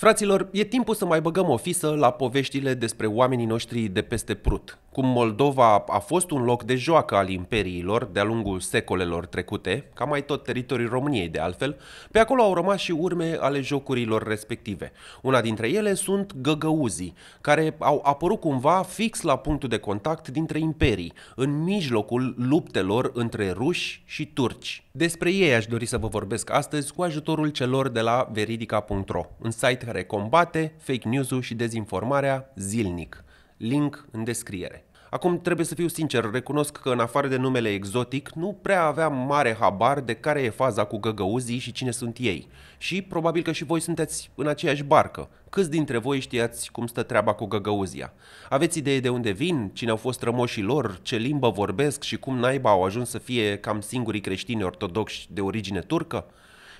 Fraților, e timpul să mai băgăm o fisă la poveștile despre oamenii noștri de peste Prut. Cum Moldova a fost un loc de joacă al imperiilor de-a lungul secolelor trecute, ca mai tot teritoriul României de altfel, pe acolo au rămas și urme ale jocurilor respective. Una dintre ele sunt găgăuzii, care au apărut cumva fix la punctul de contact dintre imperii, în mijlocul luptelor între ruși și turci. Despre ei aș dori să vă vorbesc astăzi cu ajutorul celor de la veridica.ro, un site care combate fake news-ul și dezinformarea zilnic. Link în descriere. Acum trebuie să fiu sincer, recunosc că în afară de numele exotic, nu prea aveam mare habar de care e faza cu găgăuzii și cine sunt ei. Și probabil că și voi sunteți în aceeași barcă. Câți dintre voi știați cum stă treaba cu găgăuzia? Aveți idee de unde vin, cine au fost rămoșii lor, ce limbă vorbesc și cum naiba au ajuns să fie cam singurii creștini ortodoxi de origine turcă?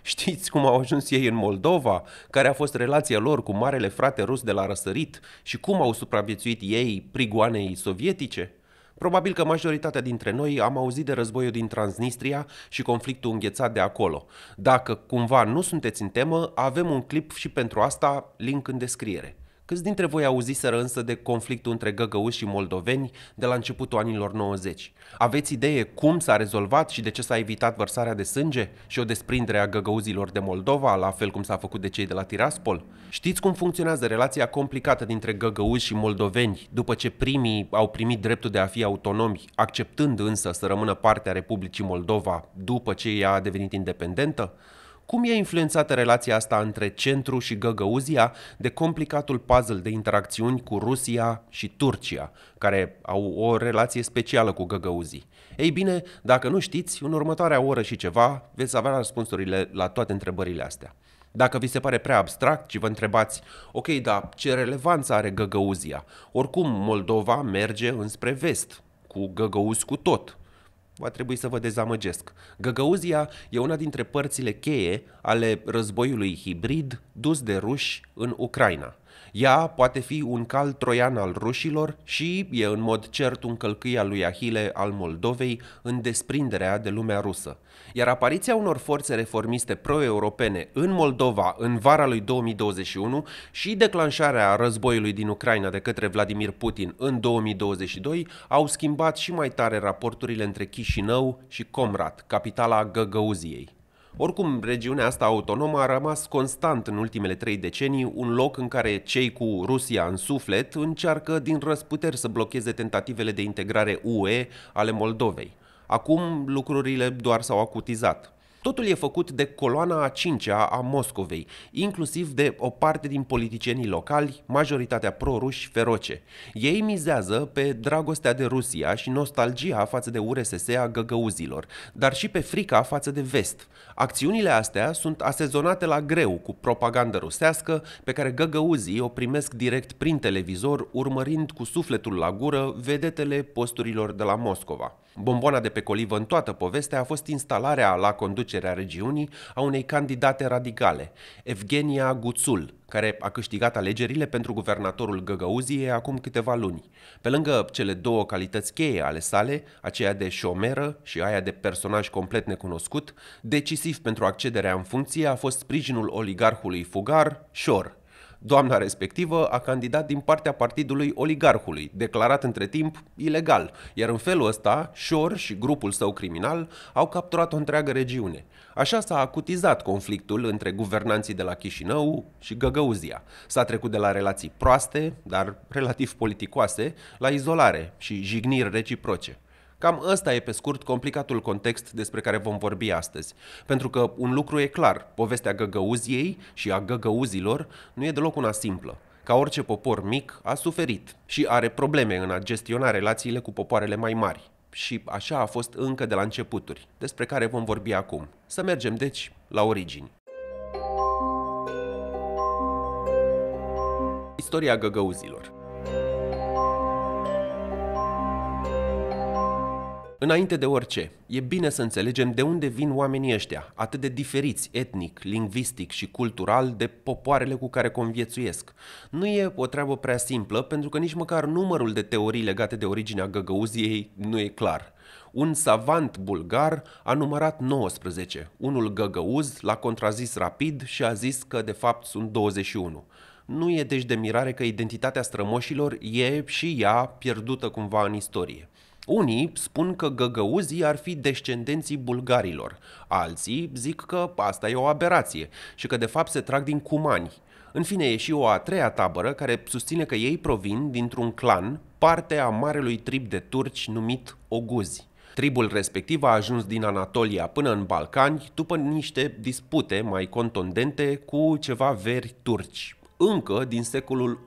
Știți cum au ajuns ei în Moldova, care a fost relația lor cu marele frate rus de la răsărit și cum au supraviețuit ei prigoanei sovietice? Probabil că majoritatea dintre noi am auzit de războiul din Transnistria și conflictul înghețat de acolo. Dacă cumva nu sunteți în temă, avem un clip și pentru asta, link în descriere. Câți dintre voi auziseră însă de conflictul între găgăuși și moldoveni de la începutul anilor 90? Aveți idee cum s-a rezolvat și de ce s-a evitat vărsarea de sânge și o desprindere a găgăuzilor de Moldova, la fel cum s-a făcut de cei de la Tiraspol? Știți cum funcționează relația complicată dintre găgăuși și moldoveni după ce primii au primit dreptul de a fi autonomi, acceptând însă să rămână parte a Republicii Moldova după ce ea a devenit independentă? Cum e influențată relația asta între centru și Găgăuzia de complicatul puzzle de interacțiuni cu Rusia și Turcia, care au o relație specială cu Găgăuzii? Ei bine, dacă nu știți, în următoarea oră și ceva veți avea răspunsurile la toate întrebările astea. Dacă vi se pare prea abstract și vă întrebați, ok, dar ce relevanță are Găgăuzia? Oricum, Moldova merge înspre vest, cu găgăuzi cu tot, va trebui să vă dezamăgesc. Găgăuzia e una dintre părțile cheie ale războiului hibrid dus de ruși în Ucraina. Ea poate fi un cal troian al rușilor și e în mod cert un călcâi al lui Ahile al Moldovei în desprinderea de lumea rusă. Iar apariția unor forțe reformiste pro-europene în Moldova în vara lui 2021 și declanșarea războiului din Ucraina de către Vladimir Putin în 2022 au schimbat și mai tare raporturile între Chișinău și Comrat, capitala Găgăuziei. Oricum, regiunea asta autonomă a rămas constant în ultimele trei decenii un loc în care cei cu Rusia în suflet încearcă din răsputeri să blocheze tentativele de integrare UE ale Moldovei. Acum lucrurile doar s-au acutizat. Totul e făcut de coloana a cincea a Moscovei, inclusiv de o parte din politicienii locali, majoritatea proruși feroce. Ei mizează pe dragostea de Rusia și nostalgia față de URSS a găgăuzilor, dar și pe frica față de vest. Acțiunile astea sunt asezonate la greu cu propagandă rusească, pe care găgăuzii o primesc direct prin televizor, urmărind cu sufletul la gură vedetele posturilor de la Moscova. Bomboana de pe colivă în toată povestea a fost instalarea la conducerea regiunii a unei candidate radicale, Evgenia Guțul, care a câștigat alegerile pentru guvernatorul Găgăuziei acum câteva luni. Pe lângă cele două calități cheie ale sale, aceea de șomeră și aia de personaj complet necunoscut, decisiv pentru accederea în funcție a fost sprijinul oligarhului fugar, Șor, Doamna respectivă a candidat din partea partidului oligarhului, declarat între timp ilegal, iar în felul ăsta, Șor și grupul său criminal au capturat o întreagă regiune. Așa s-a acutizat conflictul între guvernanții de la Chișinău și Găgăuzia. S-a trecut de la relații proaste, dar relativ politicoase, la izolare și jigniri reciproce. Cam ăsta e pe scurt complicatul context despre care vom vorbi astăzi. Pentru că un lucru e clar, povestea găgăuziei și a găgăuzilor nu e deloc una simplă ca orice popor mic, a suferit și are probleme în a gestiona relațiile cu popoarele mai mari. Și așa a fost încă de la începuturi, despre care vom vorbi acum. Să mergem, deci, la origini. Istoria găgăuzilor Înainte de orice, e bine să înțelegem de unde vin oamenii ăștia, atât de diferiți etnic, lingvistic și cultural de popoarele cu care conviețuiesc. Nu e o treabă prea simplă, pentru că nici măcar numărul de teorii legate de originea găgăuziei nu e clar. Un savant bulgar a numărat 19, unul găgăuz l-a contrazis rapid și a zis că de fapt sunt 21. Nu e deci de mirare că identitatea strămoșilor e și ea pierdută cumva în istorie. Unii spun că găgăuzii ar fi descendenții bulgarilor, alții zic că asta e o aberație și că de fapt se trag din cumani. În fine, e și o a treia tabără care susține că ei provin dintr-un clan, parte a marelui trib de turci numit Oguzi. Tribul respectiv a ajuns din Anatolia până în Balcani după niște dispute mai contundente cu ceva veri turci încă din secolul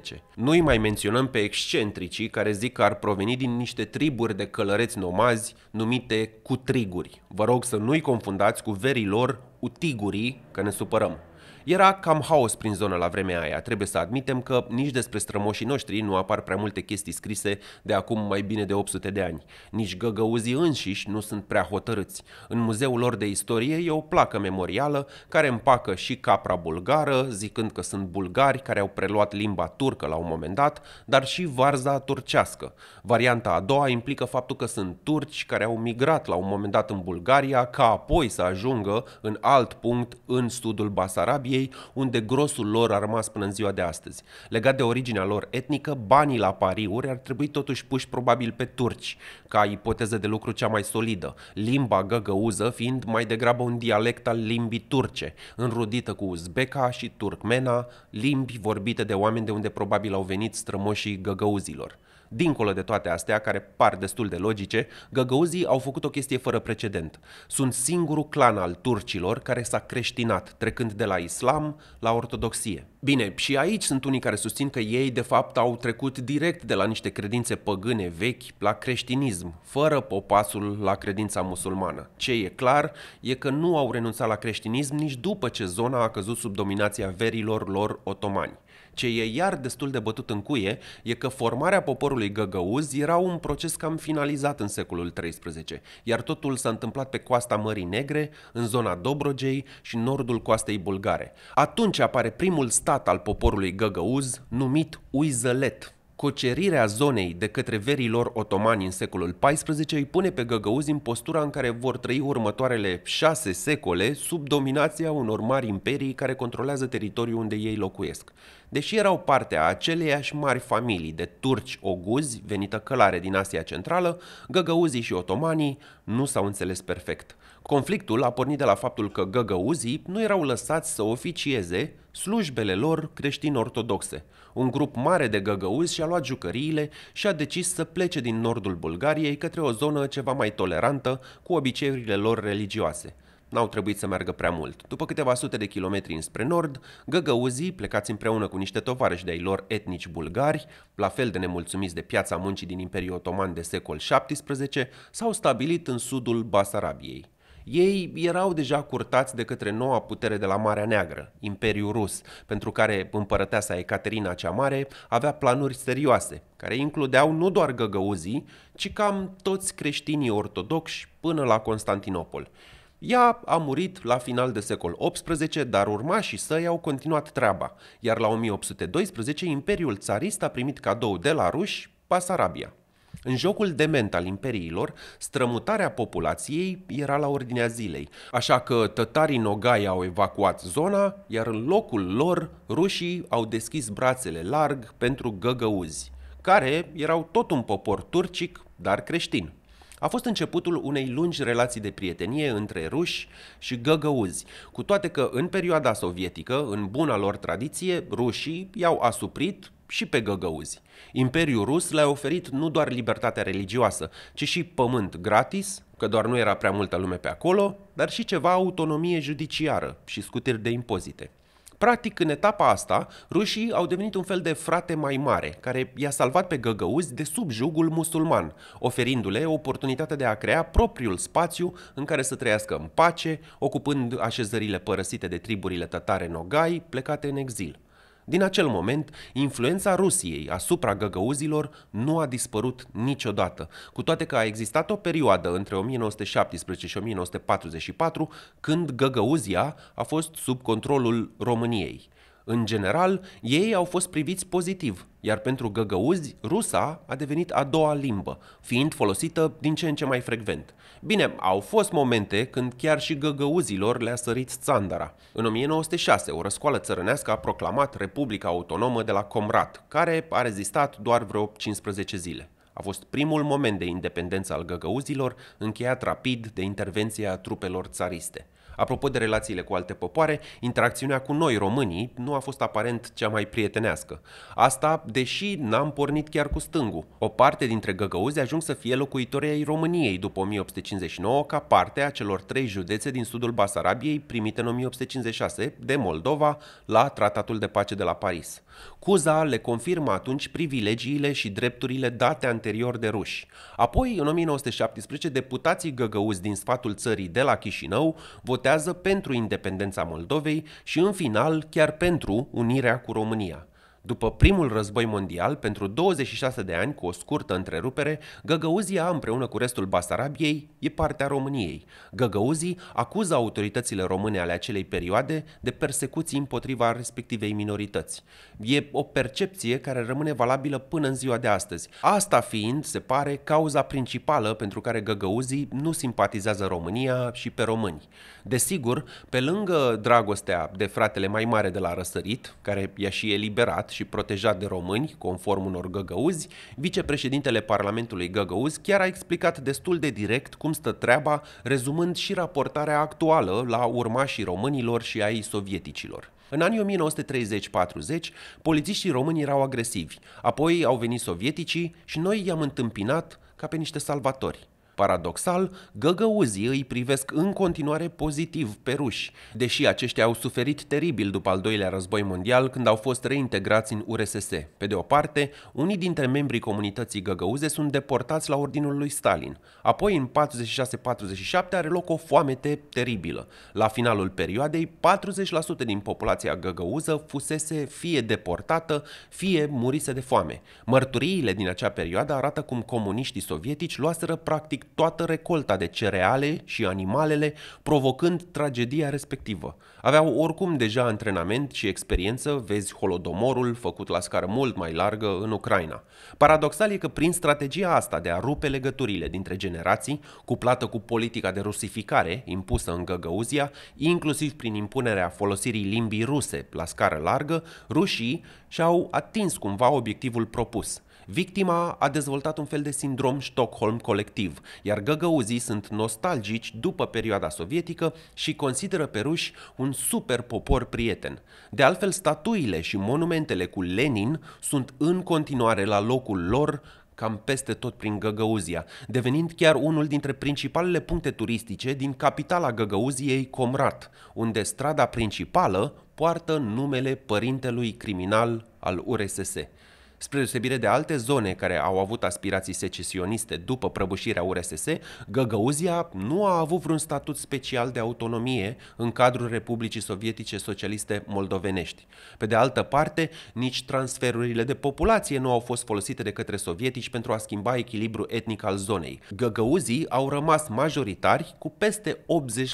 XI. Nu-i mai menționăm pe excentricii care zic că ar proveni din niște triburi de călăreți nomazi numite cutriguri. Vă rog să nu-i confundați cu verii lor, utigurii, că ne supărăm. Era cam haos prin zonă la vremea aia, trebuie să admitem că nici despre strămoșii noștri nu apar prea multe chestii scrise de acum mai bine de 800 de ani. Nici găgăuzii înșiși nu sunt prea hotărâți. În muzeul lor de istorie e o placă memorială care împacă și capra bulgară, zicând că sunt bulgari care au preluat limba turcă la un moment dat, dar și varza turcească. Varianta a doua implică faptul că sunt turci care au migrat la un moment dat în Bulgaria ca apoi să ajungă în alt punct în sudul Basarabiei ei, unde grosul lor a rămas până în ziua de astăzi. Legat de originea lor etnică, banii la pariuri ar trebui totuși puși probabil pe turci, ca ipoteză de lucru cea mai solidă, limba găgăuză fiind mai degrabă un dialect al limbii turce, înrudită cu uzbeca și turcmena, limbi vorbite de oameni de unde probabil au venit strămoșii găgăuzilor. Dincolo de toate astea, care par destul de logice, găgăuzii au făcut o chestie fără precedent. Sunt singurul clan al turcilor care s-a creștinat, trecând de la islam la ortodoxie. Bine, și aici sunt unii care susțin că ei, de fapt, au trecut direct de la niște credințe păgâne vechi la creștinism, fără popasul la credința musulmană. Ce e clar e că nu au renunțat la creștinism nici după ce zona a căzut sub dominația verilor lor otomani. Ce e iar destul de bătut în cuie e că formarea poporului găgăuz era un proces cam finalizat în secolul XIII, iar totul s-a întâmplat pe coasta Mării Negre, în zona Dobrogei și nordul coastei bulgare. Atunci apare primul stat al poporului găgăuz, numit Uizălet, Cocerirea zonei de către verilor otomani în secolul XIV îi pune pe găgăuzi în postura în care vor trăi următoarele șase secole sub dominația unor mari imperii care controlează teritoriul unde ei locuiesc. Deși erau parte a aceleiași mari familii de turci oguzi, venită călare din Asia Centrală, găgăuzii și otomanii nu s-au înțeles perfect. Conflictul a pornit de la faptul că găgăuzii nu erau lăsați să oficieze slujbele lor creștin-ortodoxe – un grup mare de găgăuzi și-a luat jucăriile și a decis să plece din nordul Bulgariei către o zonă ceva mai tolerantă cu obiceiurile lor religioase. N-au trebuit să meargă prea mult. După câteva sute de kilometri înspre nord, găgăuzii, plecați împreună cu niște tovarăși de-ai lor etnici bulgari, la fel de nemulțumiți de piața muncii din Imperiul Otoman de secol XVII, s-au stabilit în sudul Basarabiei. Ei erau deja curtați de către noua putere de la Marea Neagră, Imperiul Rus, pentru care împărăteasa Ecaterina cea Mare avea planuri serioase, care includeau nu doar găgăuzii, ci cam toți creștinii ortodoxi până la Constantinopol. Ea a murit la final de secol XVIII, dar urmașii săi au continuat treaba, iar la 1812 Imperiul Țarist a primit cadou de la ruși pasarabia. În jocul dement al imperiilor, strămutarea populației era la ordinea zilei, așa că tătarii Nogai au evacuat zona, iar în locul lor, rușii au deschis brațele larg pentru găgăuzi, care erau tot un popor turcic, dar creștin. A fost începutul unei lungi relații de prietenie între ruși și găgăuzi, cu toate că în perioada sovietică, în buna lor tradiție, rușii i-au asuprit și pe găgăuzi. Imperiul rus le-a oferit nu doar libertatea religioasă, ci și pământ gratis, că doar nu era prea multă lume pe acolo, dar și ceva autonomie judiciară și scutiri de impozite. Practic, în etapa asta, rușii au devenit un fel de frate mai mare, care i-a salvat pe găgăuzi de sub jugul musulman, oferindu-le oportunitatea de a crea propriul spațiu în care să trăiască în pace, ocupând așezările părăsite de triburile tătare nogai plecate în exil. Din acel moment, influența Rusiei asupra găgăuzilor nu a dispărut niciodată, cu toate că a existat o perioadă între 1917 și 1944 când Găgăuzia a fost sub controlul României. În general, ei au fost priviți pozitiv, iar pentru găgăuzi, rusa a devenit a doua limbă, fiind folosită din ce în ce mai frecvent. Bine, au fost momente când chiar și găgăuzilor le-a sărit țandara. În 1906, o răscoală țărănească a proclamat Republica Autonomă de la Comrat, care a rezistat doar vreo 15 zile. A fost primul moment de independență al găgăuzilor, încheiat rapid de intervenția trupelor țariste. Apropo de relațiile cu alte popoare, interacțiunea cu noi, românii, nu a fost aparent cea mai prietenească. Asta, deși n-am pornit chiar cu stângul. O parte dintre găgăuzi ajung să fie locuitori ai României după 1859 ca parte a celor trei județe din sudul Basarabiei primite în 1856 de Moldova la Tratatul de Pace de la Paris. Cuza le confirmă atunci privilegiile și drepturile date anterior de ruși. Apoi, în 1917, deputații găgăuzi din sfatul țării de la Chișinău votează pentru independența Moldovei și, în final, chiar pentru unirea cu România. După primul război mondial, pentru 26 de ani, cu o scurtă întrerupere, Găgăuzia, împreună cu restul Basarabiei, e partea României. Găgăuzii acuză autoritățile române ale acelei perioade de persecuții împotriva respectivei minorități. E o percepție care rămâne valabilă până în ziua de astăzi. Asta fiind, se pare, cauza principală pentru care găgăuzii nu simpatizează România și pe români. Desigur, pe lângă dragostea de fratele mai mare de la răsărit, care i-a și eliberat și protejat de români, conform unor găgăuzi, vicepreședintele Parlamentului Găgăuz chiar a explicat destul de direct cum stă treaba, rezumând și raportarea actuală la urmașii românilor și ai sovieticilor. În anii 1930-40, polițiștii români erau agresivi, apoi au venit sovieticii și noi i-am întâmpinat ca pe niște salvatori. Paradoxal, găgăuzii îi privesc în continuare pozitiv pe ruși, deși aceștia au suferit teribil după al doilea război mondial când au fost reintegrați în URSS. Pe de o parte, unii dintre membrii comunității găgăuze sunt deportați la ordinul lui Stalin. Apoi, în 46-47, are loc o foamete teribilă. La finalul perioadei, 40% din populația găgăuză fusese fie deportată, fie murise de foame. Mărturiile din acea perioadă arată cum comuniștii sovietici luaseră practic toată recolta de cereale și animalele, provocând tragedia respectivă. Aveau oricum deja antrenament și experiență, vezi holodomorul făcut la scară mult mai largă în Ucraina. Paradoxal e că prin strategia asta de a rupe legăturile dintre generații, cuplată cu politica de rusificare impusă în Găgăuzia, inclusiv prin impunerea folosirii limbii ruse la scară largă, rușii și-au atins cumva obiectivul propus. Victima a dezvoltat un fel de sindrom Stockholm colectiv, iar găgăuzii sunt nostalgici după perioada sovietică și consideră pe ruși un super popor prieten. De altfel, statuile și monumentele cu Lenin sunt în continuare la locul lor cam peste tot prin Găgăuzia, devenind chiar unul dintre principalele puncte turistice din capitala Găgăuziei Comrat, unde strada principală poartă numele părintelui criminal al URSS. Spre deosebire de alte zone care au avut aspirații secesioniste după prăbușirea URSS, Găgăuzia nu a avut vreun statut special de autonomie în cadrul Republicii Sovietice Socialiste Moldovenești. Pe de altă parte, nici transferurile de populație nu au fost folosite de către sovietici pentru a schimba echilibru etnic al zonei. Găgăuzii au rămas majoritari cu peste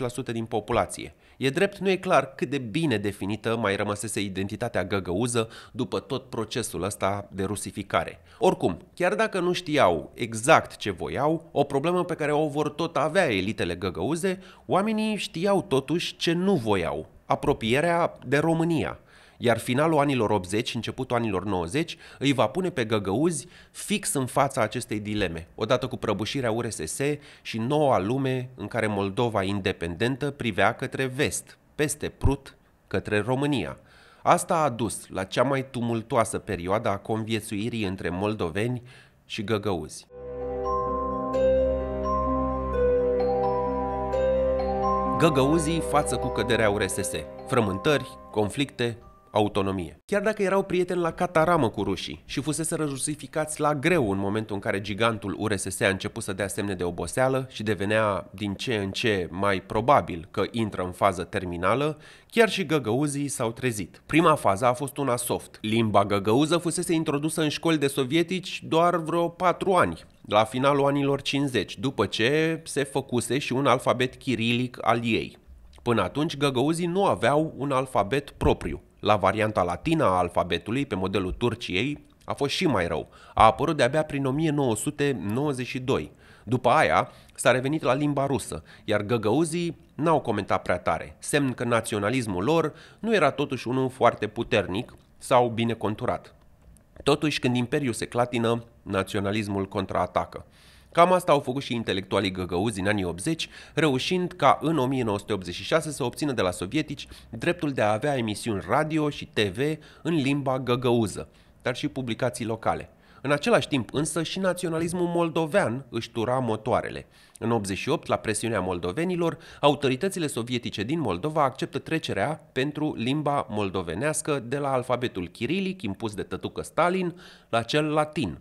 80% din populație. E drept, nu e clar cât de bine definită mai rămăsese identitatea găgăuză după tot procesul ăsta de rusificare. Oricum, chiar dacă nu știau exact ce voiau, o problemă pe care o vor tot avea elitele găgăuze, oamenii știau totuși ce nu voiau, apropierea de România – iar finalul anilor 80 începutul anilor 90 îi va pune pe găgăuzi fix în fața acestei dileme, odată cu prăbușirea URSS și noua lume în care Moldova independentă privea către vest, peste Prut, către România. Asta a dus la cea mai tumultoasă perioadă a conviețuirii între moldoveni și găgăuzi. Găgăuzii față cu căderea URSS. Frământări, conflicte, autonomie. Chiar dacă erau prieteni la cataramă cu rușii și fusese răjusificați la greu în momentul în care gigantul URSS a început să dea semne de oboseală și devenea din ce în ce mai probabil că intră în fază terminală, chiar și găgăuzii s-au trezit. Prima fază a fost una soft. Limba găgăuză fusese introdusă în școli de sovietici doar vreo 4 ani, la finalul anilor 50, după ce se făcuse și un alfabet chirilic al ei. Până atunci, găgăuzii nu aveau un alfabet propriu. La varianta latina a alfabetului, pe modelul Turciei, a fost și mai rău. A apărut de-abia prin 1992. După aia, s-a revenit la limba rusă, iar găgăuzii n-au comentat prea tare, semn că naționalismul lor nu era totuși unul foarte puternic sau bine conturat. Totuși, când imperiul se clatină, naționalismul contraatacă. Cam asta au făcut și intelectualii găgăuzi în anii 80, reușind ca în 1986 să obțină de la sovietici dreptul de a avea emisiuni radio și TV în limba găgăuză, dar și publicații locale. În același timp însă și naționalismul moldovean își tura motoarele. În 88, la presiunea moldovenilor, autoritățile sovietice din Moldova acceptă trecerea pentru limba moldovenească de la alfabetul chirilic impus de tătucă Stalin la cel latin,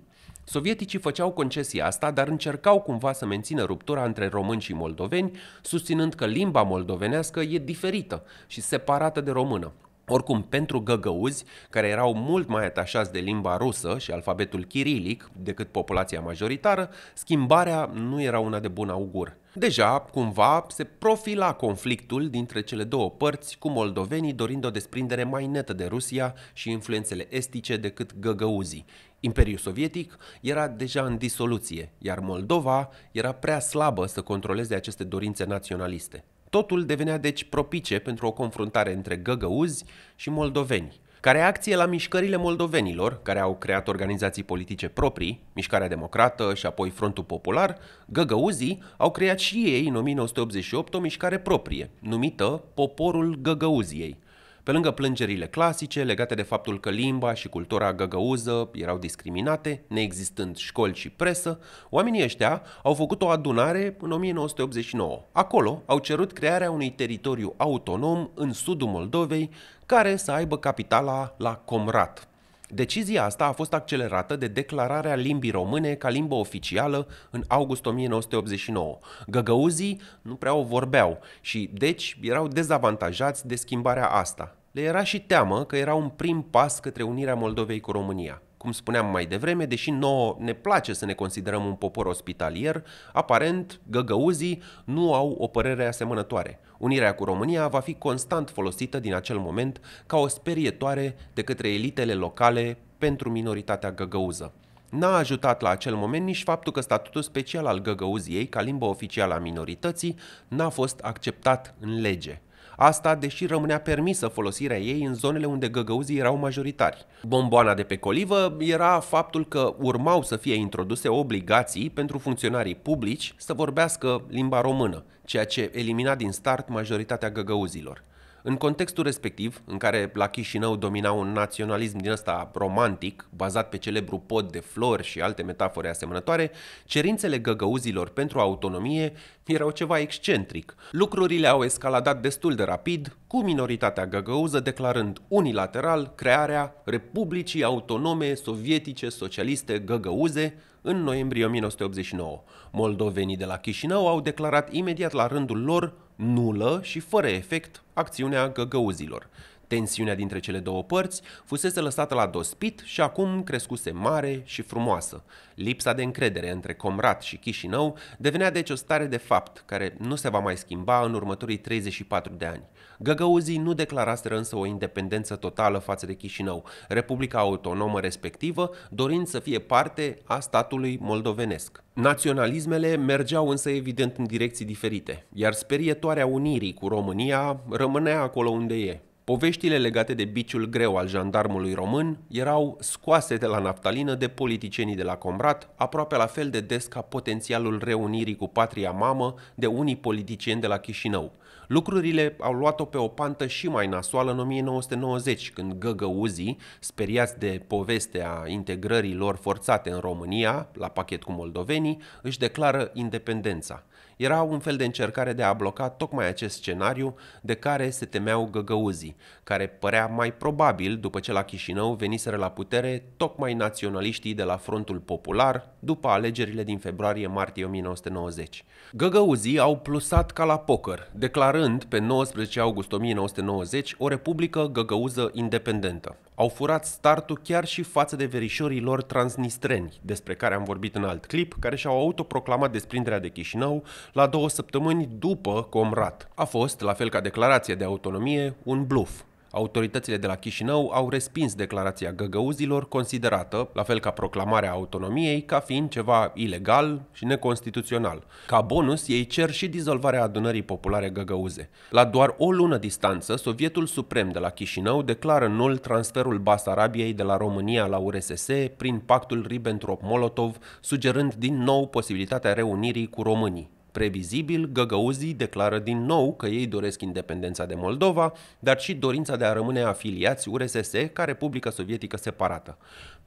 Sovieticii făceau concesia asta, dar încercau cumva să mențină ruptura între români și moldoveni, susținând că limba moldovenească e diferită și separată de română. Oricum, pentru găgăuzi, care erau mult mai atașați de limba rusă și alfabetul chirilic decât populația majoritară, schimbarea nu era una de bun augur. Deja, cumva, se profila conflictul dintre cele două părți, cu moldovenii dorind o desprindere mai netă de Rusia și influențele estice decât găgăuzii. Imperiul Sovietic era deja în disoluție, iar Moldova era prea slabă să controleze aceste dorințe naționaliste. Totul devenea deci propice pentru o confruntare între găgăuzi și moldoveni, ca reacție la mișcările moldovenilor, care au creat organizații politice proprii, Mișcarea Democrată și apoi Frontul Popular, găgăuzii au creat și ei în 1988 o mișcare proprie, numită Poporul Găgăuziei – pe lângă plângerile clasice legate de faptul că limba și cultura găgăuză erau discriminate, neexistând școli și presă, oamenii ăștia au făcut o adunare în 1989. Acolo au cerut crearea unui teritoriu autonom în sudul Moldovei, care să aibă capitala la Comrat, Decizia asta a fost accelerată de declararea limbii române ca limbă oficială în august 1989. Găgăuzii nu prea o vorbeau și deci erau dezavantajați de schimbarea asta. Le era și teamă că era un prim pas către unirea Moldovei cu România cum spuneam mai devreme, deși nouă ne place să ne considerăm un popor ospitalier, aparent găgăuzii nu au o părere asemănătoare. Unirea cu România va fi constant folosită din acel moment ca o sperietoare de către elitele locale pentru minoritatea găgăuză. N-a ajutat la acel moment nici faptul că statutul special al găgăuziei ca limbă oficială a minorității n-a fost acceptat în lege. Asta deși rămânea permisă folosirea ei în zonele unde găgăuzii erau majoritari. Bomboana de pe colivă era faptul că urmau să fie introduse obligații pentru funcționarii publici să vorbească limba română, ceea ce elimina din start majoritatea găgăuzilor. În contextul respectiv, în care la Chișinău domina un naționalism din ăsta romantic, bazat pe celebru pod de flori și alte metafore asemănătoare, cerințele găgăuzilor pentru autonomie erau ceva excentric. Lucrurile au escaladat destul de rapid, cu minoritatea găgăuză declarând unilateral crearea Republicii Autonome Sovietice Socialiste Găgăuze, în noiembrie 1989. Moldovenii de la Chișinău au declarat imediat la rândul lor nulă și fără efect acțiunea găgăuzilor. Tensiunea dintre cele două părți fusese lăsată la dospit și acum crescuse mare și frumoasă. Lipsa de încredere între Comrat și Chișinău devenea deci o stare de fapt care nu se va mai schimba în următorii 34 de ani. Găgăuzii nu declaraseră însă o independență totală față de Chișinău, Republica Autonomă respectivă, dorind să fie parte a statului moldovenesc. Naționalismele mergeau însă evident în direcții diferite, iar sperietoarea unirii cu România rămânea acolo unde e, Poveștile legate de biciul greu al jandarmului român erau scoase de la naftalină de politicienii de la Comrat, aproape la fel de des ca potențialul reunirii cu patria mamă de unii politicieni de la Chișinău. Lucrurile au luat-o pe o pantă și mai nasoală în 1990, când găgăuzii, speriați de povestea integrării lor forțate în România, la pachet cu moldovenii, își declară independența. Era un fel de încercare de a bloca tocmai acest scenariu de care se temeau găgăuzii care părea mai probabil după ce la Chișinău veniseră la putere tocmai naționaliștii de la Frontul Popular după alegerile din februarie-martie 1990. Găgăuzii au plusat ca la poker, declarând pe 19 august 1990 o republică găgăuză independentă. Au furat startul chiar și față de verișorii lor transnistreni, despre care am vorbit în alt clip, care și-au autoproclamat desprinderea de Chișinău la două săptămâni după Comrat. A fost, la fel ca declarația de autonomie, un bluf. Autoritățile de la Chișinău au respins declarația găgăuzilor, considerată, la fel ca proclamarea autonomiei, ca fiind ceva ilegal și neconstituțional. Ca bonus, ei cer și dizolvarea adunării populare găgăuze. La doar o lună distanță, Sovietul Suprem de la Chișinău declară nul transferul Basarabiei de la România la URSS prin pactul Ribbentrop-Molotov, sugerând din nou posibilitatea reunirii cu românii. Previzibil, găgăuzii declară din nou că ei doresc independența de Moldova, dar și dorința de a rămâne afiliați URSS ca Republică Sovietică separată.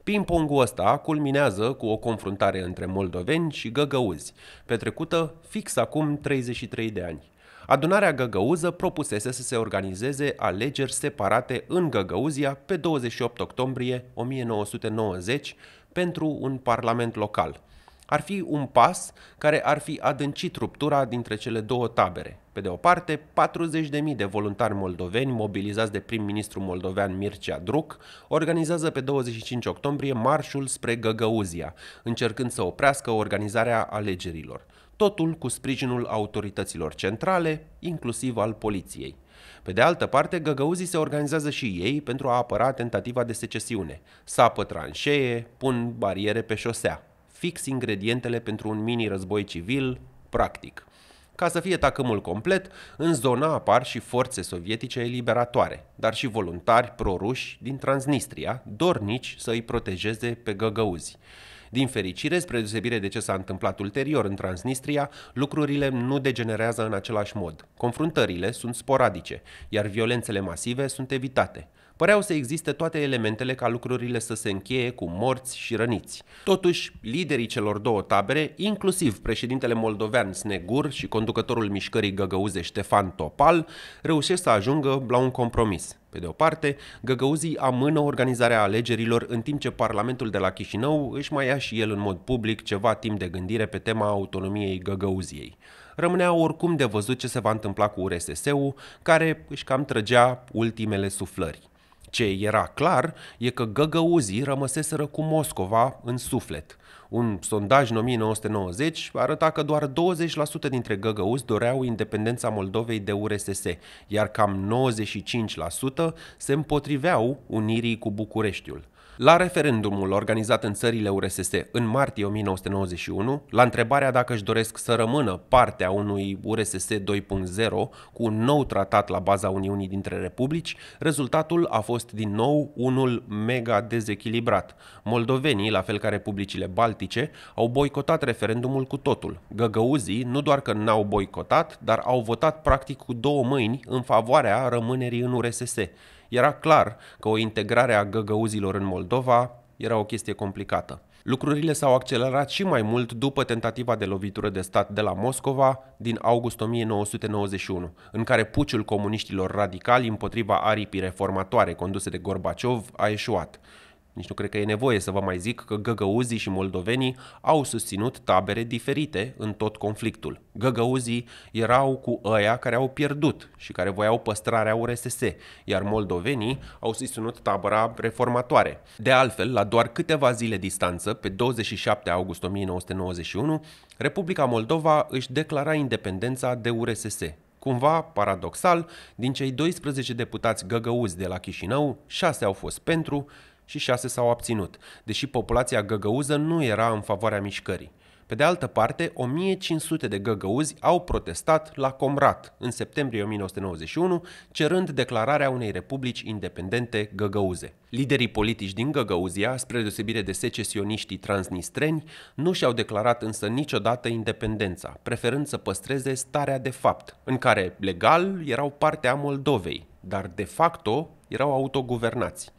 Ping-pongul ăsta culminează cu o confruntare între moldoveni și găgăuzi, petrecută fix acum 33 de ani. Adunarea găgăuză propusese să se organizeze alegeri separate în Găgăuzia pe 28 octombrie 1990 pentru un parlament local – ar fi un pas care ar fi adâncit ruptura dintre cele două tabere. Pe de o parte, 40.000 de voluntari moldoveni mobilizați de prim-ministru moldovean Mircea Druc organizează pe 25 octombrie marșul spre Găgăuzia, încercând să oprească organizarea alegerilor. Totul cu sprijinul autorităților centrale, inclusiv al poliției. Pe de altă parte, găgăuzii se organizează și ei pentru a apăra tentativa de secesiune. Sapă tranșee, pun bariere pe șosea fix ingredientele pentru un mini-război civil, practic. Ca să fie tacâmul complet, în zona apar și forțe sovietice eliberatoare, dar și voluntari proruși din Transnistria, dornici să îi protejeze pe găgăuzi. Din fericire, spre deosebire de ce s-a întâmplat ulterior în Transnistria, lucrurile nu degenerează în același mod. Confruntările sunt sporadice, iar violențele masive sunt evitate. Păreau să existe toate elementele ca lucrurile să se încheie cu morți și răniți. Totuși, liderii celor două tabere, inclusiv președintele moldovean Snegur și conducătorul mișcării găgăuze Ștefan Topal, reușesc să ajungă la un compromis. Pe de o parte, găgăuzii amână organizarea alegerilor în timp ce Parlamentul de la Chișinău își mai ia și el în mod public ceva timp de gândire pe tema autonomiei găgăuziei. Rămânea oricum de văzut ce se va întâmpla cu urss ul care își cam trăgea ultimele suflări. Ce era clar e că găgăuzii rămăseseră cu Moscova în suflet. Un sondaj în 1990 arăta că doar 20% dintre găgăuzi doreau independența Moldovei de URSS, iar cam 95% se împotriveau unirii cu Bucureștiul. La referendumul organizat în țările URSS în martie 1991, la întrebarea dacă își doresc să rămână partea unui URSS 2.0 cu un nou tratat la baza Uniunii dintre Republici, rezultatul a fost din nou unul mega dezechilibrat. Moldovenii, la fel ca republicile baltice, au boicotat referendumul cu totul. Găgăuzii nu doar că n-au boicotat, dar au votat practic cu două mâini în favoarea rămânerii în URSS. Era clar că o integrare a găgăuzilor în Moldova era o chestie complicată. Lucrurile s-au accelerat și mai mult după tentativa de lovitură de stat de la Moscova din august 1991, în care puciul comuniștilor radicali împotriva aripii reformatoare conduse de Gorbaciov a eșuat. Nici nu cred că e nevoie să vă mai zic că găgăuzii și moldovenii au susținut tabere diferite în tot conflictul. Găgăuzii erau cu ăia care au pierdut și care voiau păstrarea URSS, iar moldovenii au susținut tabăra reformatoare. De altfel, la doar câteva zile distanță, pe 27 august 1991, Republica Moldova își declara independența de URSS, Cumva, paradoxal, din cei 12 deputați găgăuzi de la Chișinău, 6 au fost pentru, și șase s-au abținut, deși populația găgăuză nu era în favoarea mișcării. Pe de altă parte, 1500 de găgăuzi au protestat la Comrat în septembrie 1991, cerând declararea unei republici independente găgăuze. Liderii politici din Găgăuzia, spre deosebire de secesioniștii transnistreni, nu și-au declarat însă niciodată independența, preferând să păstreze starea de fapt, în care legal erau parte a Moldovei, dar de facto erau autoguvernați.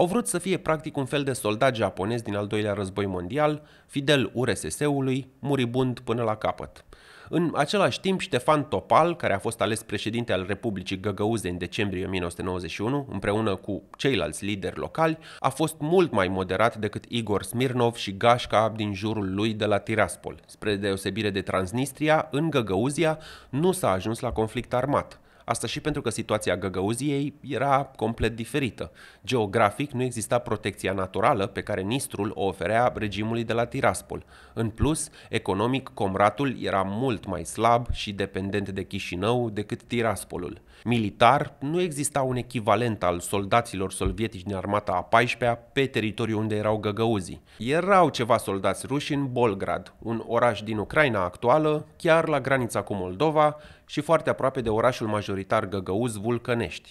Au vrut să fie practic un fel de soldat japonez din al doilea război mondial, fidel URSS-ului, muribund până la capăt. În același timp, Ștefan Topal, care a fost ales președinte al Republicii Găgăuze în decembrie 1991, împreună cu ceilalți lideri locali, a fost mult mai moderat decât Igor Smirnov și Gașca din jurul lui de la Tiraspol. Spre deosebire de Transnistria, în Găgăuzia nu s-a ajuns la conflict armat. Asta și pentru că situația Găgăuziei era complet diferită. Geografic nu exista protecția naturală pe care Nistrul o oferea regimului de la Tiraspol. În plus, economic, Comratul era mult mai slab și dependent de Chișinău decât Tiraspolul militar, nu exista un echivalent al soldaților sovietici din armata a 14-a pe teritoriul unde erau găgăuzii. Erau ceva soldați ruși în Bolgrad, un oraș din Ucraina actuală, chiar la granița cu Moldova și foarte aproape de orașul majoritar găgăuz Vulcănești.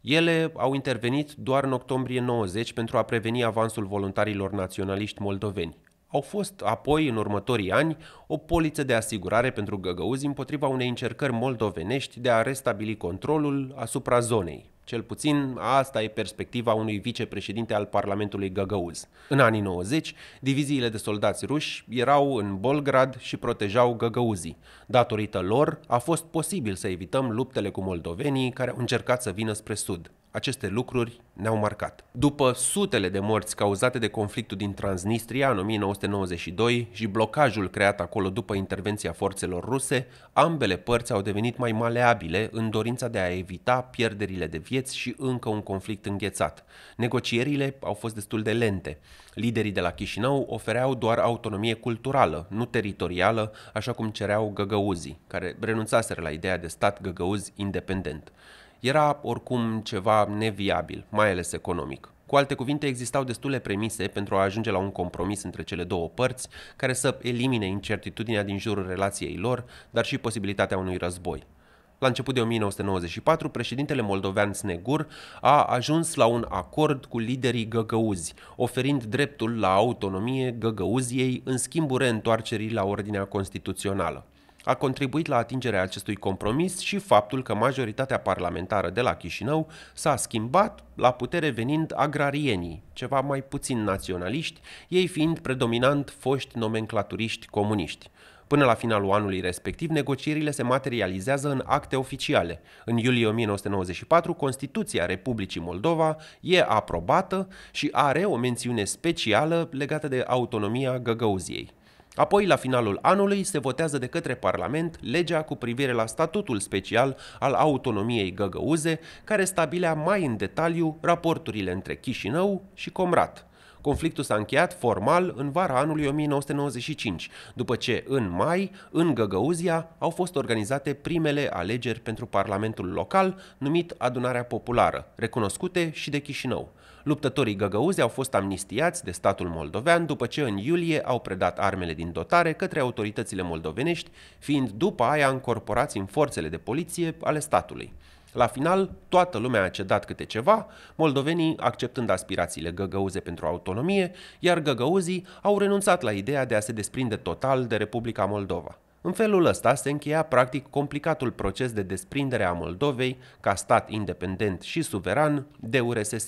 Ele au intervenit doar în octombrie 90 pentru a preveni avansul voluntarilor naționaliști moldoveni. Au fost apoi, în următorii ani, o poliță de asigurare pentru găgăuzi împotriva unei încercări moldovenești de a restabili controlul asupra zonei. Cel puțin asta e perspectiva unui vicepreședinte al Parlamentului găgăuz. În anii 90, diviziile de soldați ruși erau în Bolgrad și protejau găgăuzii. Datorită lor, a fost posibil să evităm luptele cu moldovenii care au încercat să vină spre sud. Aceste lucruri ne-au marcat. După sutele de morți cauzate de conflictul din Transnistria în 1992 și blocajul creat acolo după intervenția forțelor ruse, ambele părți au devenit mai maleabile în dorința de a evita pierderile de vieți și încă un conflict înghețat. Negocierile au fost destul de lente. Liderii de la Chișinău ofereau doar autonomie culturală, nu teritorială, așa cum cereau găgăuzii, care renunțaseră la ideea de stat găgăuz independent era oricum ceva neviabil, mai ales economic. Cu alte cuvinte, existau destule premise pentru a ajunge la un compromis între cele două părți, care să elimine incertitudinea din jurul relației lor, dar și posibilitatea unui război. La început de 1994, președintele moldovean Snegur a ajuns la un acord cu liderii găgăuzi, oferind dreptul la autonomie găgăuziei în schimbul reîntoarcerii la ordinea constituțională. A contribuit la atingerea acestui compromis și faptul că majoritatea parlamentară de la Chișinău s-a schimbat, la putere venind agrarienii, ceva mai puțin naționaliști, ei fiind predominant foști nomenclaturiști comuniști. Până la finalul anului respectiv, negocierile se materializează în acte oficiale. În iulie 1994, Constituția Republicii Moldova e aprobată și are o mențiune specială legată de autonomia Găgăuziei. Apoi, la finalul anului, se votează de către Parlament legea cu privire la statutul special al autonomiei găgăuze, care stabilea mai în detaliu raporturile între Chișinău și Comrat. Conflictul s-a încheiat formal în vara anului 1995, după ce în mai, în Găgăuzia, au fost organizate primele alegeri pentru Parlamentul local, numit Adunarea Populară, recunoscute și de Chișinău. Luptătorii găgăuzi au fost amnistiați de statul moldovean după ce în iulie au predat armele din dotare către autoritățile moldovenești, fiind după aia încorporați în forțele de poliție ale statului. La final, toată lumea a cedat câte ceva, moldovenii acceptând aspirațiile găgăuze pentru autonomie, iar găgăuzii au renunțat la ideea de a se desprinde total de Republica Moldova. În felul ăsta se încheia practic complicatul proces de desprindere a Moldovei ca stat independent și suveran de URSS.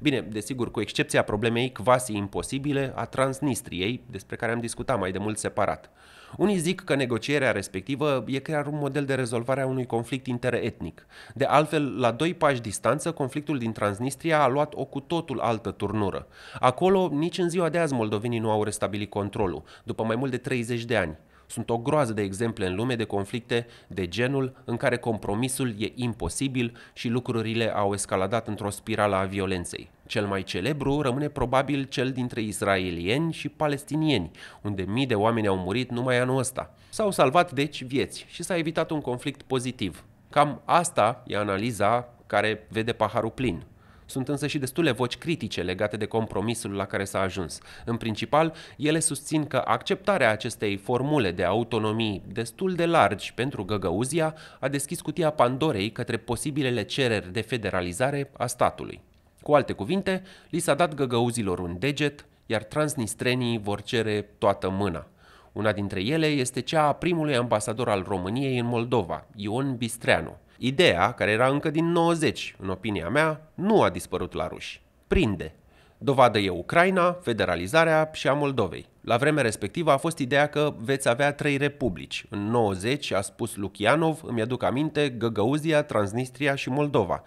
Bine, desigur, cu excepția problemei quasi imposibile a Transnistriei, despre care am discutat mai de mult separat. Unii zic că negocierea respectivă e chiar un model de rezolvare a unui conflict interetnic. De altfel, la doi pași distanță, conflictul din Transnistria a luat o cu totul altă turnură. Acolo, nici în ziua de azi, moldovenii nu au restabilit controlul, după mai mult de 30 de ani. Sunt o groază de exemple în lume de conflicte de genul în care compromisul e imposibil și lucrurile au escaladat într-o spirală a violenței. Cel mai celebru rămâne probabil cel dintre israelieni și palestinieni, unde mii de oameni au murit numai anul ăsta. S-au salvat deci vieți și s-a evitat un conflict pozitiv. Cam asta e analiza care vede paharul plin. Sunt însă și destule voci critice legate de compromisul la care s-a ajuns. În principal, ele susțin că acceptarea acestei formule de autonomii destul de largi pentru Găgăuzia a deschis cutia Pandorei către posibilele cereri de federalizare a statului. Cu alte cuvinte, li s-a dat găgăuzilor un deget, iar transnistrenii vor cere toată mâna. Una dintre ele este cea a primului ambasador al României în Moldova, Ion Bistreanu. Ideea, care era încă din 90, în opinia mea, nu a dispărut la ruși. Prinde. Dovadă e Ucraina, federalizarea și a Moldovei. La vremea respectivă a fost ideea că veți avea trei republici. În 90 a spus Lukianov, îmi aduc aminte, Găgăuzia, Transnistria și Moldova.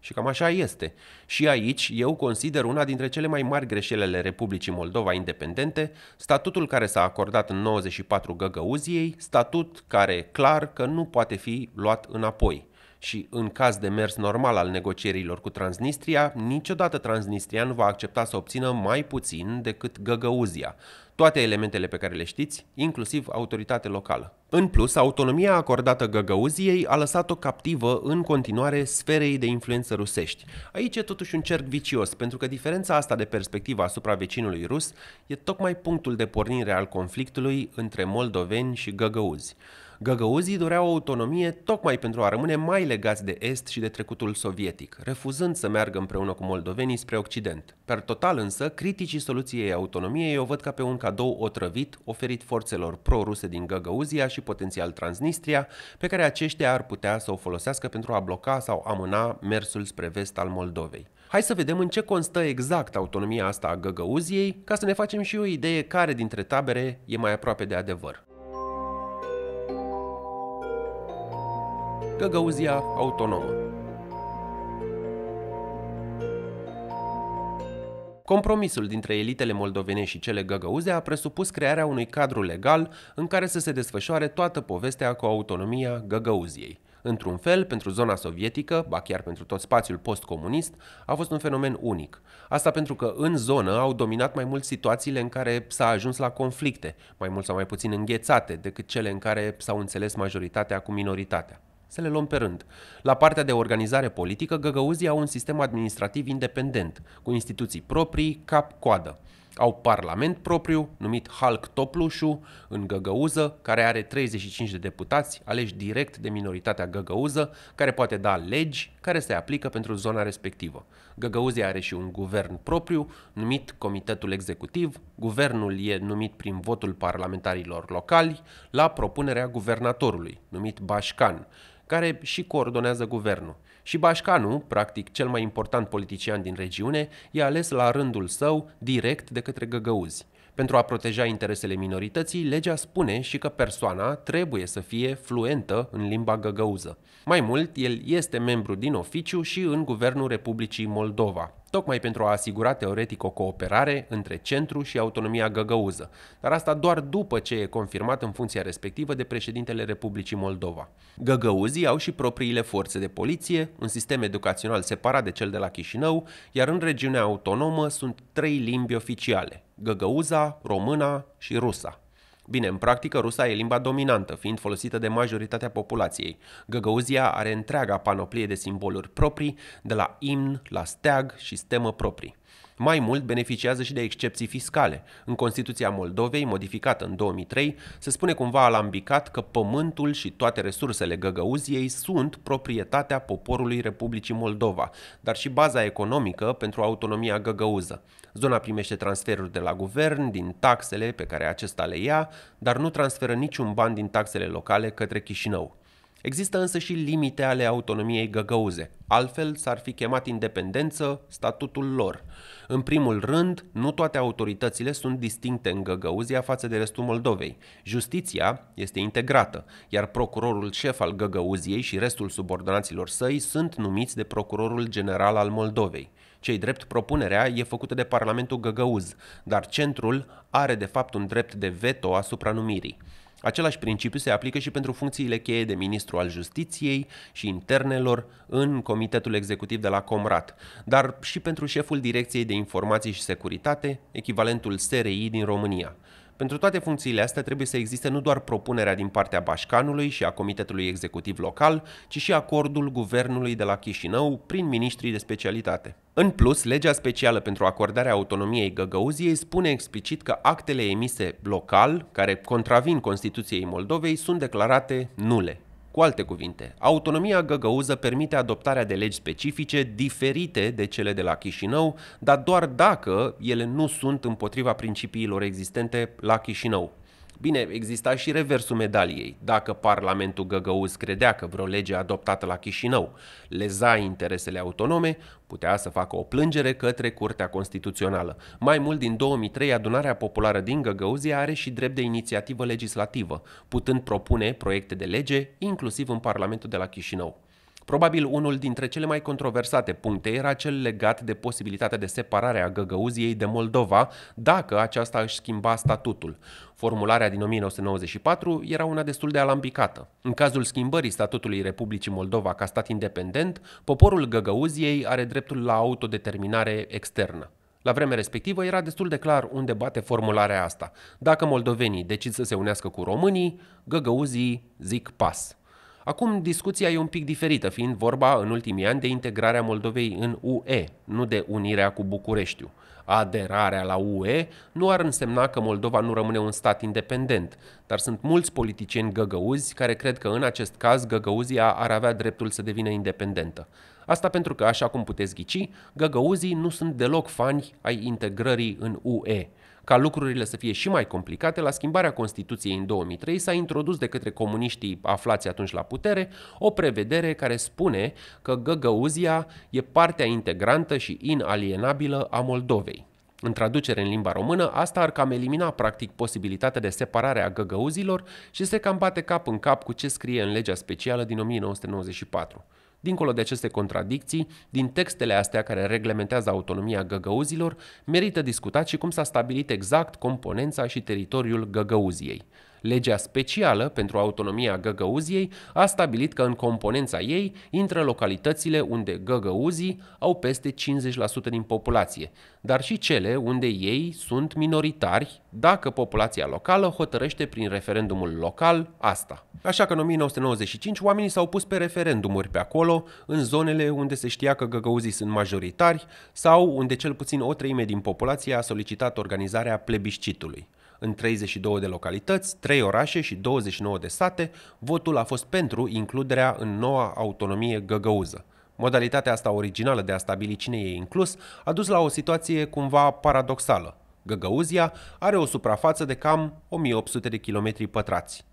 Și cam așa este. Și aici eu consider una dintre cele mai mari greșeli ale Republicii Moldova independente, statutul care s-a acordat în 94 Găgăuziei, statut care clar că nu poate fi luat înapoi și în caz de mers normal al negocierilor cu Transnistria, niciodată Transnistria nu va accepta să obțină mai puțin decât Găgăuzia, toate elementele pe care le știți, inclusiv autoritate locală. În plus, autonomia acordată Găgăuziei a lăsat-o captivă în continuare sferei de influență rusești. Aici e totuși un cerc vicios, pentru că diferența asta de perspectivă asupra vecinului rus e tocmai punctul de pornire al conflictului între moldoveni și găgăuzi. Găgăuzii doreau autonomie tocmai pentru a rămâne mai legați de Est și de trecutul sovietic, refuzând să meargă împreună cu moldovenii spre Occident. Per total însă, criticii soluției autonomiei o văd ca pe un cadou otrăvit oferit forțelor pro-ruse din Găgăuzia și potențial Transnistria, pe care aceștia ar putea să o folosească pentru a bloca sau amâna mersul spre vest al Moldovei. Hai să vedem în ce constă exact autonomia asta a Găgăuziei, ca să ne facem și o idee care dintre tabere e mai aproape de adevăr. Găgăuzia Autonomă. Compromisul dintre elitele moldovene și cele găgăuze a presupus crearea unui cadru legal în care să se desfășoare toată povestea cu autonomia Găgăuziei. Într-un fel, pentru zona sovietică, ba chiar pentru tot spațiul postcomunist, a fost un fenomen unic. Asta pentru că în zonă au dominat mai mult situațiile în care s-a ajuns la conflicte, mai mult sau mai puțin înghețate, decât cele în care s-au înțeles majoritatea cu minoritatea. Să le luăm pe rând. La partea de organizare politică, găgăuzii au un sistem administrativ independent, cu instituții proprii, cap-coadă. Au parlament propriu, numit Halk Toplușu, în găgăuză, care are 35 de deputați, aleși direct de minoritatea găgăuză, care poate da legi care se aplică pentru zona respectivă. Găgăuzia are și un guvern propriu, numit Comitetul Executiv. Guvernul e numit prin votul parlamentarilor locali, la propunerea guvernatorului, numit Bașcan care și coordonează guvernul. Și Bașcanu, practic cel mai important politician din regiune, e ales la rândul său direct de către găgăuzi. Pentru a proteja interesele minorității, legea spune și că persoana trebuie să fie fluentă în limba găgăuză. Mai mult, el este membru din oficiu și în Guvernul Republicii Moldova tocmai pentru a asigura teoretic o cooperare între centru și autonomia găgăuză, dar asta doar după ce e confirmat în funcția respectivă de președintele Republicii Moldova. Găgăuzii au și propriile forțe de poliție, un sistem educațional separat de cel de la Chișinău, iar în regiunea autonomă sunt trei limbi oficiale, găgăuza, româna și rusa. Bine, în practică, rusa e limba dominantă, fiind folosită de majoritatea populației. Găgăuzia are întreaga panoplie de simboluri proprii, de la imn la steag și stemă proprii. Mai mult, beneficiază și de excepții fiscale. În Constituția Moldovei, modificată în 2003, se spune cumva alambicat că pământul și toate resursele găgăuziei sunt proprietatea poporului Republicii Moldova, dar și baza economică pentru autonomia găgăuză. Zona primește transferuri de la guvern, din taxele pe care acesta le ia, dar nu transferă niciun ban din taxele locale către Chișinău. Există însă și limite ale autonomiei găgăuze, altfel s-ar fi chemat independență statutul lor. În primul rând, nu toate autoritățile sunt distincte în Găgăuzia față de restul Moldovei. Justiția este integrată, iar procurorul șef al Găgăuziei și restul subordonaților săi sunt numiți de procurorul general al Moldovei. Cei drept, propunerea e făcută de Parlamentul Găgăuz, dar centrul are de fapt un drept de veto asupra numirii. Același principiu se aplică și pentru funcțiile cheie de ministru al justiției și internelor în Comitetul Executiv de la Comrat, dar și pentru șeful Direcției de Informații și Securitate, echivalentul SRI din România. Pentru toate funcțiile astea trebuie să existe nu doar propunerea din partea Bașcanului și a Comitetului Executiv Local, ci și acordul Guvernului de la Chișinău prin ministrii de specialitate. În plus, legea specială pentru acordarea autonomiei Găgăuziei spune explicit că actele emise local, care contravin Constituției Moldovei, sunt declarate nule. Cu alte cuvinte, autonomia găgăuză permite adoptarea de legi specifice diferite de cele de la Chișinău, dar doar dacă ele nu sunt împotriva principiilor existente la Chișinău. Bine, exista și reversul medaliei. Dacă Parlamentul Găgăuz credea că vreo lege adoptată la Chișinău leza interesele autonome, putea să facă o plângere către Curtea Constituțională. Mai mult, din 2003, Adunarea Populară din Găgăuzia are și drept de inițiativă legislativă, putând propune proiecte de lege, inclusiv în Parlamentul de la Chișinău. Probabil unul dintre cele mai controversate puncte era cel legat de posibilitatea de separare a Găgăuziei de Moldova dacă aceasta își schimba statutul. Formularea din 1994 era una destul de alambicată. În cazul schimbării statutului Republicii Moldova ca stat independent, poporul Găgăuziei are dreptul la autodeterminare externă. La vremea respectivă era destul de clar unde bate formularea asta. Dacă moldovenii decid să se unească cu românii, găgăuzii zic pas. Acum discuția e un pic diferită, fiind vorba în ultimii ani de integrarea Moldovei în UE, nu de unirea cu Bucureștiu. Aderarea la UE nu ar însemna că Moldova nu rămâne un stat independent, dar sunt mulți politicieni găgăuzi care cred că în acest caz Găgăuzia ar avea dreptul să devină independentă. Asta pentru că, așa cum puteți ghici, găgăuzii nu sunt deloc fani ai integrării în UE. Ca lucrurile să fie și mai complicate, la schimbarea Constituției în 2003 s-a introdus de către comuniștii aflați atunci la putere o prevedere care spune că Găgăuzia e partea integrantă și inalienabilă a Moldovei. În traducere în limba română, asta ar cam elimina practic posibilitatea de separare a găgăuzilor și se cam bate cap în cap cu ce scrie în legea specială din 1994. Dincolo de aceste contradicții, din textele astea care reglementează autonomia găgăuzilor, merită discutat și cum s-a stabilit exact componența și teritoriul Găgăuziei. Legea specială pentru autonomia Găgăuziei a stabilit că în componența ei intră localitățile unde găgăuzii au peste 50% din populație, dar și cele unde ei sunt minoritari dacă populația locală hotărăște prin referendumul local asta. Așa că în 1995 oamenii s-au pus pe referendumuri pe acolo, în zonele unde se știa că găgăuzii sunt majoritari sau unde cel puțin o treime din populație a solicitat organizarea plebiscitului. În 32 de localități, 3 orașe și 29 de sate, votul a fost pentru includerea în noua autonomie găgăuză. Modalitatea asta originală de a stabili cine e inclus a dus la o situație cumva paradoxală. Găgăuzia are o suprafață de cam 1800 de kilometri pătrați,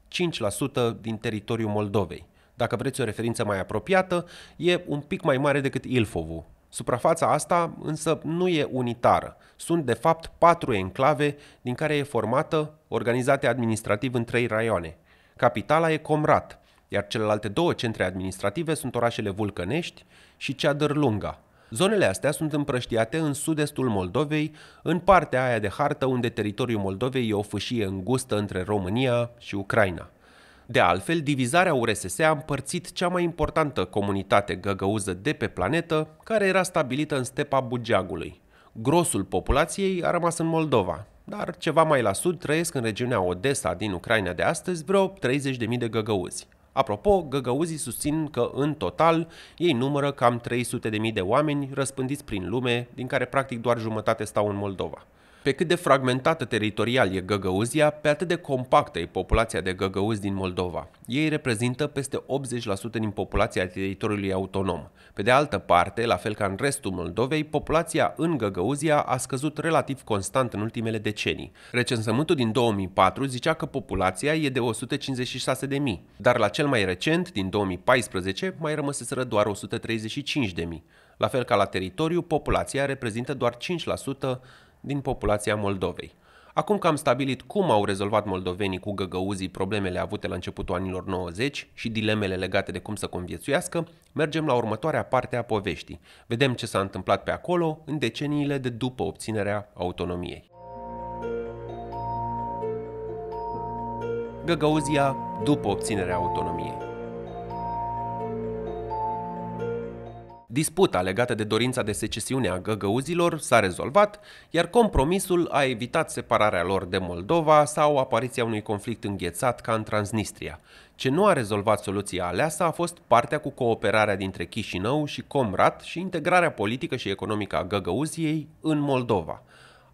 5% din teritoriul Moldovei. Dacă vreți o referință mai apropiată, e un pic mai mare decât Ilfovul, Suprafața asta însă nu e unitară. Sunt de fapt patru enclave din care e formată, organizate administrativ în trei raioane. Capitala e Comrat, iar celelalte două centre administrative sunt orașele Vulcănești și Lunga. Zonele astea sunt împrăștiate în sud-estul Moldovei, în partea aia de hartă unde teritoriul Moldovei e o fâșie îngustă între România și Ucraina. De altfel, divizarea URSS a împărțit cea mai importantă comunitate găgăuză de pe planetă, care era stabilită în stepa Bugeagului. Grosul populației a rămas în Moldova, dar ceva mai la sud trăiesc în regiunea Odessa din Ucraina de astăzi vreo 30.000 de găgăuzi. Apropo, găgăuzii susțin că în total ei numără cam 300.000 de oameni răspândiți prin lume, din care practic doar jumătate stau în Moldova. Pe cât de fragmentată teritorial e Găgăuzia, pe atât de compactă e populația de găgăuzi din Moldova. Ei reprezintă peste 80% din populația teritoriului autonom. Pe de altă parte, la fel ca în restul Moldovei, populația în Găgăuzia a scăzut relativ constant în ultimele decenii. Recensământul din 2004 zicea că populația e de 156.000, dar la cel mai recent, din 2014, mai rămăseseră doar 135.000. La fel ca la teritoriu, populația reprezintă doar 5% din populația Moldovei. Acum că am stabilit cum au rezolvat moldovenii cu găgăuzii problemele avute la începutul anilor 90 și dilemele legate de cum să conviețuiască, mergem la următoarea parte a poveștii. Vedem ce s-a întâmplat pe acolo în deceniile de după obținerea autonomiei. Găgăuzia după obținerea autonomiei. Disputa legată de dorința de secesiune a găgăuzilor s-a rezolvat, iar compromisul a evitat separarea lor de Moldova sau apariția unui conflict înghețat ca în Transnistria. Ce nu a rezolvat soluția aleasă a fost partea cu cooperarea dintre Chișinău și Comrat și integrarea politică și economică a găgăuziei în Moldova –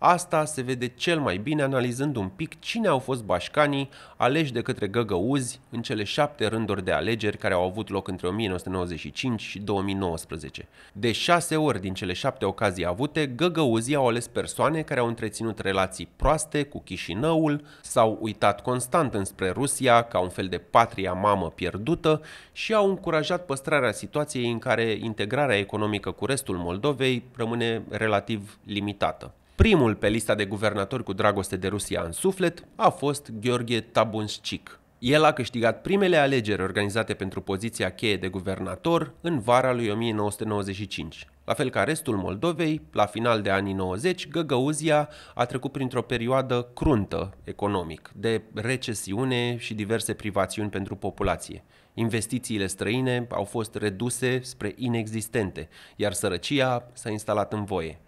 Asta se vede cel mai bine analizând un pic cine au fost bașcanii aleși de către găgăuzi în cele șapte rânduri de alegeri care au avut loc între 1995 și 2019. De șase ori din cele șapte ocazii avute, găgăuzii au ales persoane care au întreținut relații proaste cu Chișinăul, s-au uitat constant înspre Rusia ca un fel de patria mamă pierdută și au încurajat păstrarea situației în care integrarea economică cu restul Moldovei rămâne relativ limitată. Primul pe lista de guvernatori cu dragoste de Rusia în suflet a fost Gheorghe Tabunșcic. El a câștigat primele alegeri organizate pentru poziția cheie de guvernator în vara lui 1995. La fel ca restul Moldovei, la final de anii 90, Găgăuzia a trecut printr-o perioadă cruntă economic, de recesiune și diverse privațiuni pentru populație. Investițiile străine au fost reduse spre inexistente, iar sărăcia s-a instalat în voie.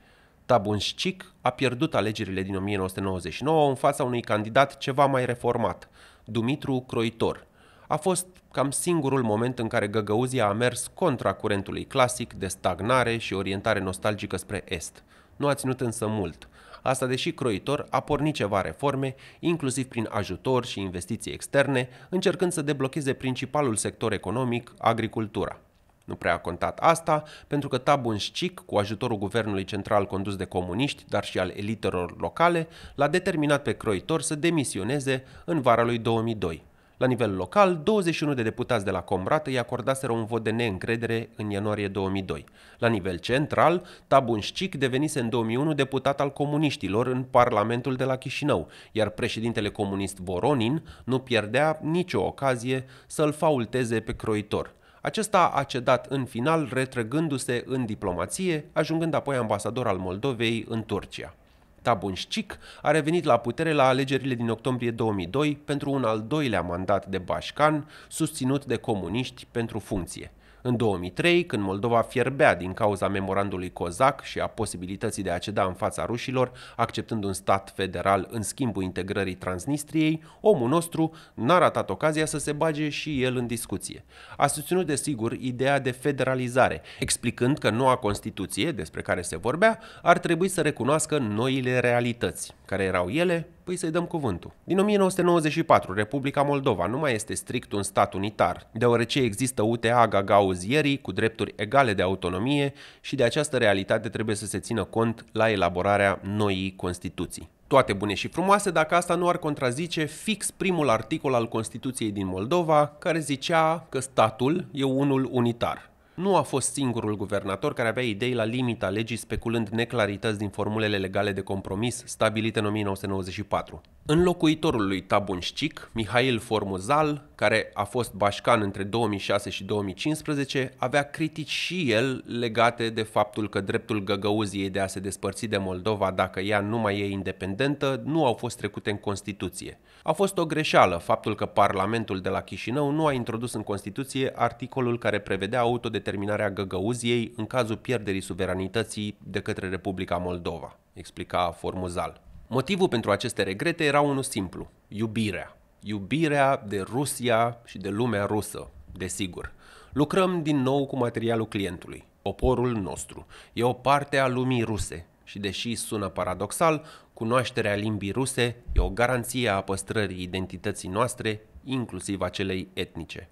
Tabunșcic a pierdut alegerile din 1999 în fața unui candidat ceva mai reformat, Dumitru Croitor. A fost cam singurul moment în care Găgăuzia a mers contra curentului clasic de stagnare și orientare nostalgică spre Est. Nu a ținut însă mult. Asta deși Croitor a pornit ceva reforme, inclusiv prin ajutor și investiții externe, încercând să deblocheze principalul sector economic, agricultura. Nu prea a contat asta, pentru că Tabun Șcic, cu ajutorul guvernului central condus de comuniști, dar și al elitelor locale, l-a determinat pe Croitor să demisioneze în vara lui 2002. La nivel local, 21 de deputați de la Comrat îi acordaseră un vot de neîncredere în ianuarie 2002. La nivel central, Tabun Șcic devenise în 2001 deputat al comuniștilor în Parlamentul de la Chișinău, iar președintele comunist Voronin nu pierdea nicio ocazie să-l faulteze pe croitor – acesta a cedat în final, retrăgându-se în diplomație, ajungând apoi ambasador al Moldovei în Turcia. Tabun Șcic a revenit la putere la alegerile din octombrie 2002 pentru un al doilea mandat de Bașcan, susținut de comuniști pentru funcție – în 2003, când Moldova fierbea din cauza memorandului COZAC și a posibilității de a ceda în fața rușilor, acceptând un stat federal în schimbul integrării Transnistriei, omul nostru n-a ratat ocazia să se bage și el în discuție. A susținut, desigur, ideea de federalizare, explicând că noua Constituție, despre care se vorbea, ar trebui să recunoască noile realități, care erau ele Păi să-i dăm cuvântul. Din 1994, Republica Moldova nu mai este strict un stat unitar, deoarece există UTA gagauzierii cu drepturi egale de autonomie și de această realitate trebuie să se țină cont la elaborarea noii Constituții toate bune și frumoase dacă asta nu ar contrazice fix primul articol al Constituției din Moldova, care zicea că statul e unul unitar nu a fost singurul guvernator care avea idei la limita legii speculând neclarități din formulele legale de compromis stabilite în 1994. Înlocuitorul lui Tabunșcic, Mihail Formuzal, care a fost bașcan între 2006 și 2015, avea critici și el legate de faptul că dreptul Găgăuziei de a se despărți de Moldova dacă ea nu mai e independentă nu au fost trecute în Constituție. A fost o greșeală faptul că Parlamentul de la Chișinău nu a introdus în Constituție articolul care prevedea autodeterminarea Găgăuziei în cazul pierderii suveranității de către Republica Moldova, explica Formuzal. Motivul pentru aceste regrete era unul simplu, iubirea. Iubirea de Rusia și de lumea rusă, desigur. Lucrăm din nou cu materialul clientului, poporul nostru. E o parte a lumii ruse și deși sună paradoxal, cunoașterea limbii ruse e o garanție a păstrării identității noastre, inclusiv a celei etnice.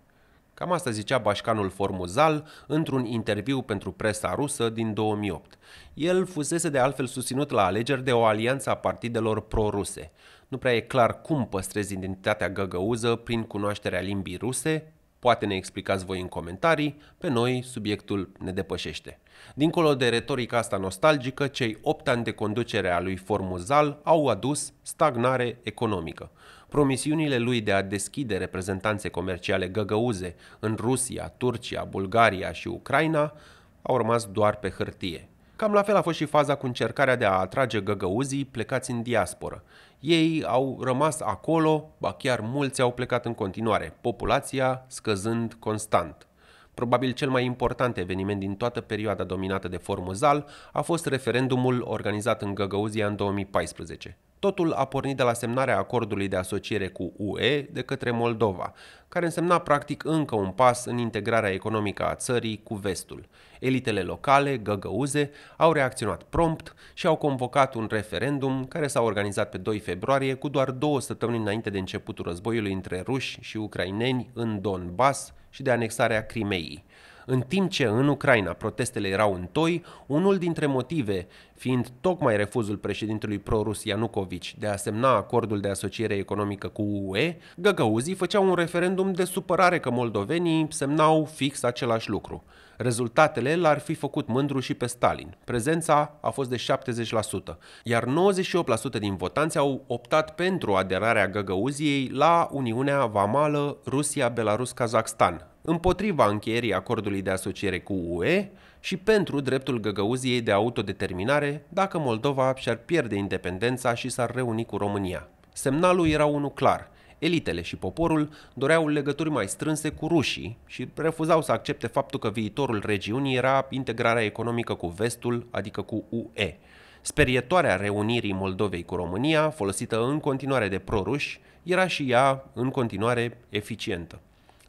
Cam asta zicea bașcanul Formuzal într-un interviu pentru presa rusă din 2008. El fusese de altfel susținut la alegeri de o alianță a partidelor proruse. Nu prea e clar cum păstrezi identitatea găgăuză prin cunoașterea limbii ruse, Poate ne explicați voi în comentarii, pe noi subiectul ne depășește. Dincolo de retorica asta nostalgică, cei 8 ani de conducere a lui Formuzal au adus stagnare economică. Promisiunile lui de a deschide reprezentanțe comerciale găgăuze în Rusia, Turcia, Bulgaria și Ucraina au rămas doar pe hârtie. Cam la fel a fost și faza cu încercarea de a atrage găgăuzii plecați în diasporă. Ei au rămas acolo, ba chiar mulți au plecat în continuare, populația scăzând constant. Probabil cel mai important eveniment din toată perioada dominată de formuzal a fost referendumul organizat în Găgăuzia în 2014. Totul a pornit de la semnarea acordului de asociere cu UE de către Moldova, care însemna practic încă un pas în integrarea economică a țării cu vestul. Elitele locale, găgăuze, au reacționat prompt și au convocat un referendum care s-a organizat pe 2 februarie cu doar două săptămâni înainte de începutul războiului între ruși și ucraineni în Donbass și de anexarea Crimeii. În timp ce în Ucraina protestele erau în toi, unul dintre motive fiind tocmai refuzul președintelui prorus Ianucovici de a semna acordul de asociere economică cu UE, găgăuzii făceau un referendum de supărare că moldovenii semnau fix același lucru. Rezultatele l-ar fi făcut mândru și pe Stalin. Prezența a fost de 70%, iar 98% din votanți au optat pentru aderarea Găgăuziei la Uniunea Vamală Rusia-Belarus-Kazakhstan, împotriva încheierii acordului de asociere cu UE și pentru dreptul Găgăuziei de autodeterminare dacă Moldova și-ar pierde independența și s-ar reuni cu România. Semnalul era unul clar. Elitele și poporul doreau legături mai strânse cu rușii și refuzau să accepte faptul că viitorul regiunii era integrarea economică cu vestul, adică cu UE. Sperietoarea reunirii Moldovei cu România, folosită în continuare de proruși, era și ea în continuare eficientă.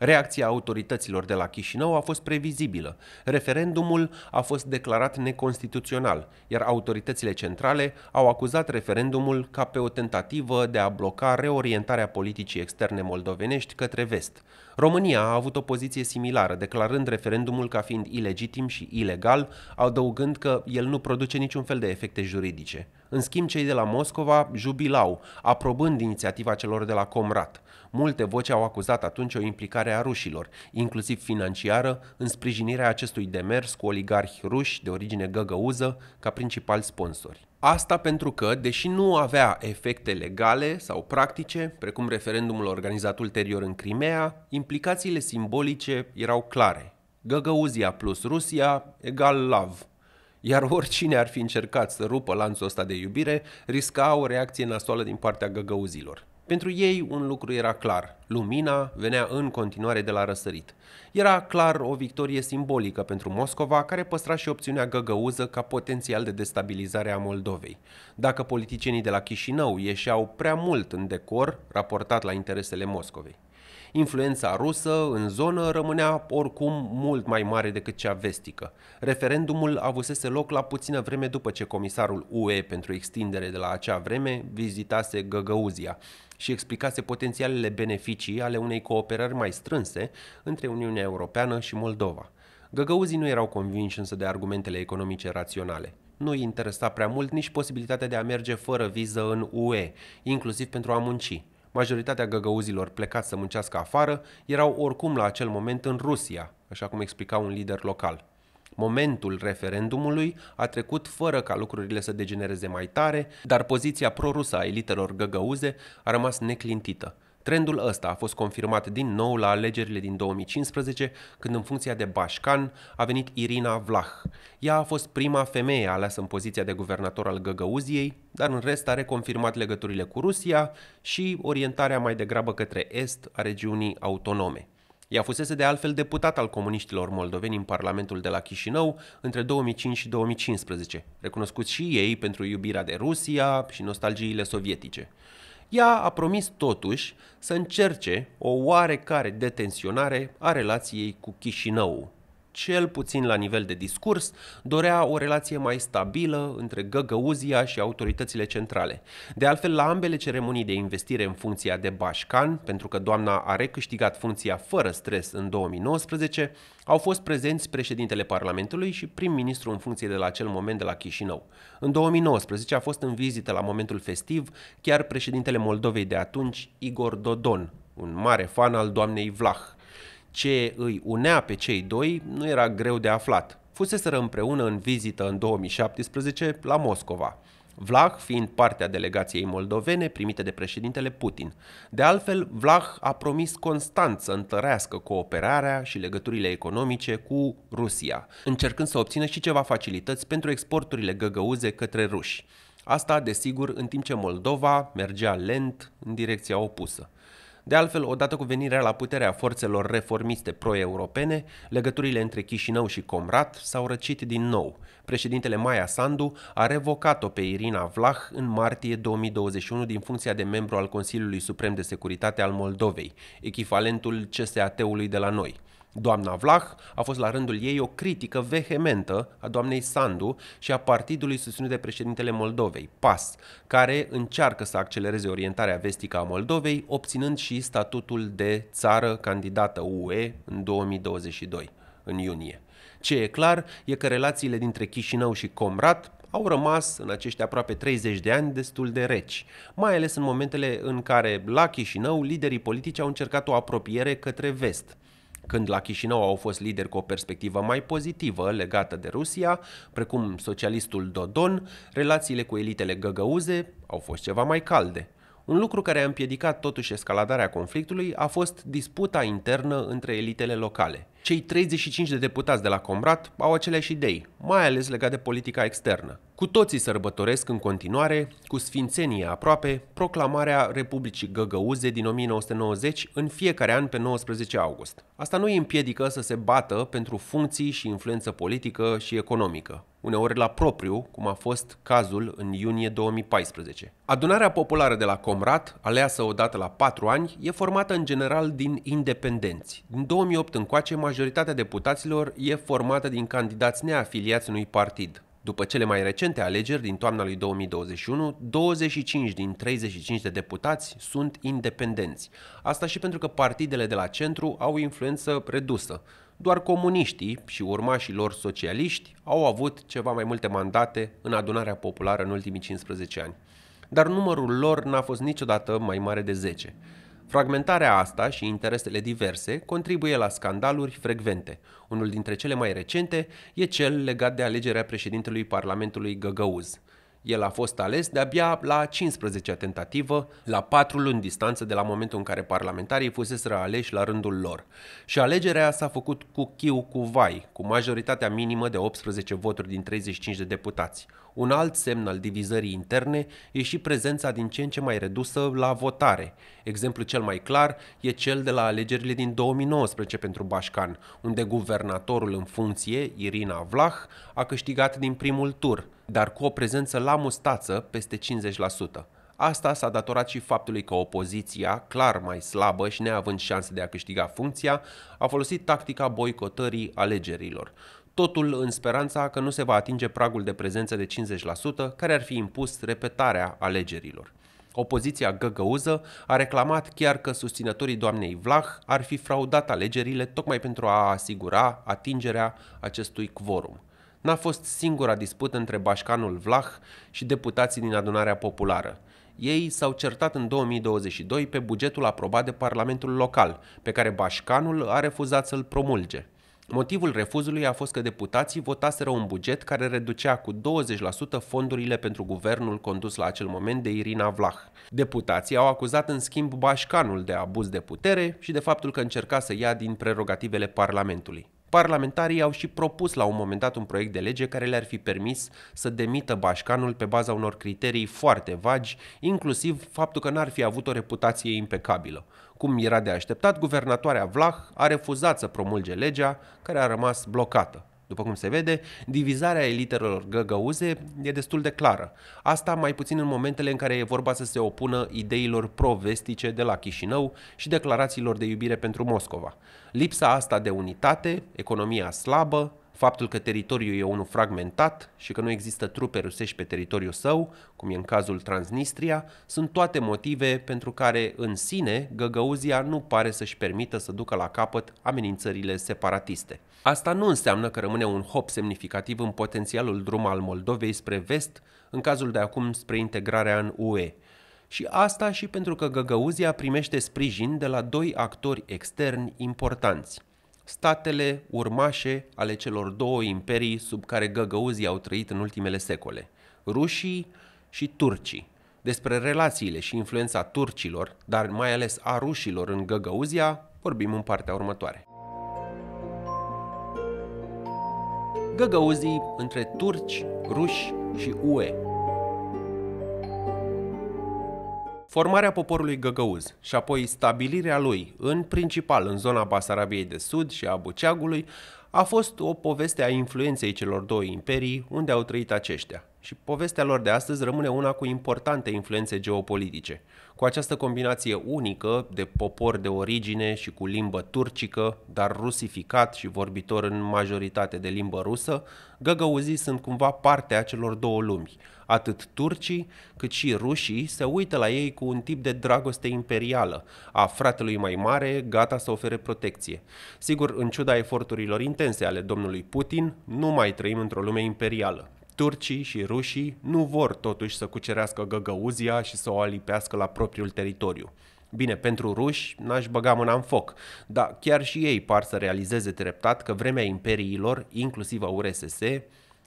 Reacția autorităților de la Chișinău a fost previzibilă. Referendumul a fost declarat neconstituțional, iar autoritățile centrale au acuzat referendumul ca pe o tentativă de a bloca reorientarea politicii externe moldovenești către vest. România a avut o poziție similară, declarând referendumul ca fiind ilegitim și ilegal, adăugând că el nu produce niciun fel de efecte juridice. În schimb, cei de la Moscova jubilau, aprobând inițiativa celor de la Comrat. Multe voci au acuzat atunci o implicare a rușilor, inclusiv financiară, în sprijinirea acestui demers cu oligarhi ruși de origine găgăuză ca principali sponsori. Asta pentru că, deși nu avea efecte legale sau practice, precum referendumul organizat ulterior în Crimea, implicațiile simbolice erau clare. Găgăuzia plus Rusia egal love. Iar oricine ar fi încercat să rupă lanțul ăsta de iubire, risca o reacție nasoală din partea găgăuzilor. Pentru ei un lucru era clar, lumina venea în continuare de la răsărit. Era clar o victorie simbolică pentru Moscova, care păstra și opțiunea găgăuză ca potențial de destabilizare a Moldovei. Dacă politicienii de la Chișinău ieșeau prea mult în decor, raportat la interesele Moscovei. Influența rusă în zonă rămânea oricum mult mai mare decât cea vestică. Referendumul avusese loc la puțină vreme după ce comisarul UE pentru extindere de la acea vreme vizitase Găgăuzia, și explicase potențialele beneficii ale unei cooperări mai strânse între Uniunea Europeană și Moldova. Găgăuzii nu erau convinși însă de argumentele economice raționale. Nu îi interesa prea mult nici posibilitatea de a merge fără viză în UE, inclusiv pentru a munci. Majoritatea găgăuzilor plecați să muncească afară erau oricum la acel moment în Rusia, așa cum explica un lider local. Momentul referendumului a trecut fără ca lucrurile să degenereze mai tare, dar poziția prorusă a elitelor găgăuze a rămas neclintită. Trendul ăsta a fost confirmat din nou la alegerile din 2015, când în funcția de Bașcan a venit Irina Vlah. Ea a fost prima femeie aleasă în poziția de guvernator al Găgăuziei, dar în rest a reconfirmat legăturile cu Rusia și orientarea mai degrabă către est a regiunii autonome. Ea fusese de altfel deputat al comuniștilor moldoveni în Parlamentul de la Chișinău între 2005 și 2015, recunoscut și ei pentru iubirea de Rusia și nostalgiile sovietice. Ea a promis totuși să încerce o oarecare detensionare a relației cu Chișinău, cel puțin la nivel de discurs, dorea o relație mai stabilă între Găgăuzia și autoritățile centrale. De altfel, la ambele ceremonii de investire în funcția de bașcan, pentru că doamna a recâștigat funcția fără stres în 2019, au fost prezenți președintele Parlamentului și prim-ministru în funcție de la acel moment de la Chișinău. În 2019 a fost în vizită la momentul festiv chiar președintele Moldovei de atunci, Igor Dodon, un mare fan al doamnei Vlah. Ce îi unea pe cei doi nu era greu de aflat. Fuseseră împreună în vizită în 2017 la Moscova. Vlah fiind partea delegației moldovene primite de președintele Putin. De altfel, Vlah a promis constant să întărească cooperarea și legăturile economice cu Rusia, încercând să obțină și ceva facilități pentru exporturile găgăuze către ruși. Asta, desigur, în timp ce Moldova mergea lent în direcția opusă. De altfel, odată cu venirea la putere a forțelor reformiste pro-europene, legăturile între Chișinău și Comrat s-au răcit din nou. Președintele Maia Sandu a revocat-o pe Irina Vlah în martie 2021 din funcția de membru al Consiliului Suprem de Securitate al Moldovei, echivalentul CSAT-ului de la noi – Doamna Vlah a fost la rândul ei o critică vehementă a doamnei Sandu și a partidului susținut de președintele Moldovei, PAS, care încearcă să accelereze orientarea vestică a Moldovei, obținând și statutul de țară candidată UE în 2022, în iunie. Ce e clar e că relațiile dintre Chișinău și Comrat au rămas în acești aproape 30 de ani destul de reci, mai ales în momentele în care la Chișinău liderii politici au încercat o apropiere către vest, când la Chișinău au fost lideri cu o perspectivă mai pozitivă legată de Rusia, precum socialistul Dodon, relațiile cu elitele găgăuze au fost ceva mai calde. Un lucru care a împiedicat totuși escaladarea conflictului a fost disputa internă între elitele locale. Cei 35 de deputați de la Comrat au aceleași idei, mai ales legate de politica externă. Cu toții sărbătoresc în continuare, cu sfințenie aproape, proclamarea Republicii Găgăuze din 1990 în fiecare an pe 19 august. Asta nu îi împiedică să se bată pentru funcții și influență politică și economică, uneori la propriu, cum a fost cazul în iunie 2014. Adunarea populară de la Comrat, aleasă odată la patru ani, e formată în general din independenți. Din 2008 încoace, majoritatea deputaților e formată din candidați neafiliați unui partid. După cele mai recente alegeri din toamna lui 2021, 25 din 35 de deputați sunt independenți. Asta și pentru că partidele de la centru au influență redusă. Doar comuniștii și urmașii lor socialiști au avut ceva mai multe mandate în adunarea populară în ultimii 15 ani. Dar numărul lor n-a fost niciodată mai mare de 10. Fragmentarea asta și interesele diverse contribuie la scandaluri frecvente. Unul dintre cele mai recente e cel legat de alegerea președintelui Parlamentului Găgăuz. El a fost ales de-abia la 15-a tentativă, la 4 luni distanță de la momentul în care parlamentarii fuseseră aleși la rândul lor. Și alegerea s-a făcut cu chiu cu vai, cu majoritatea minimă de 18 voturi din 35 de deputați. Un alt semn al divizării interne e și prezența din ce în ce mai redusă la votare. Exemplu cel mai clar e cel de la alegerile din 2019 pentru Bașcan, unde guvernatorul în funcție, Irina Vlah, a câștigat din primul tur, dar cu o prezență la mustață peste 50%. Asta s-a datorat și faptului că opoziția, clar mai slabă și neavând șanse de a câștiga funcția, a folosit tactica boicotării alegerilor. Totul în speranța că nu se va atinge pragul de prezență de 50% care ar fi impus repetarea alegerilor. Opoziția găgăuză a reclamat chiar că susținătorii doamnei Vlah ar fi fraudat alegerile tocmai pentru a asigura atingerea acestui quorum n-a fost singura dispută între bașcanul Vlah și deputații din adunarea populară. Ei s-au certat în 2022 pe bugetul aprobat de Parlamentul local, pe care bașcanul a refuzat să-l promulge. Motivul refuzului a fost că deputații votaseră un buget care reducea cu 20% fondurile pentru guvernul condus la acel moment de Irina Vlah. Deputații au acuzat în schimb Bașcanul de abuz de putere și de faptul că încerca să ia din prerogativele Parlamentului. Parlamentarii au și propus la un moment dat un proiect de lege care le-ar fi permis să demită Bașcanul pe baza unor criterii foarte vagi, inclusiv faptul că n-ar fi avut o reputație impecabilă. Cum era de așteptat, guvernatoarea Vlah a refuzat să promulge legea, care a rămas blocată. După cum se vede, divizarea elitelor găgăuze e destul de clară. Asta mai puțin în momentele în care e vorba să se opună ideilor provestice de la Chișinău și declarațiilor de iubire pentru Moscova. Lipsa asta de unitate, economia slabă, faptul că teritoriul e unul fragmentat și că nu există trupe rusești pe teritoriul său, cum e în cazul Transnistria, sunt toate motive pentru care în sine Găgăuzia nu pare să-și permită să ducă la capăt amenințările separatiste. Asta nu înseamnă că rămâne un hop semnificativ în potențialul drum al Moldovei spre vest, în cazul de acum spre integrarea în UE. Și asta și pentru că Găgăuzia primește sprijin de la doi actori externi importanți. Statele urmașe ale celor două imperii sub care găgăuzii au trăit în ultimele secole, rușii și turcii. Despre relațiile și influența turcilor, dar mai ales a rușilor în Găgăuzia, vorbim în partea următoare. găgăuzii între turci, ruși și UE. Formarea poporului găgăuz și apoi stabilirea lui, în principal în zona Basarabiei de Sud și a Buceagului, a fost o poveste a influenței celor două imperii unde au trăit aceștia. Și povestea lor de astăzi rămâne una cu importante influențe geopolitice – cu această combinație unică de popor de origine și cu limbă turcică, dar rusificat și vorbitor în majoritate de limbă rusă, găgăuzii sunt cumva parte a celor două lumi. Atât turcii cât și rușii se uită la ei cu un tip de dragoste imperială, a fratelui mai mare, gata să ofere protecție. Sigur, în ciuda eforturilor intense ale domnului Putin, nu mai trăim într-o lume imperială. Turcii și rușii nu vor totuși să cucerească Găgăuzia și să o alipească la propriul teritoriu. Bine, pentru ruși n-aș băga mâna în foc, dar chiar și ei par să realizeze treptat că vremea imperiilor, inclusiv a URSS,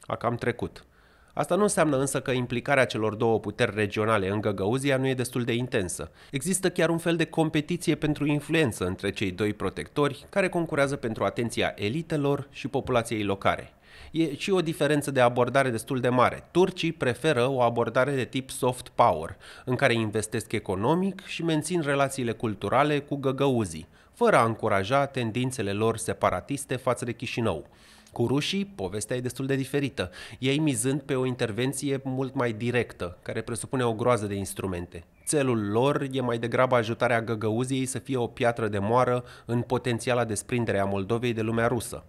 a cam trecut. Asta nu înseamnă însă că implicarea celor două puteri regionale în Găgăuzia nu e destul de intensă. Există chiar un fel de competiție pentru influență între cei doi protectori care concurează pentru atenția elitelor și populației locale e și o diferență de abordare destul de mare. Turcii preferă o abordare de tip soft power, în care investesc economic și mențin relațiile culturale cu găgăuzii, fără a încuraja tendințele lor separatiste față de Chișinău. Cu rușii, povestea e destul de diferită, ei mizând pe o intervenție mult mai directă, care presupune o groază de instrumente. Țelul lor e mai degrabă ajutarea găgăuziei să fie o piatră de moară în potențiala desprindere a Moldovei de lumea rusă.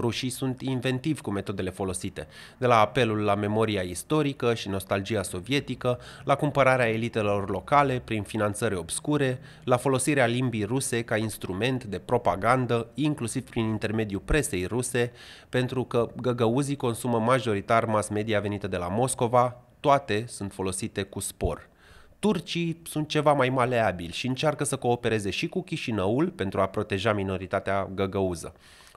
Rușii sunt inventivi cu metodele folosite, de la apelul la memoria istorică și nostalgia sovietică, la cumpărarea elitelor locale prin finanțări obscure, la folosirea limbii ruse ca instrument de propagandă, inclusiv prin intermediul presei ruse, pentru că găgăuzii consumă majoritar mass media venită de la Moscova, toate sunt folosite cu spor turcii sunt ceva mai maleabili și încearcă să coopereze și cu Chișinăul pentru a proteja minoritatea găgăuză.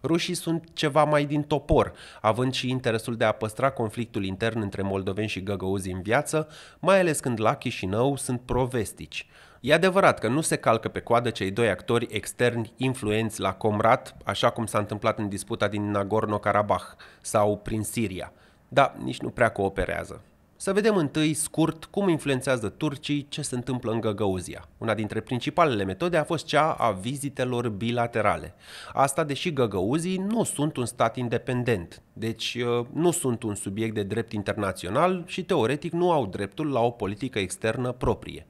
Rușii sunt ceva mai din topor, având și interesul de a păstra conflictul intern între moldoveni și găgăuzi în viață, mai ales când la Chișinău sunt provestici. E adevărat că nu se calcă pe coadă cei doi actori externi influenți la Comrat, așa cum s-a întâmplat în disputa din Nagorno-Karabakh sau prin Siria, dar nici nu prea cooperează. Să vedem întâi, scurt, cum influențează turcii ce se întâmplă în Găgăuzia. Una dintre principalele metode a fost cea a vizitelor bilaterale. Asta deși găgăuzii nu sunt un stat independent, deci uh, nu sunt un subiect de drept internațional și teoretic nu au dreptul la o politică externă proprie.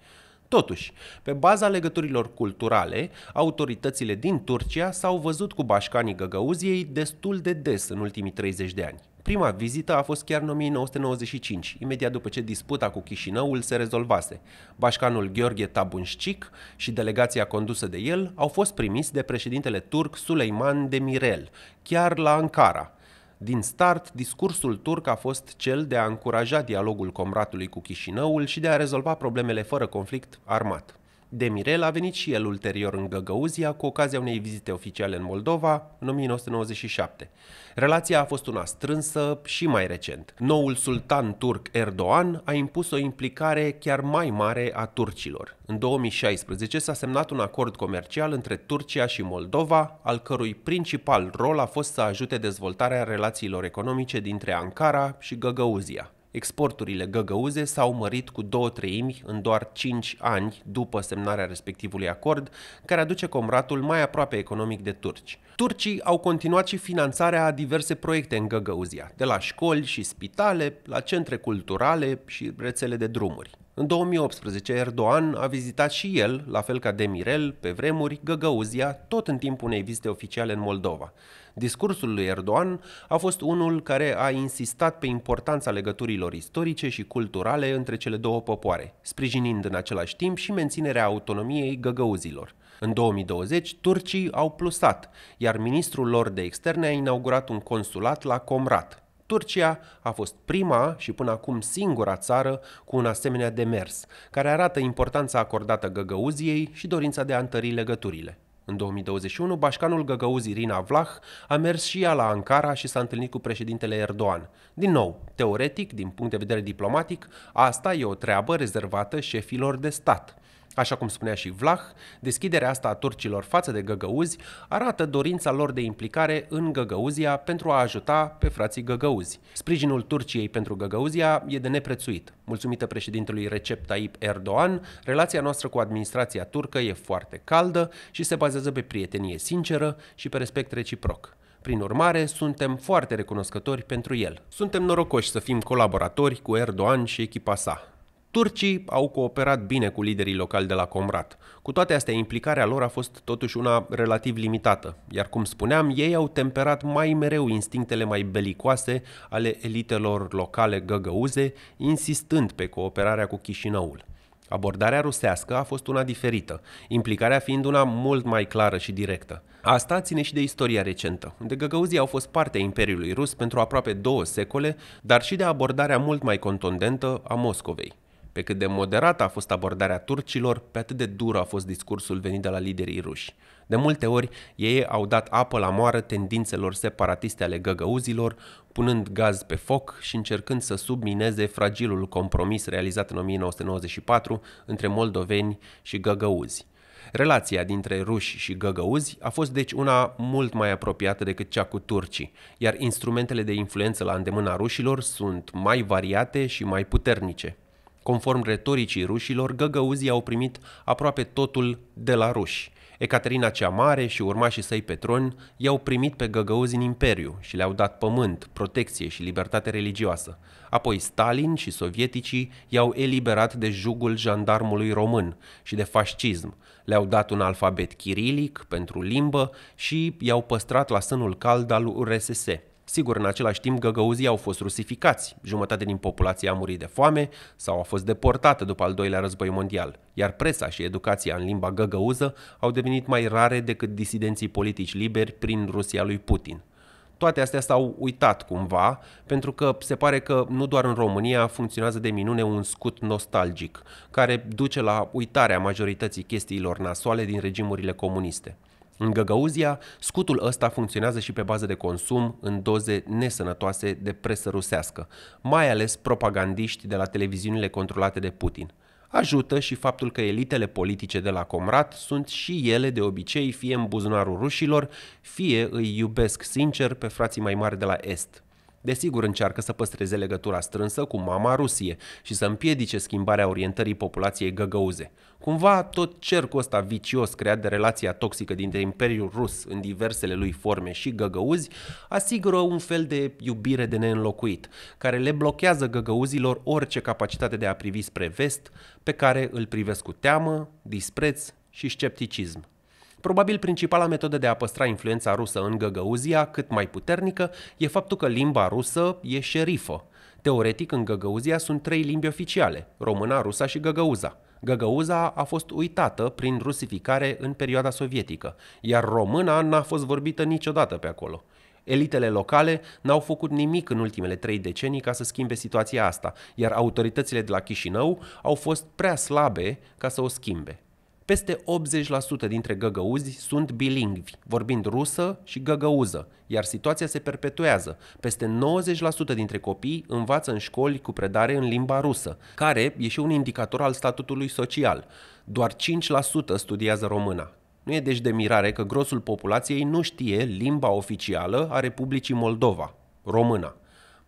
Totuși, pe baza legăturilor culturale, autoritățile din Turcia s-au văzut cu bașcanii Găgăuziei destul de des în ultimii 30 de ani. Prima vizită a fost chiar în 1995, imediat după ce disputa cu Chișinăul se rezolvase. Bașcanul Gheorghe Tabunșcic și delegația condusă de el au fost primiți de președintele turc Suleiman Demirel, chiar la Ankara. Din start, discursul turc a fost cel de a încuraja dialogul comratului cu Chișinăul și de a rezolva problemele fără conflict armat. Demirel a venit și el ulterior în Găgăuzia cu ocazia unei vizite oficiale în Moldova în 1997. Relația a fost una strânsă și mai recent. Noul sultan turc Erdogan a impus o implicare chiar mai mare a turcilor. În 2016 s-a semnat un acord comercial între Turcia și Moldova, al cărui principal rol a fost să ajute dezvoltarea relațiilor economice dintre Ankara și Găgăuzia. Exporturile găgăuze s-au mărit cu două treimi în doar 5 ani după semnarea respectivului acord, care aduce comratul mai aproape economic de turci. Turcii au continuat și finanțarea a diverse proiecte în Găgăuzia, de la școli și spitale, la centre culturale și rețele de drumuri. În 2018, Erdogan a vizitat și el, la fel ca Demirel, pe vremuri, Găgăuzia, tot în timpul unei vizite oficiale în Moldova. Discursul lui Erdogan a fost unul care a insistat pe importanța legăturilor istorice și culturale între cele două popoare, sprijinind în același timp și menținerea autonomiei găgăuzilor. În 2020, turcii au plusat, iar ministrul lor de externe a inaugurat un consulat la Comrat, Turcia a fost prima și până acum singura țară cu un asemenea demers, care arată importanța acordată Găgăuziei și dorința de a întări legăturile. În 2021, bașcanul găgăuz Irina Vlah a mers și ea la Ankara și s-a întâlnit cu președintele Erdogan. Din nou, teoretic, din punct de vedere diplomatic, asta e o treabă rezervată șefilor de stat – Așa cum spunea și Vlah, deschiderea asta a turcilor față de găgăuzi arată dorința lor de implicare în Găgăuzia pentru a ajuta pe frații găgăuzi. Sprijinul Turciei pentru Găgăuzia e de neprețuit. Mulțumită președintelui Recep Tayyip Erdoğan, relația noastră cu administrația turcă e foarte caldă și se bazează pe prietenie sinceră și pe respect reciproc. Prin urmare, suntem foarte recunoscători pentru el. Suntem norocoși să fim colaboratori cu Erdoğan și echipa sa, Turcii au cooperat bine cu liderii locali de la Comrat. Cu toate astea, implicarea lor a fost totuși una relativ limitată, iar cum spuneam, ei au temperat mai mereu instinctele mai belicoase ale elitelor locale găgăuze, insistând pe cooperarea cu Chișinăul. Abordarea rusească a fost una diferită, implicarea fiind una mult mai clară și directă. Asta ține și de istoria recentă, unde găgăuzii au fost parte a Imperiului Rus pentru aproape două secole, dar și de abordarea mult mai contundentă a Moscovei. Pe cât de moderată a fost abordarea turcilor, pe atât de dur a fost discursul venit de la liderii ruși. De multe ori, ei au dat apă la moară tendințelor separatiste ale găgăuzilor, punând gaz pe foc și încercând să submineze fragilul compromis realizat în 1994 între moldoveni și găgăuzi. Relația dintre ruși și găgăuzi a fost deci una mult mai apropiată decât cea cu turcii, iar instrumentele de influență la îndemâna rușilor sunt mai variate și mai puternice – Conform retoricii rușilor, găgăuzii au primit aproape totul de la ruși. Ecaterina cea Mare și urmașii săi pe tron i-au primit pe găgăuzi în imperiu și le-au dat pământ, protecție și libertate religioasă. Apoi Stalin și sovieticii i-au eliberat de jugul jandarmului român și de fascism. Le-au dat un alfabet chirilic pentru limbă și i-au păstrat la sânul cald al URSS. Sigur, în același timp, găgăuzii au fost rusificați, jumătate din populație a murit de foame sau a fost deportată după al doilea război mondial, iar presa și educația în limba găgăuză au devenit mai rare decât disidenții politici liberi prin Rusia lui Putin. Toate astea s-au uitat cumva, pentru că se pare că nu doar în România funcționează de minune un scut nostalgic, care duce la uitarea majorității chestiilor nasoale din regimurile comuniste. În Găgăuzia, scutul ăsta funcționează și pe bază de consum în doze nesănătoase de presă rusească, mai ales propagandiști de la televiziunile controlate de Putin. Ajută și faptul că elitele politice de la Comrat sunt și ele de obicei fie în buzunarul rușilor, fie îi iubesc sincer pe frații mai mari de la Est. Desigur, încearcă să păstreze legătura strânsă cu mama Rusie și să împiedice schimbarea orientării populației găgăuze. Cumva, tot cercul ăsta vicios creat de relația toxică dintre Imperiul Rus în diversele lui forme și găgăuzi asigură un fel de iubire de neînlocuit, care le blochează găgăuzilor orice capacitate de a privi spre vest, pe care îl privesc cu teamă, dispreț și scepticism. Probabil principala metodă de a păstra influența rusă în Găgăuzia, cât mai puternică, e faptul că limba rusă e șerifă. Teoretic, în Găgăuzia sunt trei limbi oficiale, româna, rusa și găgăuza. Găgăuza a fost uitată prin rusificare în perioada sovietică, iar româna n-a fost vorbită niciodată pe acolo. Elitele locale n-au făcut nimic în ultimele trei decenii ca să schimbe situația asta, iar autoritățile de la Chișinău au fost prea slabe ca să o schimbe. Peste 80% dintre găgăuzi sunt bilingvi, vorbind rusă și găgăuză, iar situația se perpetuează. Peste 90% dintre copii învață în școli cu predare în limba rusă, care e și un indicator al statutului social. Doar 5% studiază româna. Nu e deci de mirare că grosul populației nu știe limba oficială a Republicii Moldova, româna.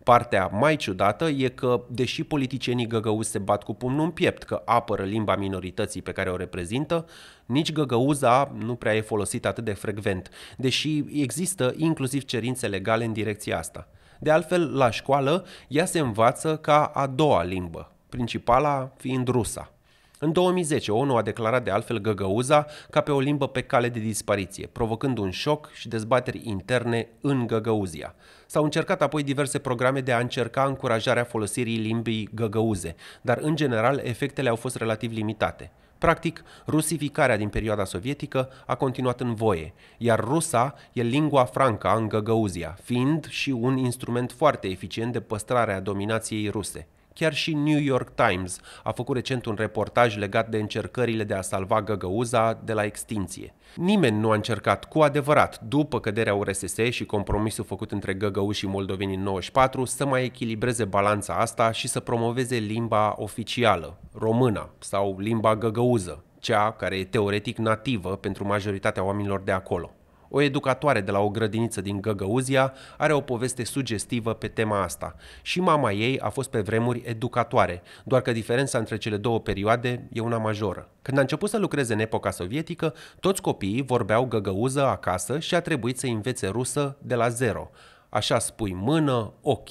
Partea mai ciudată e că, deși politicienii găgăuzi se bat cu pumnul în piept că apără limba minorității pe care o reprezintă, nici găgăuza nu prea e folosită atât de frecvent, deși există inclusiv cerințe legale în direcția asta. De altfel, la școală, ea se învață ca a doua limbă, principala fiind rusa. În 2010, ONU a declarat de altfel găgăuza ca pe o limbă pe cale de dispariție, provocând un șoc și dezbateri interne în Găgăuzia. S-au încercat apoi diverse programe de a încerca încurajarea folosirii limbii găgăuze, dar în general efectele au fost relativ limitate. Practic, rusificarea din perioada sovietică a continuat în voie, iar rusa e lingua franca în Găgăuzia, fiind și un instrument foarte eficient de păstrare a dominației ruse. Chiar și New York Times a făcut recent un reportaj legat de încercările de a salva găgăuza de la extinție. Nimeni nu a încercat cu adevărat, după căderea URSS și compromisul făcut între Găgău și moldovenii în 94, să mai echilibreze balanța asta și să promoveze limba oficială, româna sau limba găgăuză, cea care e teoretic nativă pentru majoritatea oamenilor de acolo. O educatoare de la o grădiniță din Găgăuzia are o poveste sugestivă pe tema asta. Și mama ei a fost pe vremuri educatoare, doar că diferența între cele două perioade e una majoră. Când a început să lucreze în epoca sovietică, toți copiii vorbeau găgăuză acasă și a trebuit să învețe rusă de la zero. Așa spui mână, ochi.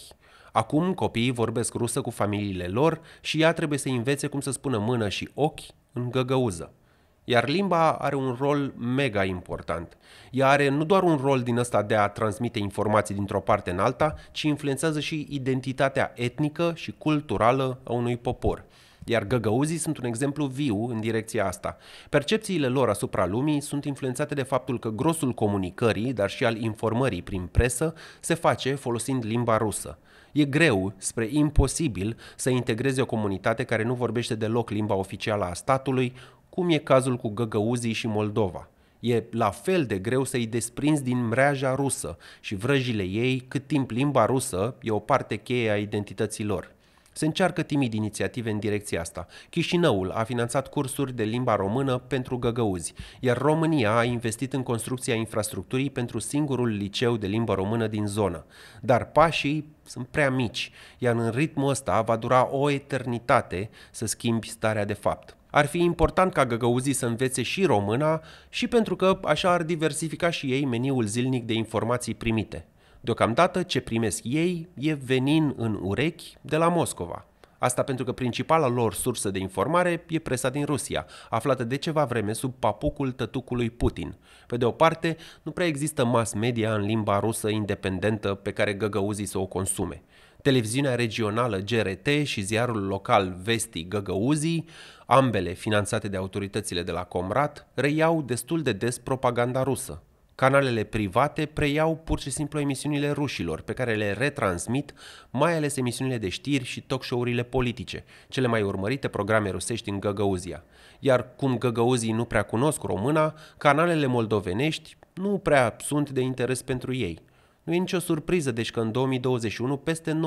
Acum copiii vorbesc rusă cu familiile lor și ea trebuie să învețe cum să spună mână și ochi în găgăuză. Iar limba are un rol mega important. Ea are nu doar un rol din ăsta de a transmite informații dintr-o parte în alta, ci influențează și identitatea etnică și culturală a unui popor. Iar găgăuzii sunt un exemplu viu în direcția asta. Percepțiile lor asupra lumii sunt influențate de faptul că grosul comunicării, dar și al informării prin presă, se face folosind limba rusă. E greu, spre imposibil, să integreze o comunitate care nu vorbește deloc limba oficială a statului, cum e cazul cu găgăuzii și Moldova. E la fel de greu să-i desprinzi din mreaja rusă și vrăjile ei cât timp limba rusă e o parte cheie a identității lor. Se încearcă timid inițiative în direcția asta. Chișinăul a finanțat cursuri de limba română pentru găgăuzi, iar România a investit în construcția infrastructurii pentru singurul liceu de limba română din zonă. Dar pașii sunt prea mici, iar în ritmul ăsta va dura o eternitate să schimbi starea de fapt ar fi important ca găgăuzii să învețe și româna și pentru că așa ar diversifica și ei meniul zilnic de informații primite. Deocamdată ce primesc ei e venin în urechi de la Moscova. Asta pentru că principala lor sursă de informare e presa din Rusia, aflată de ceva vreme sub papucul tătucului Putin. Pe de o parte, nu prea există mass media în limba rusă independentă pe care găgăuzii să o consume – televiziunea regională GRT și ziarul local Vesti Găgăuzi, ambele finanțate de autoritățile de la Comrat, reiau destul de des propaganda rusă. Canalele private preiau pur și simplu emisiunile rușilor, pe care le retransmit, mai ales emisiunile de știri și talk show-urile politice, cele mai urmărite programe rusești în Găgăuzia. Iar cum găgăuzii nu prea cunosc româna, canalele moldovenești nu prea sunt de interes pentru ei – nu e nicio surpriză deci că în 2021 peste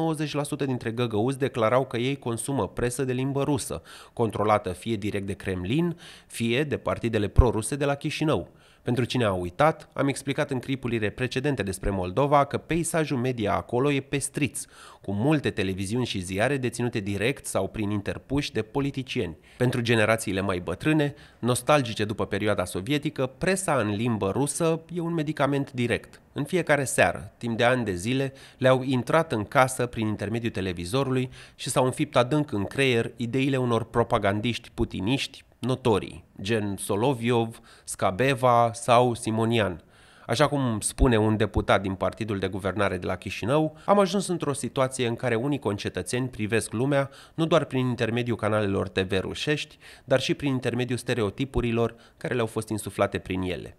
90% dintre găgăuzi declarau că ei consumă presă de limbă rusă, controlată fie direct de Kremlin, fie de partidele proruse de la Chișinău. Pentru cine a uitat, am explicat în clipurile precedente despre Moldova că peisajul media acolo e pestriț, cu multe televiziuni și ziare deținute direct sau prin interpuși de politicieni. Pentru generațiile mai bătrâne, nostalgice după perioada sovietică, presa în limbă rusă e un medicament direct. În fiecare seară, timp de ani de zile, le-au intrat în casă prin intermediul televizorului și s-au înfipt adânc în creier ideile unor propagandiști putiniști, notorii, gen Soloviov, Scabeva sau Simonian. Așa cum spune un deputat din partidul de guvernare de la Chișinău, am ajuns într-o situație în care unii concetățeni privesc lumea nu doar prin intermediul canalelor TV rușești, dar și prin intermediul stereotipurilor care le-au fost insuflate prin ele.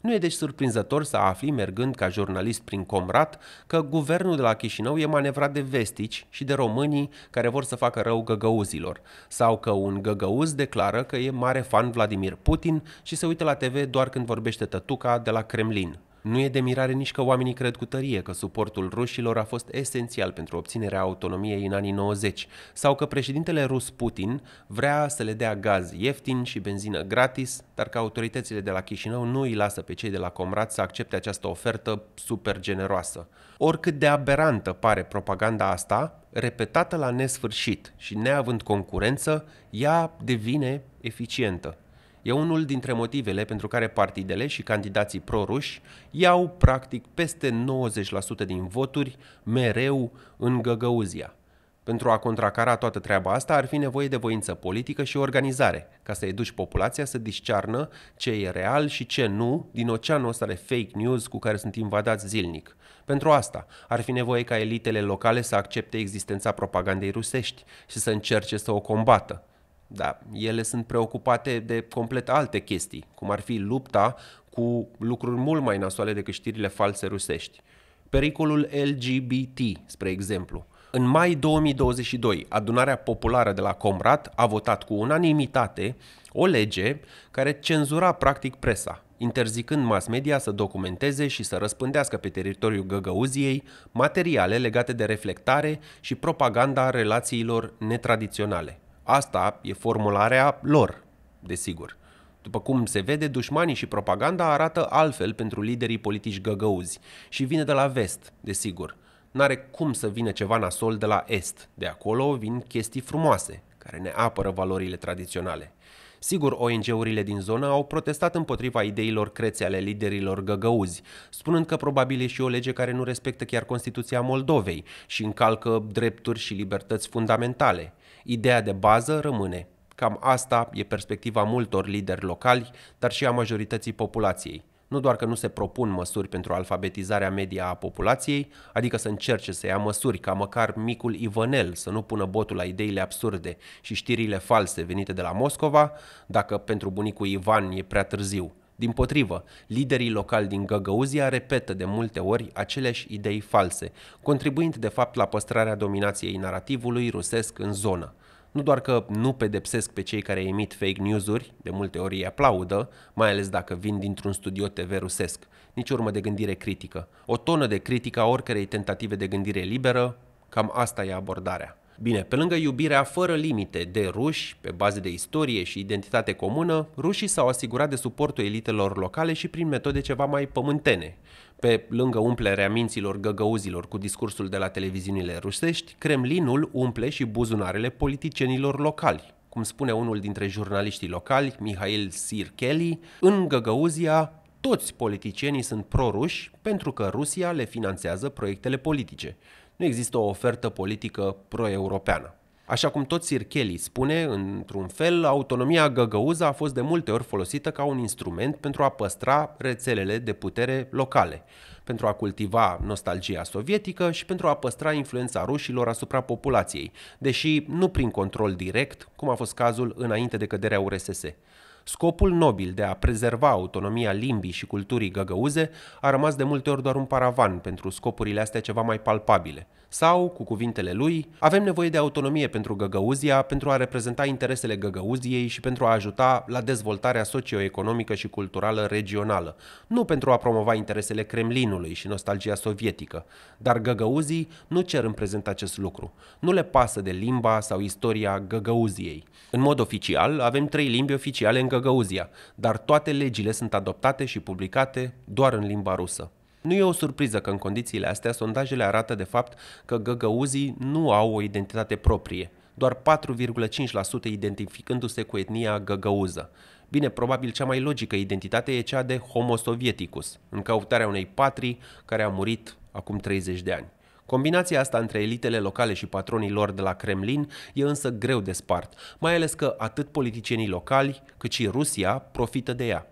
Nu e deci surprinzător să afli, mergând ca jurnalist prin Comrat, că guvernul de la Chișinău e manevrat de vestici și de românii care vor să facă rău găgăuzilor, sau că un găgăuz declară că e mare fan Vladimir Putin și se uită la TV doar când vorbește tătuca de la Kremlin. Nu e de mirare nici că oamenii cred cu tărie că suportul rușilor a fost esențial pentru obținerea autonomiei în anii 90 sau că președintele rus Putin vrea să le dea gaz ieftin și benzină gratis, dar că autoritățile de la Chișinău nu îi lasă pe cei de la Comrat să accepte această ofertă super generoasă. Oricât de aberantă pare propaganda asta, repetată la nesfârșit și neavând concurență, ea devine eficientă. E unul dintre motivele pentru care partidele și candidații proruși iau practic peste 90% din voturi mereu în Găgăuzia. Pentru a contracara toată treaba asta ar fi nevoie de voință politică și organizare, ca să educi populația să discearnă ce e real și ce nu din oceanul ăsta de fake news cu care sunt invadați zilnic. Pentru asta ar fi nevoie ca elitele locale să accepte existența propagandei rusești și să încerce să o combată. Da, ele sunt preocupate de complet alte chestii, cum ar fi lupta cu lucruri mult mai nasoale decât știrile false rusești. Pericolul LGBT, spre exemplu. În mai 2022, adunarea populară de la Comrat a votat cu unanimitate o lege care cenzura practic presa, interzicând mass media să documenteze și să răspândească pe teritoriul Găgăuziei materiale legate de reflectare și propaganda relațiilor netradiționale. Asta e formularea lor, desigur. După cum se vede, dușmanii și propaganda arată altfel pentru liderii politici găgăuzi și vine de la vest, desigur. N-are cum să vină ceva nasol de la est. De acolo vin chestii frumoase, care ne apără valorile tradiționale. Sigur, ONG-urile din zonă au protestat împotriva ideilor crețe ale liderilor găgăuzi, spunând că probabil e și o lege care nu respectă chiar Constituția Moldovei și încalcă drepturi și libertăți fundamentale ideea de bază rămâne. Cam asta e perspectiva multor lideri locali, dar și a majorității populației. Nu doar că nu se propun măsuri pentru alfabetizarea media a populației, adică să încerce să ia măsuri ca măcar micul Ivanel, să nu pună botul la ideile absurde și știrile false venite de la Moscova, dacă pentru bunicul Ivan e prea târziu. Din potrivă, liderii locali din Găgăuzia repetă de multe ori aceleași idei false, contribuind de fapt la păstrarea dominației narativului rusesc în zonă. Nu doar că nu pedepsesc pe cei care emit fake news-uri, de multe ori îi aplaudă, mai ales dacă vin dintr-un studio TV rusesc, nici urmă de gândire critică. O tonă de critică a oricărei tentative de gândire liberă, cam asta e abordarea. Bine, pe lângă iubirea fără limite de ruși, pe bază de istorie și identitate comună, rușii s-au asigurat de suportul elitelor locale și prin metode ceva mai pământene. Pe lângă umplerea minților găgăuzilor cu discursul de la televiziunile rusești, Kremlinul umple și buzunarele politicienilor locali, cum spune unul dintre jurnaliștii locali, Mihail Sirkeli, în Găgăuzia toți politicienii sunt proruși pentru că Rusia le finanțează proiectele politice nu există o ofertă politică pro-europeană. Așa cum tot Sir Kelly spune, într-un fel, autonomia găgăuză a fost de multe ori folosită ca un instrument pentru a păstra rețelele de putere locale, pentru a cultiva nostalgia sovietică și pentru a păstra influența rușilor asupra populației, deși nu prin control direct, cum a fost cazul înainte de căderea URSS. Scopul nobil de a prezerva autonomia limbii și culturii găgăuze a rămas de multe ori doar un paravan pentru scopurile astea ceva mai palpabile. Sau, cu cuvintele lui, avem nevoie de autonomie pentru Găgăuzia pentru a reprezenta interesele Găgăuziei și pentru a ajuta la dezvoltarea socioeconomică și culturală regională, nu pentru a promova interesele Kremlinului și nostalgia sovietică. Dar găgăuzii nu cer în prezent acest lucru. Nu le pasă de limba sau istoria Găgăuziei. În mod oficial, avem trei limbi oficiale în Găgăuzia Găgăuzia, dar toate legile sunt adoptate și publicate doar în limba rusă. Nu e o surpriză că în condițiile astea sondajele arată de fapt că găgăuzii nu au o identitate proprie, doar 4,5% identificându-se cu etnia găgăuză. Bine, probabil cea mai logică identitate e cea de Homo Sovieticus, în căutarea unei patrii care a murit acum 30 de ani. Combinația asta între elitele locale și patronii lor de la Kremlin e însă greu de spart, mai ales că atât politicienii locali cât și Rusia profită de ea.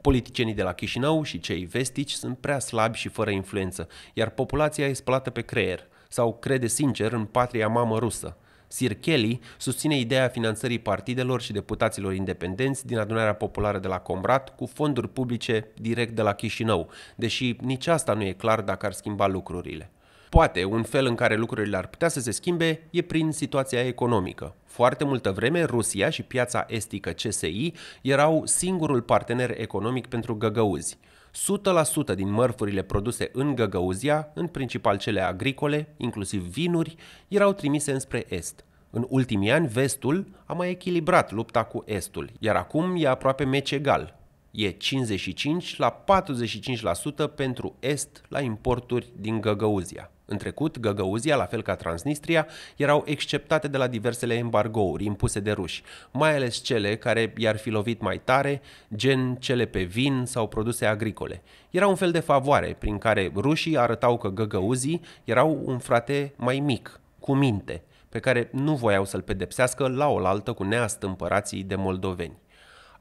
Politicienii de la Chișinău și cei vestici sunt prea slabi și fără influență, iar populația e spălată pe creier sau crede sincer în patria mamă rusă. Sir Kelly susține ideea finanțării partidelor și deputaților independenți din adunarea populară de la Comrat cu fonduri publice direct de la Chișinău, deși nici asta nu e clar dacă ar schimba lucrurile. Poate un fel în care lucrurile ar putea să se schimbe e prin situația economică. Foarte multă vreme, Rusia și piața estică CSI erau singurul partener economic pentru găgăuzi. 100% din mărfurile produse în Găgăuzia, în principal cele agricole, inclusiv vinuri, erau trimise înspre est. În ultimii ani, vestul a mai echilibrat lupta cu estul, iar acum e aproape meci egal. E 55 la 45% pentru est la importuri din Găgăuzia. În trecut, Găgăuzia, la fel ca Transnistria, erau exceptate de la diversele embargouri impuse de ruși, mai ales cele care i-ar fi lovit mai tare, gen cele pe vin sau produse agricole. Era un fel de favoare prin care rușii arătau că găgăuzii erau un frate mai mic, cu minte, pe care nu voiau să-l pedepsească la oaltă cu neastâmpărații de moldoveni.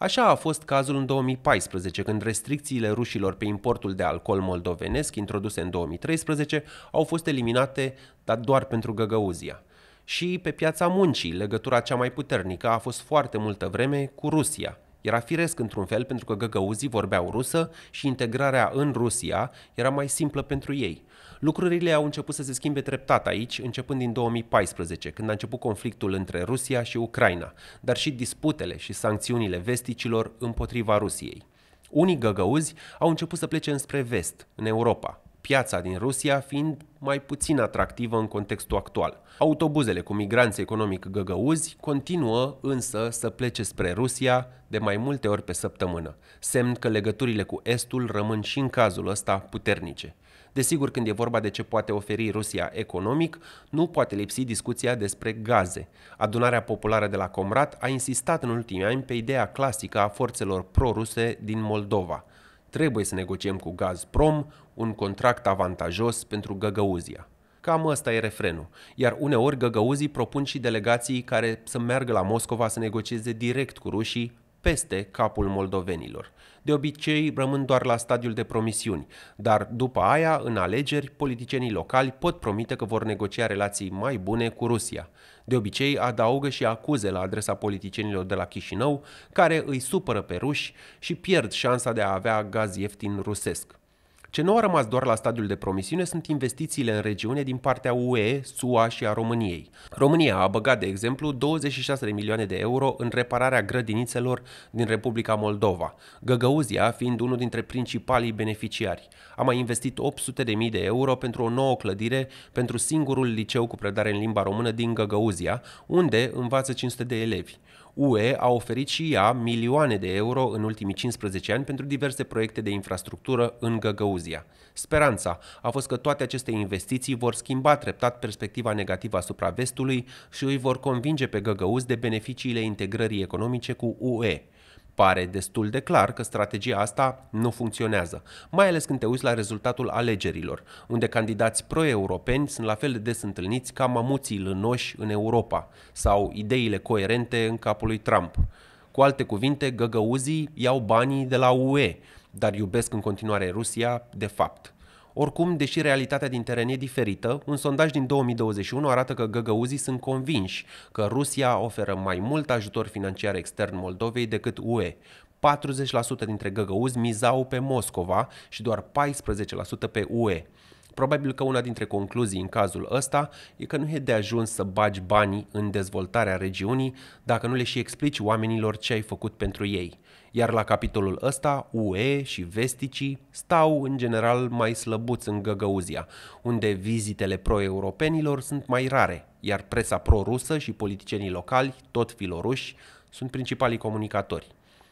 Așa a fost cazul în 2014, când restricțiile rușilor pe importul de alcool moldovenesc introduse în 2013 au fost eliminate, dar doar pentru Găgăuzia. Și pe piața muncii, legătura cea mai puternică a fost foarte multă vreme cu Rusia, era firesc într-un fel pentru că găgăuzii vorbeau rusă și integrarea în Rusia era mai simplă pentru ei. Lucrurile au început să se schimbe treptat aici, începând din 2014, când a început conflictul între Rusia și Ucraina, dar și disputele și sancțiunile vesticilor împotriva Rusiei. Unii găgăuzi au început să plece înspre vest, în Europa, piața din Rusia fiind mai puțin atractivă în contextul actual. Autobuzele cu migranți economic găgăuzi continuă însă să plece spre Rusia de mai multe ori pe săptămână, semn că legăturile cu Estul rămân și în cazul ăsta puternice. Desigur, când e vorba de ce poate oferi Rusia economic, nu poate lipsi discuția despre gaze. Adunarea populară de la Comrat a insistat în ultimii ani pe ideea clasică a forțelor proruse din Moldova. Trebuie să negociem cu Gazprom un contract avantajos pentru Găgăuzia. Cam ăsta e refrenul. Iar uneori găgăuzii propun și delegații care să meargă la Moscova să negocieze direct cu rușii peste capul moldovenilor. De obicei rămân doar la stadiul de promisiuni, dar după aia, în alegeri, politicienii locali pot promite că vor negocia relații mai bune cu Rusia. De obicei adaugă și acuze la adresa politicienilor de la Chișinău, care îi supără pe ruși și pierd șansa de a avea gaz ieftin rusesc. Ce nu a rămas doar la stadiul de promisiune sunt investițiile în regiune din partea UE, SUA și a României. România a băgat, de exemplu, 26 de milioane de euro în repararea grădinițelor din Republica Moldova, Găgăuzia fiind unul dintre principalii beneficiari. A mai investit 800 de mii de euro pentru o nouă clădire pentru singurul liceu cu predare în limba română din Găgăuzia, unde învață 500 de elevi. UE a oferit și ea milioane de euro în ultimii 15 ani pentru diverse proiecte de infrastructură în Găgăuzia. Speranța a fost că toate aceste investiții vor schimba treptat perspectiva negativă asupra vestului și îi vor convinge pe Găgăuz de beneficiile integrării economice cu UE pare destul de clar că strategia asta nu funcționează, mai ales când te uiți la rezultatul alegerilor, unde candidați pro-europeni sunt la fel de des întâlniți ca mamuții lânoși în Europa sau ideile coerente în capul lui Trump. Cu alte cuvinte, găgăuzii iau banii de la UE, dar iubesc în continuare Rusia de fapt. Oricum, deși realitatea din teren e diferită, un sondaj din 2021 arată că găgăuzii sunt convinși că Rusia oferă mai mult ajutor financiar extern Moldovei decât UE. 40% dintre găgăuzi mizau pe Moscova și doar 14% pe UE. Probabil că una dintre concluzii în cazul ăsta e că nu e de ajuns să bagi banii în dezvoltarea regiunii dacă nu le și explici oamenilor ce ai făcut pentru ei iar la capitolul ăsta UE și vesticii stau în general mai slăbuți în Găgăuzia, unde vizitele pro-europenilor sunt mai rare, iar presa pro-rusă și politicienii locali, tot filoruși, sunt principalii comunicatori.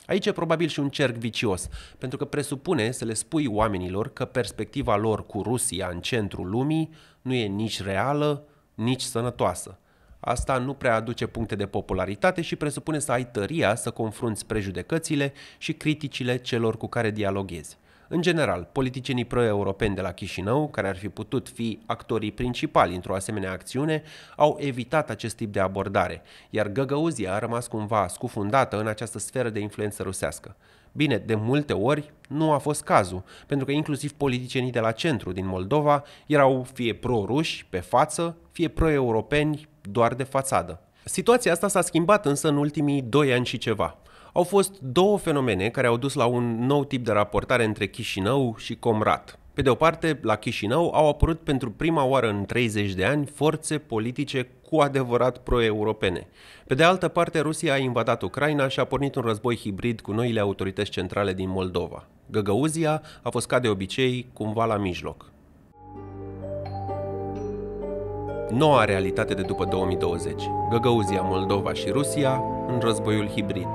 Aici e probabil și un cerc vicios, pentru că presupune să le spui oamenilor că perspectiva lor cu Rusia în centrul lumii nu e nici reală, nici sănătoasă – Asta nu prea aduce puncte de popularitate și presupune să ai tăria să confrunți prejudecățile și criticile celor cu care dialoghezi. În general, politicienii pro-europeni de la Chișinău, care ar fi putut fi actorii principali într-o asemenea acțiune, au evitat acest tip de abordare, iar Găgăuzia a rămas cumva scufundată în această sferă de influență rusească. Bine, de multe ori nu a fost cazul, pentru că inclusiv politicienii de la centru din Moldova erau fie pro-ruși pe față, fie pro-europeni doar de fațadă. Situația asta s-a schimbat însă în ultimii doi ani și ceva. Au fost două fenomene care au dus la un nou tip de raportare între Chișinău și Comrat. Pe de o parte, la Chișinău au apărut pentru prima oară în 30 de ani forțe politice cu adevărat pro-europene. Pe de altă parte, Rusia a invadat Ucraina și a pornit un război hibrid cu noile autorități centrale din Moldova. Găgăuzia a fost ca de obicei cumva la mijloc. Noua realitate de după 2020. Găgăuzia, Moldova și Rusia în războiul hibrid.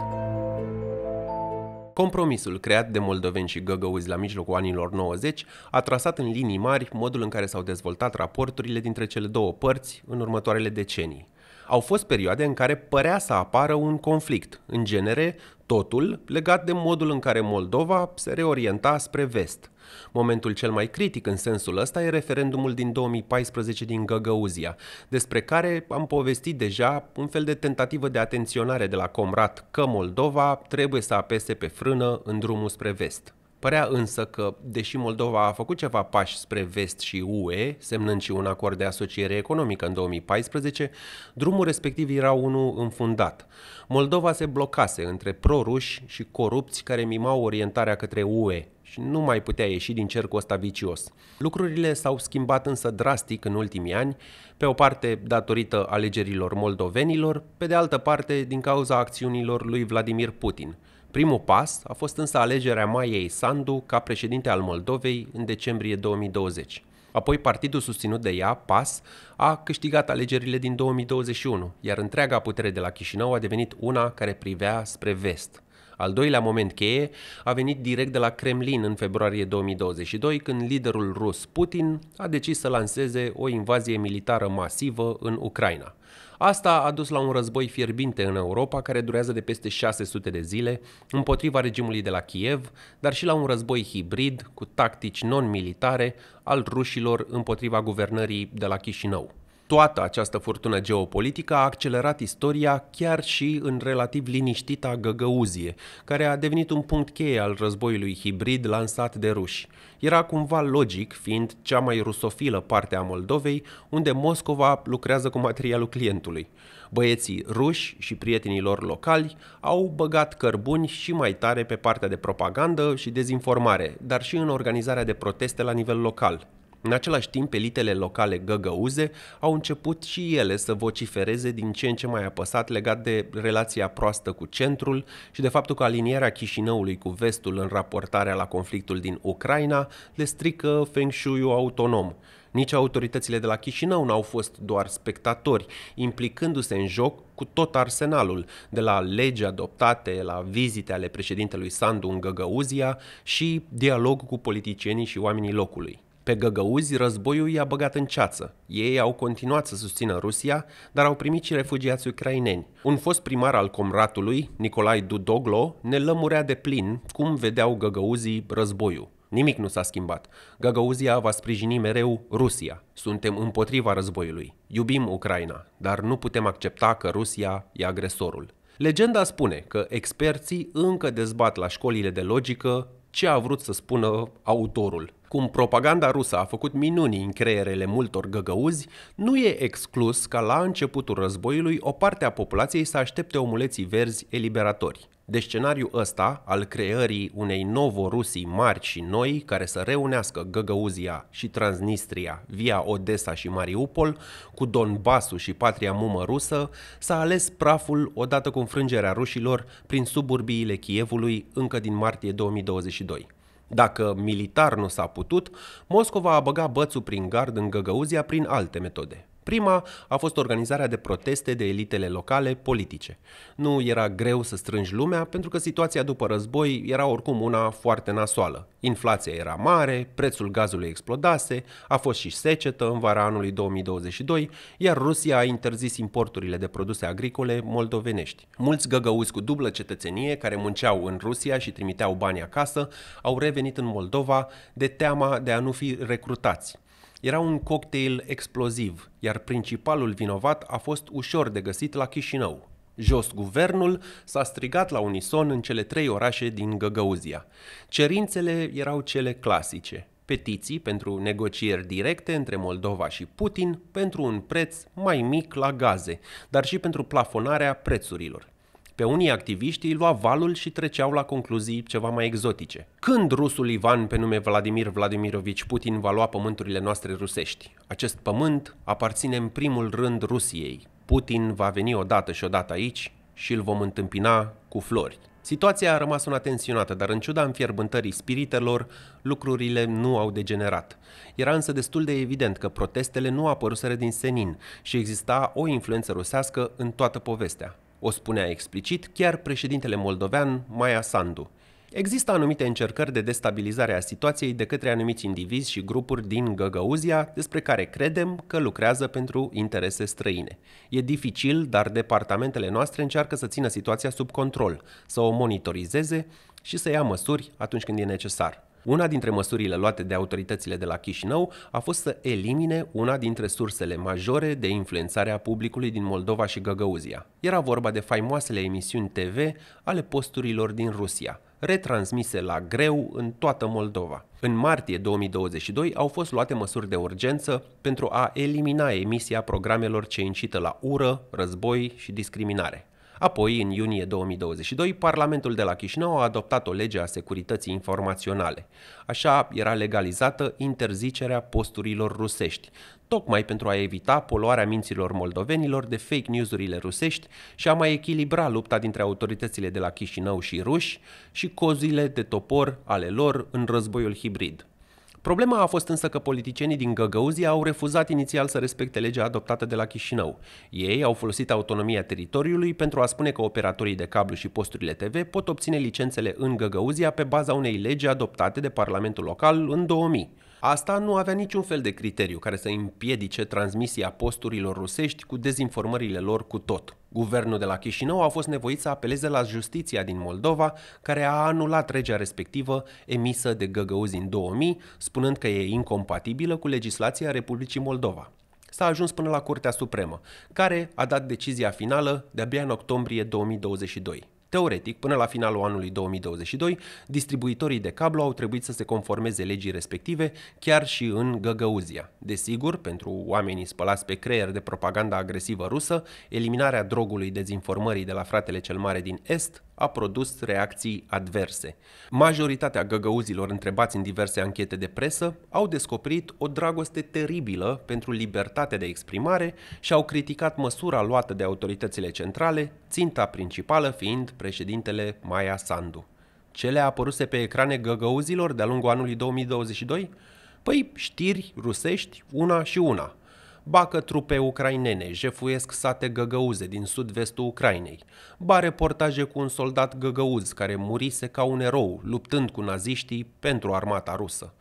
Compromisul creat de moldoveni și găgăuzi la mijlocul anilor 90 a trasat în linii mari modul în care s-au dezvoltat raporturile dintre cele două părți în următoarele decenii. Au fost perioade în care părea să apară un conflict, în genere totul legat de modul în care Moldova se reorienta spre vest. Momentul cel mai critic în sensul ăsta e referendumul din 2014 din Găgăuzia, despre care am povestit deja un fel de tentativă de atenționare de la Comrat că Moldova trebuie să apese pe frână în drumul spre vest. Părea însă că, deși Moldova a făcut ceva pași spre vest și UE, semnând și un acord de asociere economică în 2014, drumul respectiv era unul înfundat. Moldova se blocase între proruși și corupți care mimau orientarea către UE și nu mai putea ieși din cercul ăsta vicios. Lucrurile s-au schimbat însă drastic în ultimii ani, pe o parte datorită alegerilor moldovenilor, pe de altă parte din cauza acțiunilor lui Vladimir Putin – Primul pas a fost însă alegerea Maiei Sandu ca președinte al Moldovei în decembrie 2020. Apoi partidul susținut de ea, PAS, a câștigat alegerile din 2021, iar întreaga putere de la Chișinău a devenit una care privea spre vest. Al doilea moment cheie a venit direct de la Kremlin în februarie 2022, când liderul rus Putin a decis să lanseze o invazie militară masivă în Ucraina – Asta a dus la un război fierbinte în Europa care durează de peste 600 de zile împotriva regimului de la Kiev, dar și la un război hibrid cu tactici non-militare al rușilor împotriva guvernării de la Chișinău. Toată această furtună geopolitică a accelerat istoria chiar și în relativ liniștita Găgăuzie, care a devenit un punct cheie al războiului hibrid lansat de ruși. Era cumva logic, fiind cea mai rusofilă parte a Moldovei, unde Moscova lucrează cu materialul clientului. Băieții ruși și prietenii lor locali au băgat cărbuni și mai tare pe partea de propagandă și dezinformare, dar și în organizarea de proteste la nivel local, în același timp, elitele locale găgăuze au început și ele să vocifereze din ce în ce mai apăsat legat de relația proastă cu centrul și de faptul că alinierea Chișinăului cu vestul în raportarea la conflictul din Ucraina le strică feng shui autonom. Nici autoritățile de la Chișinău n-au fost doar spectatori, implicându-se în joc cu tot arsenalul, de la legi adoptate, la vizite ale președintelui Sandu în Găgăuzia și dialog cu politicienii și oamenii locului. Pe găgăuzi, războiul i-a băgat în ceață. Ei au continuat să susțină Rusia, dar au primit și refugiați ucraineni. Un fost primar al comratului, Nicolai Dudoglo, ne lămurea de plin cum vedeau găgăuzii războiul. Nimic nu s-a schimbat. Gagauzia va sprijini mereu Rusia. Suntem împotriva războiului. Iubim Ucraina, dar nu putem accepta că Rusia e agresorul. Legenda spune că experții încă dezbat la școlile de logică ce a vrut să spună autorul cum propaganda rusă a făcut minuni în creierele multor găgăuzi, nu e exclus ca la începutul războiului o parte a populației să aștepte omuleții verzi eliberatori. De scenariu ăsta, al creării unei novorusii rusii mari și noi, care să reunească Găgăuzia și Transnistria via Odessa și Mariupol, cu Donbasul și patria mumă rusă, s-a ales praful odată cu înfrângerea rușilor prin suburbiile Chievului încă din martie 2022. Dacă militar nu s-a putut, Moscova a băgat bățul prin gard în Găgăuzia prin alte metode. Prima a fost organizarea de proteste de elitele locale politice. Nu era greu să strângi lumea pentru că situația după război era oricum una foarte nasoală. Inflația era mare, prețul gazului explodase, a fost și secetă în vara anului 2022, iar Rusia a interzis importurile de produse agricole moldovenești. Mulți găgăuți cu dublă cetățenie care munceau în Rusia și trimiteau bani acasă au revenit în Moldova de teama de a nu fi recrutați. Era un cocktail exploziv, iar principalul vinovat a fost ușor de găsit la Chișinău. Jos guvernul s-a strigat la unison în cele trei orașe din Găgăuzia. Cerințele erau cele clasice. Petiții pentru negocieri directe între Moldova și Putin pentru un preț mai mic la gaze, dar și pentru plafonarea prețurilor. Pe unii activiști îi lua valul și treceau la concluzii ceva mai exotice. Când rusul Ivan pe nume Vladimir Vladimirovici Putin va lua pământurile noastre rusești? Acest pământ aparține în primul rând Rusiei. Putin va veni odată și odată aici și îl vom întâmpina cu flori. Situația a rămas una tensionată, dar în ciuda înfierbântării spiritelor, lucrurile nu au degenerat. Era însă destul de evident că protestele nu apăruseră din senin și exista o influență rusească în toată povestea. O spunea explicit chiar președintele moldovean Maia Sandu. Există anumite încercări de destabilizare a situației de către anumiți indivizi și grupuri din Găgăuzia, despre care credem că lucrează pentru interese străine. E dificil, dar departamentele noastre încearcă să țină situația sub control, să o monitorizeze și să ia măsuri atunci când e necesar. Una dintre măsurile luate de autoritățile de la Chișinău a fost să elimine una dintre sursele majore de influențare a publicului din Moldova și Găgăuzia. Era vorba de faimoasele emisiuni TV ale posturilor din Rusia, retransmise la greu în toată Moldova. În martie 2022 au fost luate măsuri de urgență pentru a elimina emisia programelor ce incită la ură, război și discriminare. Apoi, în iunie 2022, Parlamentul de la Chișinău a adoptat o lege a securității informaționale. Așa era legalizată interzicerea posturilor rusești, tocmai pentru a evita poluarea minților moldovenilor de fake news-urile rusești și a mai echilibra lupta dintre autoritățile de la Chișinău și ruși și cozile de topor ale lor în războiul hibrid. Problema a fost însă că politicienii din Găgăuzia au refuzat inițial să respecte legea adoptată de la Chișinău. Ei au folosit autonomia teritoriului pentru a spune că operatorii de cablu și posturile TV pot obține licențele în Găgăuzia pe baza unei legi adoptate de Parlamentul Local în 2000. Asta nu avea niciun fel de criteriu care să împiedice transmisia posturilor rusești cu dezinformările lor cu tot. Guvernul de la Chișinău a fost nevoit să apeleze la justiția din Moldova, care a anulat legea respectivă emisă de găgăuzi în 2000, spunând că e incompatibilă cu legislația Republicii Moldova. S-a ajuns până la Curtea Supremă, care a dat decizia finală de-abia în octombrie 2022. Teoretic, până la finalul anului 2022, distribuitorii de cablu au trebuit să se conformeze legii respective chiar și în Găgăuzia. Desigur, pentru oamenii spălați pe creier de propaganda agresivă rusă, eliminarea drogului dezinformării de la fratele cel mare din Est a produs reacții adverse. Majoritatea găgăuzilor întrebați în diverse anchete de presă au descoperit o dragoste teribilă pentru libertatea de exprimare și au criticat măsura luată de autoritățile centrale, ținta principală fiind președintele Maia Sandu. Cele apăruse pe ecrane găgăuzilor de-a lungul anului 2022? Păi știri rusești una și una – bacă trupe ucrainene, jefuiesc sate găgăuze din sud-vestul Ucrainei, ba reportaje cu un soldat găgăuz care murise ca un erou luptând cu naziștii pentru armata rusă.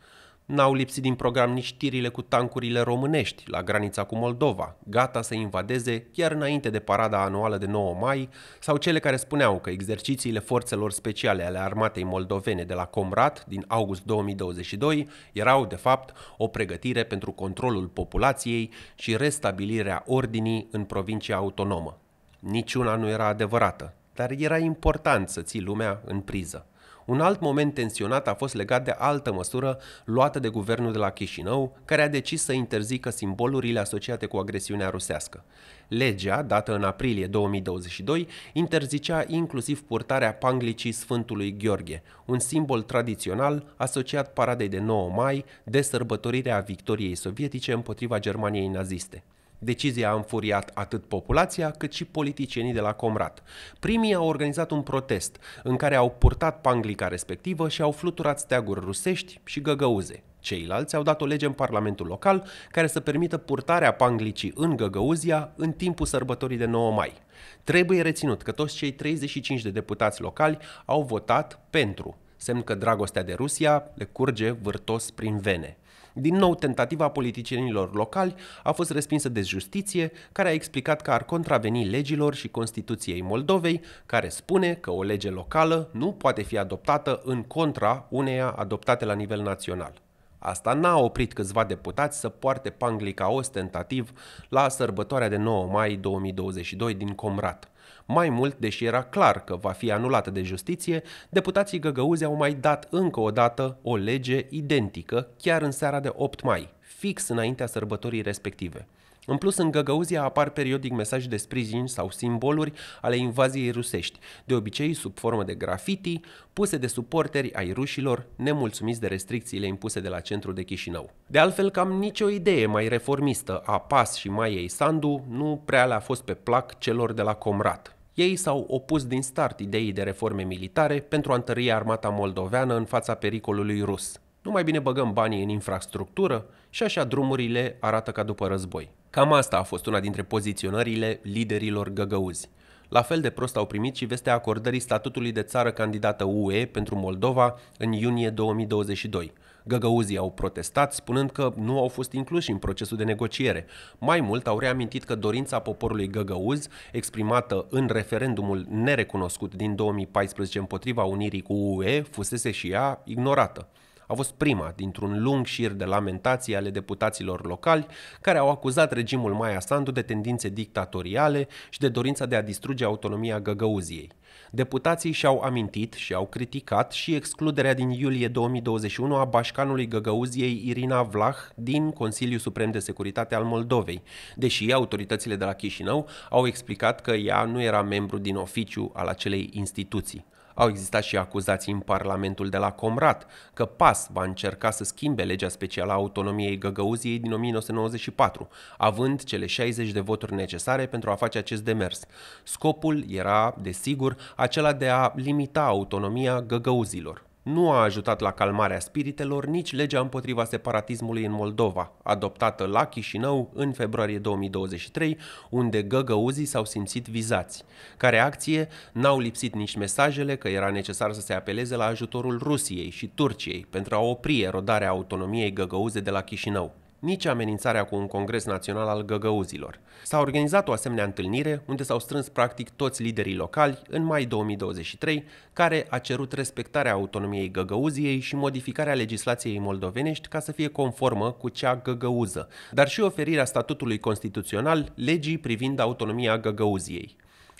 N-au lipsit din program nici tirile cu tancurile românești la granița cu Moldova, gata să invadeze chiar înainte de parada anuală de 9 mai, sau cele care spuneau că exercițiile forțelor speciale ale armatei moldovene de la Comrat din august 2022 erau, de fapt, o pregătire pentru controlul populației și restabilirea ordinii în provincia autonomă. Niciuna nu era adevărată, dar era important să ții lumea în priză. Un alt moment tensionat a fost legat de altă măsură luată de guvernul de la Chișinău, care a decis să interzică simbolurile asociate cu agresiunea rusească. Legea, dată în aprilie 2022, interzicea inclusiv purtarea panglicii Sfântului Gheorghe, un simbol tradițional asociat paradei de 9 mai de sărbătorirea victoriei sovietice împotriva Germaniei naziste. Decizia a înfuriat atât populația cât și politicienii de la Comrat. Primii au organizat un protest în care au purtat panglica respectivă și au fluturat steaguri rusești și găgăuze. Ceilalți au dat o lege în Parlamentul local care să permită purtarea panglicii în Găgăuzia în timpul sărbătorii de 9 mai. Trebuie reținut că toți cei 35 de deputați locali au votat pentru, semn că dragostea de Rusia le curge vârtos prin vene. Din nou, tentativa politicienilor locali a fost respinsă de justiție, care a explicat că ar contraveni legilor și Constituției Moldovei, care spune că o lege locală nu poate fi adoptată în contra uneia adoptate la nivel național. Asta n-a oprit câțiva deputați să poarte panglica ostentativ la sărbătoarea de 9 mai 2022 din Comrat. Mai mult, deși era clar că va fi anulată de justiție, deputații găgăuzi au mai dat încă o dată o lege identică chiar în seara de 8 mai, fix înaintea sărbătorii respective. În plus, în Găgăuzia apar periodic mesaje de sprijin sau simboluri ale invaziei rusești, de obicei sub formă de grafiti, puse de suporteri ai rușilor, nemulțumiți de restricțiile impuse de la centrul de Chișinău. De altfel, cam nicio idee mai reformistă a PAS și Maiei Sandu nu prea le-a fost pe plac celor de la Comrat. Ei s-au opus din start ideii de reforme militare pentru a întări armata moldoveană în fața pericolului rus. Nu mai bine băgăm banii în infrastructură și așa drumurile arată ca după război. Cam asta a fost una dintre poziționările liderilor găgăuzi. La fel de prost au primit și vestea acordării statutului de țară candidată UE pentru Moldova în iunie 2022, Găgăuzii au protestat, spunând că nu au fost incluși în procesul de negociere. Mai mult, au reamintit că dorința poporului găgăuz, exprimată în referendumul nerecunoscut din 2014 împotriva unirii cu UE, fusese și ea ignorată a fost prima dintr-un lung șir de lamentații ale deputaților locali care au acuzat regimul Maia Sandu de tendințe dictatoriale și de dorința de a distruge autonomia Găgăuziei. Deputații și-au amintit și au criticat și excluderea din iulie 2021 a bașcanului Găgăuziei Irina Vlah din Consiliul Suprem de Securitate al Moldovei, deși autoritățile de la Chișinău au explicat că ea nu era membru din oficiu al acelei instituții. Au existat și acuzații în Parlamentul de la Comrat că PAS va încerca să schimbe legea specială a autonomiei Găgăuziei din 1994, având cele 60 de voturi necesare pentru a face acest demers. Scopul era, desigur, acela de a limita autonomia găgăuzilor. Nu a ajutat la calmarea spiritelor nici legea împotriva separatismului în Moldova, adoptată la Chișinău în februarie 2023, unde găgăuzii s-au simțit vizați. Ca reacție, n-au lipsit nici mesajele că era necesar să se apeleze la ajutorul Rusiei și Turciei pentru a opri erodarea autonomiei găgăuze de la Chișinău nici amenințarea cu un congres național al găgăuzilor. S-a organizat o asemenea întâlnire unde s-au strâns practic toți liderii locali în mai 2023, care a cerut respectarea autonomiei găgăuziei și modificarea legislației moldovenești ca să fie conformă cu cea găgăuză, dar și oferirea statutului constituțional legii privind autonomia găgăuziei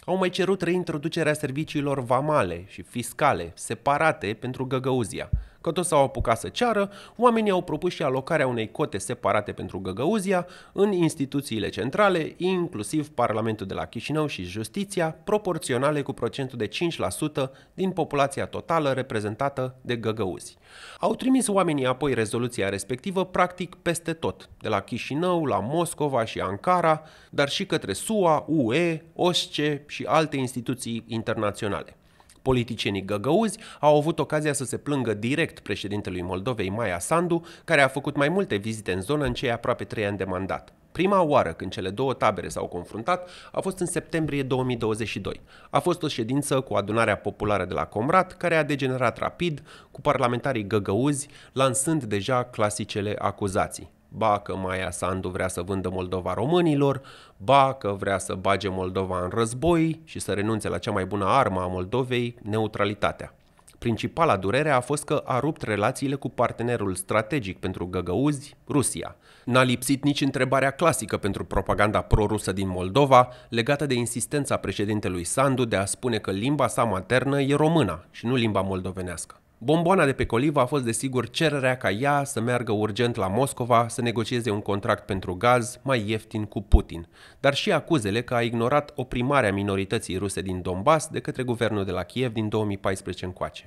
au mai cerut reintroducerea serviciilor vamale și fiscale, separate pentru Găgăuzia. Că tot s-au apucat să ceară, oamenii au propus și alocarea unei cote separate pentru Găgăuzia în instituțiile centrale, inclusiv Parlamentul de la Chișinău și Justiția, proporționale cu procentul de 5% din populația totală reprezentată de găgăuzi. Au trimis oamenii apoi rezoluția respectivă practic peste tot, de la Chișinău, la Moscova și Ankara, dar și către SUA, UE, OSCE și alte instituții internaționale. Politicienii găgăuzi au avut ocazia să se plângă direct președintelui Moldovei Maia Sandu, care a făcut mai multe vizite în zonă în cei aproape trei ani de mandat. Prima oară când cele două tabere s-au confruntat a fost în septembrie 2022. A fost o ședință cu adunarea populară de la Comrat, care a degenerat rapid, cu parlamentarii găgăuzi, lansând deja clasicele acuzații ba că Maia Sandu vrea să vândă Moldova românilor, ba că vrea să bage Moldova în război și să renunțe la cea mai bună armă a Moldovei, neutralitatea. Principala durere a fost că a rupt relațiile cu partenerul strategic pentru găgăuzi, Rusia. N-a lipsit nici întrebarea clasică pentru propaganda prorusă din Moldova, legată de insistența președintelui Sandu de a spune că limba sa maternă e româna și nu limba moldovenească. Bomboana de pe colivă a fost desigur cererea ca ea să meargă urgent la Moscova să negocieze un contract pentru gaz mai ieftin cu Putin, dar și acuzele că a ignorat oprimarea minorității ruse din Donbass de către guvernul de la Kiev din 2014 încoace.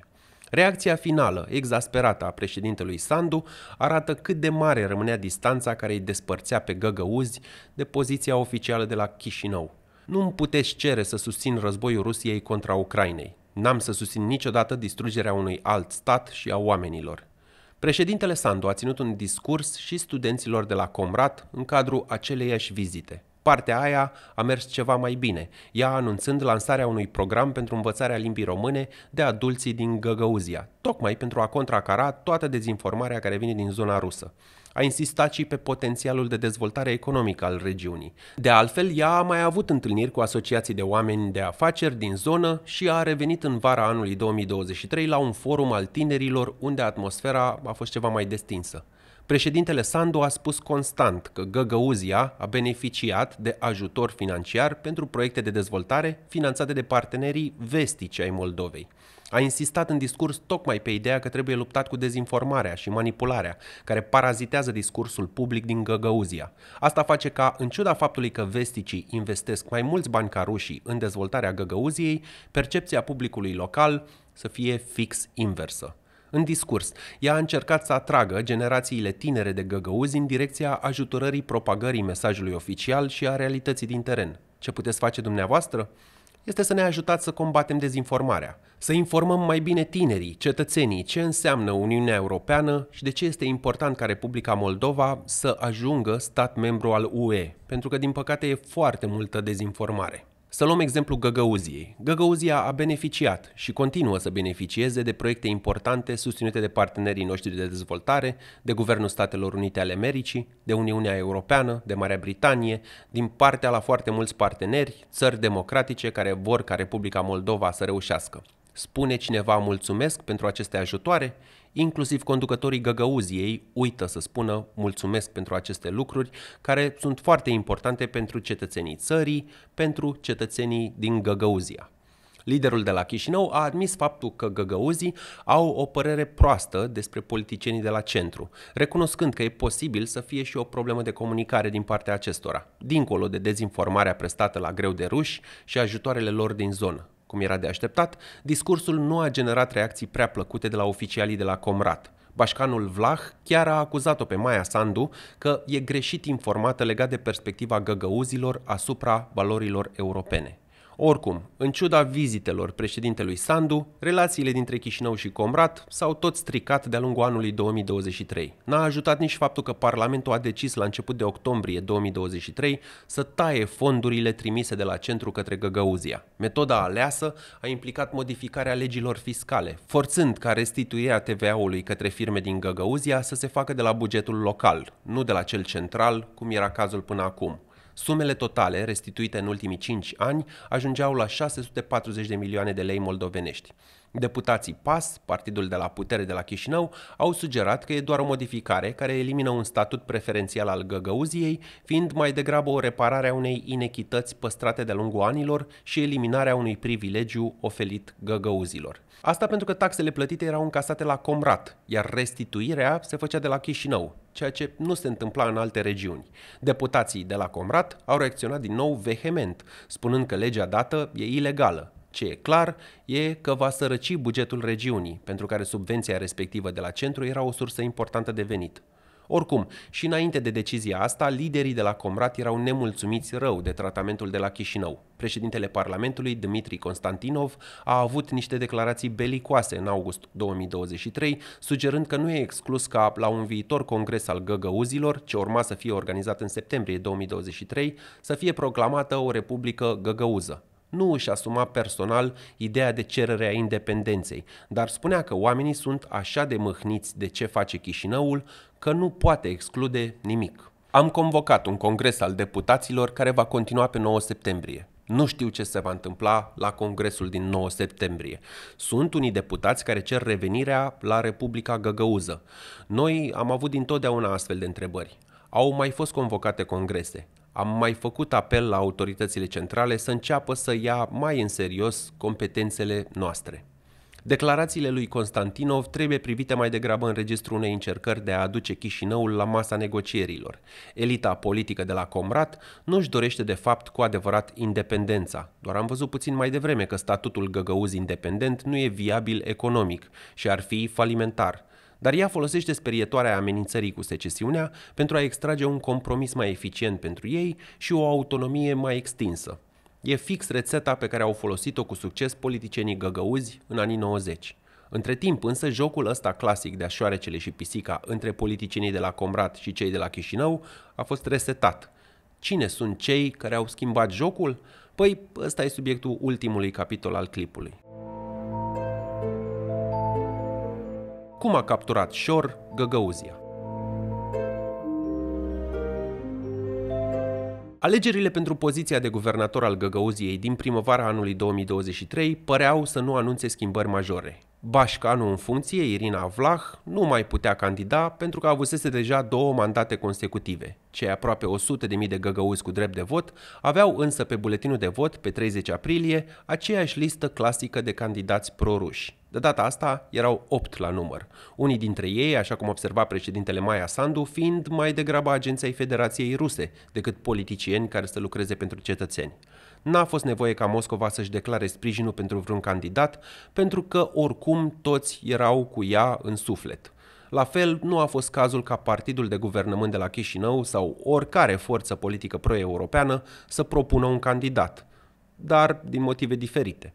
Reacția finală, exasperată a președintelui Sandu, arată cât de mare rămânea distanța care îi despărțea pe găgăuzi de poziția oficială de la Chișinău. Nu îmi puteți cere să susțin războiul Rusiei contra Ucrainei, N-am să susțin niciodată distrugerea unui alt stat și a oamenilor. Președintele Sandu a ținut un discurs și studenților de la Comrat în cadrul aceleiași vizite. Partea aia a mers ceva mai bine, ea anunțând lansarea unui program pentru învățarea limbii române de adulții din Găgăuzia, tocmai pentru a contracara toată dezinformarea care vine din zona rusă a insistat și pe potențialul de dezvoltare economică al regiunii. De altfel, ea a mai avut întâlniri cu asociații de oameni de afaceri din zonă și a revenit în vara anului 2023 la un forum al tinerilor unde atmosfera a fost ceva mai destinsă. Președintele Sandu a spus constant că Găgăuzia a beneficiat de ajutor financiar pentru proiecte de dezvoltare finanțate de partenerii vestici ai Moldovei. A insistat în discurs tocmai pe ideea că trebuie luptat cu dezinformarea și manipularea, care parazitează discursul public din Găgăuzia. Asta face ca, în ciuda faptului că vesticii investesc mai mulți bani ca rușii în dezvoltarea Găgăuziei, percepția publicului local să fie fix inversă. În discurs, ea a încercat să atragă generațiile tinere de găgăuzi în direcția ajutorării propagării mesajului oficial și a realității din teren. Ce puteți face dumneavoastră? este să ne ajutați să combatem dezinformarea, să informăm mai bine tinerii, cetățenii, ce înseamnă Uniunea Europeană și de ce este important ca Republica Moldova să ajungă stat membru al UE, pentru că din păcate e foarte multă dezinformare. Să luăm exemplu Găgăuziei. Găgăuzia a beneficiat și continuă să beneficieze de proiecte importante susținute de partenerii noștri de dezvoltare, de Guvernul Statelor Unite ale Americii, de Uniunea Europeană, de Marea Britanie, din partea la foarte mulți parteneri, țări democratice care vor ca Republica Moldova să reușească. Spune cineva mulțumesc pentru aceste ajutoare? Inclusiv conducătorii Găgăuziei uită să spună mulțumesc pentru aceste lucruri, care sunt foarte importante pentru cetățenii țării, pentru cetățenii din Găgăuzia. Liderul de la Chișinău a admis faptul că găgăuzii au o părere proastă despre politicienii de la centru, recunoscând că e posibil să fie și o problemă de comunicare din partea acestora, dincolo de dezinformarea prestată la greu de ruși și ajutoarele lor din zonă. Cum era de așteptat, discursul nu a generat reacții prea plăcute de la oficialii de la Comrat. Bașcanul Vlah chiar a acuzat-o pe Maia Sandu că e greșit informată legat de perspectiva găgăuzilor asupra valorilor europene. Oricum, în ciuda vizitelor președintelui Sandu, relațiile dintre Chișinău și Comrat s-au tot stricat de-a lungul anului 2023. N-a ajutat nici faptul că Parlamentul a decis la început de octombrie 2023 să taie fondurile trimise de la centru către Găgăuzia. Metoda aleasă a implicat modificarea legilor fiscale, forțând ca restituirea TVA-ului către firme din Găgăuzia să se facă de la bugetul local, nu de la cel central, cum era cazul până acum. Sumele totale restituite în ultimii 5 ani ajungeau la 640 de milioane de lei moldovenești. Deputații PAS, partidul de la putere de la Chișinău, au sugerat că e doar o modificare care elimină un statut preferențial al Găgăuziei, fiind mai degrabă o reparare a unei inechități păstrate de-a lungul anilor și eliminarea unui privilegiu oferit găgăuzilor. Asta pentru că taxele plătite erau încasate la Comrat, iar restituirea se făcea de la Chișinău, ceea ce nu se întâmpla în alte regiuni. Deputații de la Comrat au reacționat din nou vehement, spunând că legea dată e ilegală, ce e clar e că va sărăci bugetul regiunii, pentru care subvenția respectivă de la centru era o sursă importantă de venit. Oricum, și înainte de decizia asta, liderii de la Comrat erau nemulțumiți rău de tratamentul de la Chișinău. Președintele Parlamentului, Dmitri Constantinov, a avut niște declarații belicoase în august 2023, sugerând că nu e exclus ca la un viitor congres al găgăuzilor, ce urma să fie organizat în septembrie 2023, să fie proclamată o republică găgăuză nu își asuma personal ideea de cerere a independenței, dar spunea că oamenii sunt așa de mâhniți de ce face Chișinăul că nu poate exclude nimic. Am convocat un congres al deputaților care va continua pe 9 septembrie. Nu știu ce se va întâmpla la congresul din 9 septembrie. Sunt unii deputați care cer revenirea la Republica Găgăuză. Noi am avut dintotdeauna astfel de întrebări. Au mai fost convocate congrese. Am mai făcut apel la autoritățile centrale să înceapă să ia mai în serios competențele noastre. Declarațiile lui Constantinov trebuie privite mai degrabă în registrul unei încercări de a aduce Chișinăul la masa negocierilor. Elita politică de la Comrat nu își dorește de fapt cu adevărat independența. Doar am văzut puțin mai devreme că statutul găgăuz independent nu e viabil economic și ar fi falimentar dar ea folosește sperietoarea amenințării cu secesiunea pentru a extrage un compromis mai eficient pentru ei și o autonomie mai extinsă. E fix rețeta pe care au folosit-o cu succes politicienii găgăuzi în anii 90. Între timp însă, jocul ăsta clasic de a șoarecele și pisica între politicienii de la Comrat și cei de la Chișinău a fost resetat. Cine sunt cei care au schimbat jocul? Păi, ăsta e subiectul ultimului capitol al clipului. cum a capturat Șor Găgăuzia. Alegerile pentru poziția de guvernator al Găgăuziei din primăvara anului 2023 păreau să nu anunțe schimbări majore, Bașcanu în funcție, Irina Vlah, nu mai putea candida pentru că avusese deja două mandate consecutive. Cei aproape 100.000 de găgăuzi cu drept de vot aveau însă pe buletinul de vot, pe 30 aprilie, aceeași listă clasică de candidați proruși. De data asta erau 8 la număr, unii dintre ei, așa cum observa președintele Maia Sandu, fiind mai degrabă agenții Federației Ruse decât politicieni care să lucreze pentru cetățeni n-a fost nevoie ca Moscova să-și declare sprijinul pentru vreun candidat, pentru că oricum toți erau cu ea în suflet. La fel, nu a fost cazul ca partidul de guvernământ de la Chișinău sau oricare forță politică pro-europeană să propună un candidat, dar din motive diferite.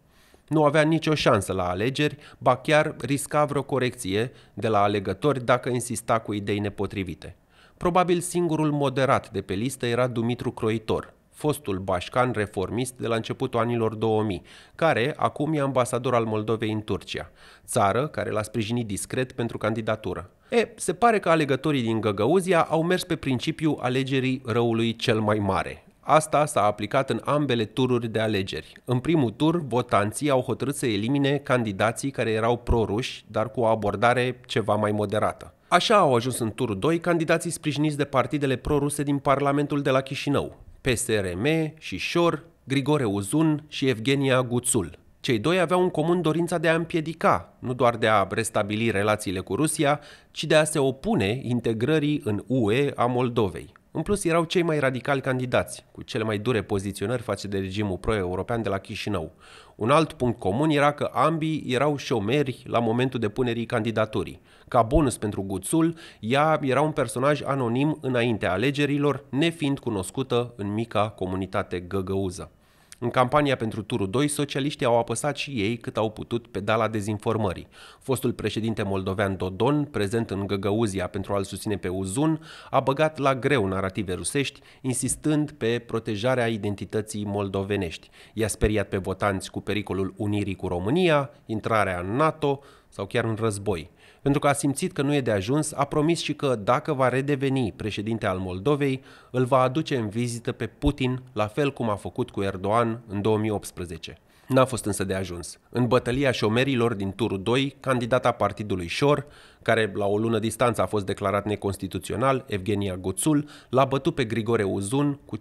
Nu avea nicio șansă la alegeri, ba chiar risca vreo corecție de la alegători dacă insista cu idei nepotrivite. Probabil singurul moderat de pe listă era Dumitru Croitor, fostul bașcan reformist de la începutul anilor 2000, care acum e ambasador al Moldovei în Turcia, țară care l-a sprijinit discret pentru candidatură. E, se pare că alegătorii din Găgăuzia au mers pe principiu alegerii răului cel mai mare, Asta s-a aplicat în ambele tururi de alegeri. În primul tur, votanții au hotărât să elimine candidații care erau proruși, dar cu o abordare ceva mai moderată. Așa au ajuns în turul 2 candidații sprijiniți de partidele proruse din Parlamentul de la Chișinău. PSRM și Șor, Grigore Uzun și Evgenia Guțul. Cei doi aveau în comun dorința de a împiedica, nu doar de a restabili relațiile cu Rusia, ci de a se opune integrării în UE a Moldovei. În plus, erau cei mai radicali candidați, cu cele mai dure poziționări față de regimul pro-european de la Chișinău. Un alt punct comun era că ambii erau șomeri la momentul depunerii candidaturii. Ca bonus pentru Guțul, ea era un personaj anonim înaintea alegerilor, nefiind cunoscută în mica comunitate găgăuză. În campania pentru turul 2, socialiștii au apăsat și ei cât au putut pedala dezinformării. Fostul președinte moldovean Dodon, prezent în Găgăuzia pentru a-l susține pe Uzun, a băgat la greu narative rusești, insistând pe protejarea identității moldovenești. I-a speriat pe votanți cu pericolul unirii cu România, intrarea în NATO sau chiar în război. Pentru că a simțit că nu e de ajuns, a promis și că dacă va redeveni președinte al Moldovei, îl va aduce în vizită pe Putin, la fel cum a făcut cu Erdogan în 2018. N-a fost însă de ajuns. În bătălia șomerilor din turul 2, candidata partidului Șor, care la o lună distanță a fost declarat neconstituțional, Evgenia Goțul, l-a bătut pe Grigore Uzun cu 52%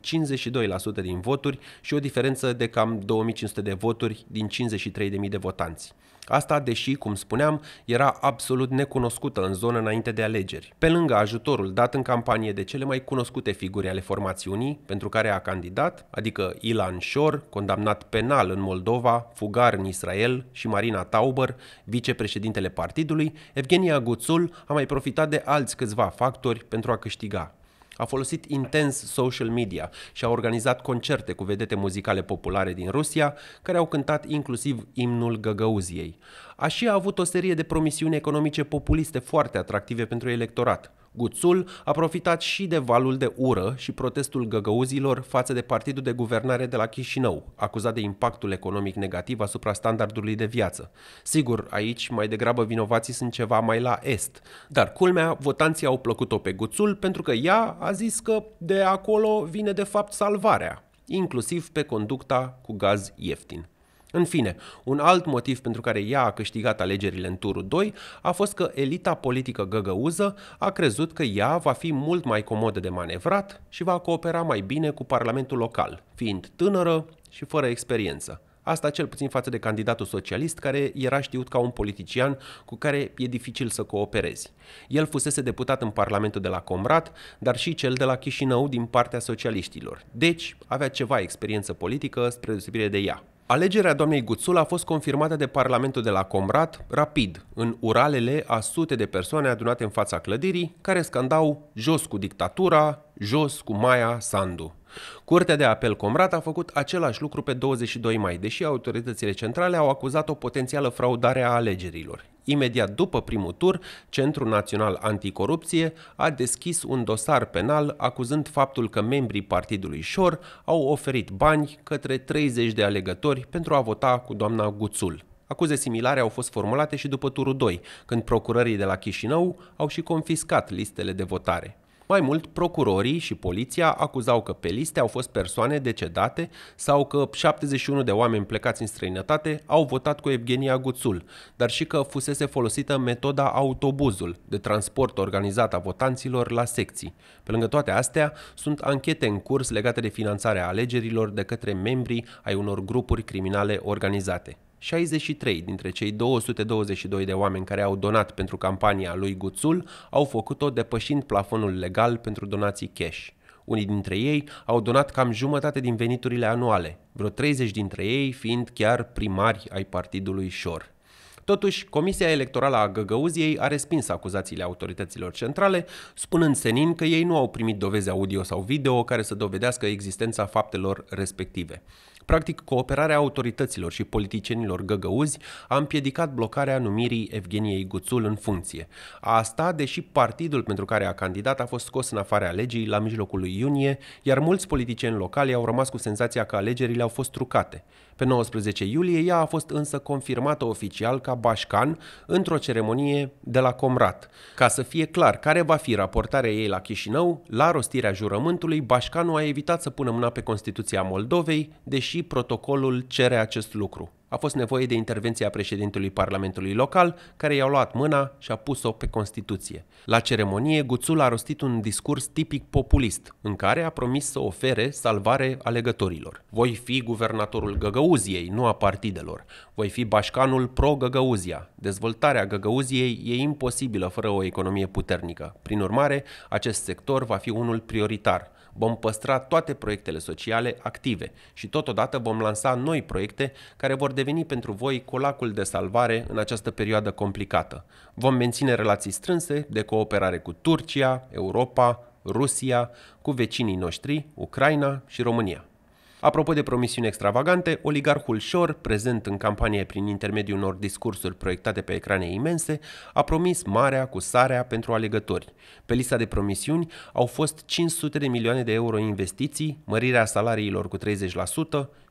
din voturi și o diferență de cam 2500 de voturi din 53.000 de votanți. Asta, deși, cum spuneam, era absolut necunoscută în zonă înainte de alegeri. Pe lângă ajutorul dat în campanie de cele mai cunoscute figuri ale formațiunii pentru care a candidat, adică Ilan Shor, condamnat penal în Moldova, fugar în Israel și Marina Tauber, vicepreședintele partidului, Evgenia Guțul a mai profitat de alți câțiva factori pentru a câștiga a folosit intens social media și a organizat concerte cu vedete muzicale populare din Rusia, care au cântat inclusiv imnul Găgăuziei. A și a avut o serie de promisiuni economice populiste foarte atractive pentru electorat – Guțul a profitat și de valul de ură și protestul găgăuzilor față de partidul de guvernare de la Chișinău, acuzat de impactul economic negativ asupra standardului de viață. Sigur, aici mai degrabă vinovații sunt ceva mai la est, dar culmea, votanții au plăcut-o pe Guțul pentru că ea a zis că de acolo vine de fapt salvarea, inclusiv pe conducta cu gaz ieftin. În fine, un alt motiv pentru care ea a câștigat alegerile în turul 2 a fost că elita politică găgăuză a crezut că ea va fi mult mai comodă de manevrat și va coopera mai bine cu parlamentul local, fiind tânără și fără experiență. Asta cel puțin față de candidatul socialist care era știut ca un politician cu care e dificil să cooperezi. El fusese deputat în Parlamentul de la Comrat, dar și cel de la Chișinău din partea socialiștilor. Deci avea ceva experiență politică spre deosebire de ea. Alegerea doamnei Guțul a fost confirmată de Parlamentul de la Comrat rapid, în uralele a sute de persoane adunate în fața clădirii, care scandau jos cu dictatura, jos cu Maia Sandu. Curtea de apel Comrat a făcut același lucru pe 22 mai, deși autoritățile centrale au acuzat o potențială fraudare a alegerilor. Imediat după primul tur, Centrul Național Anticorupție a deschis un dosar penal acuzând faptul că membrii partidului Șor au oferit bani către 30 de alegători pentru a vota cu doamna Guțul. Acuze similare au fost formulate și după turul 2, când procurării de la Chișinău au și confiscat listele de votare. Mai mult, procurorii și poliția acuzau că pe liste au fost persoane decedate sau că 71 de oameni plecați în străinătate au votat cu Evgenia Guțul, dar și că fusese folosită metoda autobuzul de transport organizat a votanților la secții. Pe lângă toate astea, sunt anchete în curs legate de finanțarea alegerilor de către membrii ai unor grupuri criminale organizate. 63 dintre cei 222 de oameni care au donat pentru campania lui Guțul au făcut-o depășind plafonul legal pentru donații cash. Unii dintre ei au donat cam jumătate din veniturile anuale, vreo 30 dintre ei fiind chiar primari ai partidului Șor. Totuși, Comisia Electorală a Găgăuziei a respins acuzațiile autorităților centrale, spunând senin că ei nu au primit dovezi audio sau video care să dovedească existența faptelor respective. Practic, cooperarea autorităților și politicienilor găgăuzi a împiedicat blocarea numirii Evgeniei Guțul în funcție. Asta, deși partidul pentru care a candidat a fost scos în afara legii la mijlocul lui iunie, iar mulți politicieni locali au rămas cu senzația că alegerile au fost trucate. Pe 19 iulie ea a fost însă confirmată oficial ca Bașcan într-o ceremonie de la Comrat. Ca să fie clar care va fi raportarea ei la Chișinău, la rostirea jurământului, bașcanul a evitat să pună mâna pe Constituția Moldovei, deși protocolul cere acest lucru a fost nevoie de intervenția președintelui Parlamentului local, care i-a luat mâna și a pus-o pe Constituție. La ceremonie, Guțul a rostit un discurs tipic populist, în care a promis să ofere salvare alegătorilor. Voi fi guvernatorul Găgăuziei, nu a partidelor. Voi fi bașcanul pro-Găgăuzia. Dezvoltarea Găgăuziei e imposibilă fără o economie puternică. Prin urmare, acest sector va fi unul prioritar – Vom păstra toate proiectele sociale active și totodată vom lansa noi proiecte care vor deveni pentru voi colacul de salvare în această perioadă complicată. Vom menține relații strânse de cooperare cu Turcia, Europa, Rusia, cu vecinii noștri, Ucraina și România. Apropo de promisiuni extravagante, oligarhul Șor, prezent în campanie prin intermediul unor discursuri proiectate pe ecrane imense, a promis marea cu sarea pentru alegători. Pe lista de promisiuni au fost 500 de milioane de euro investiții, mărirea salariilor cu 30%,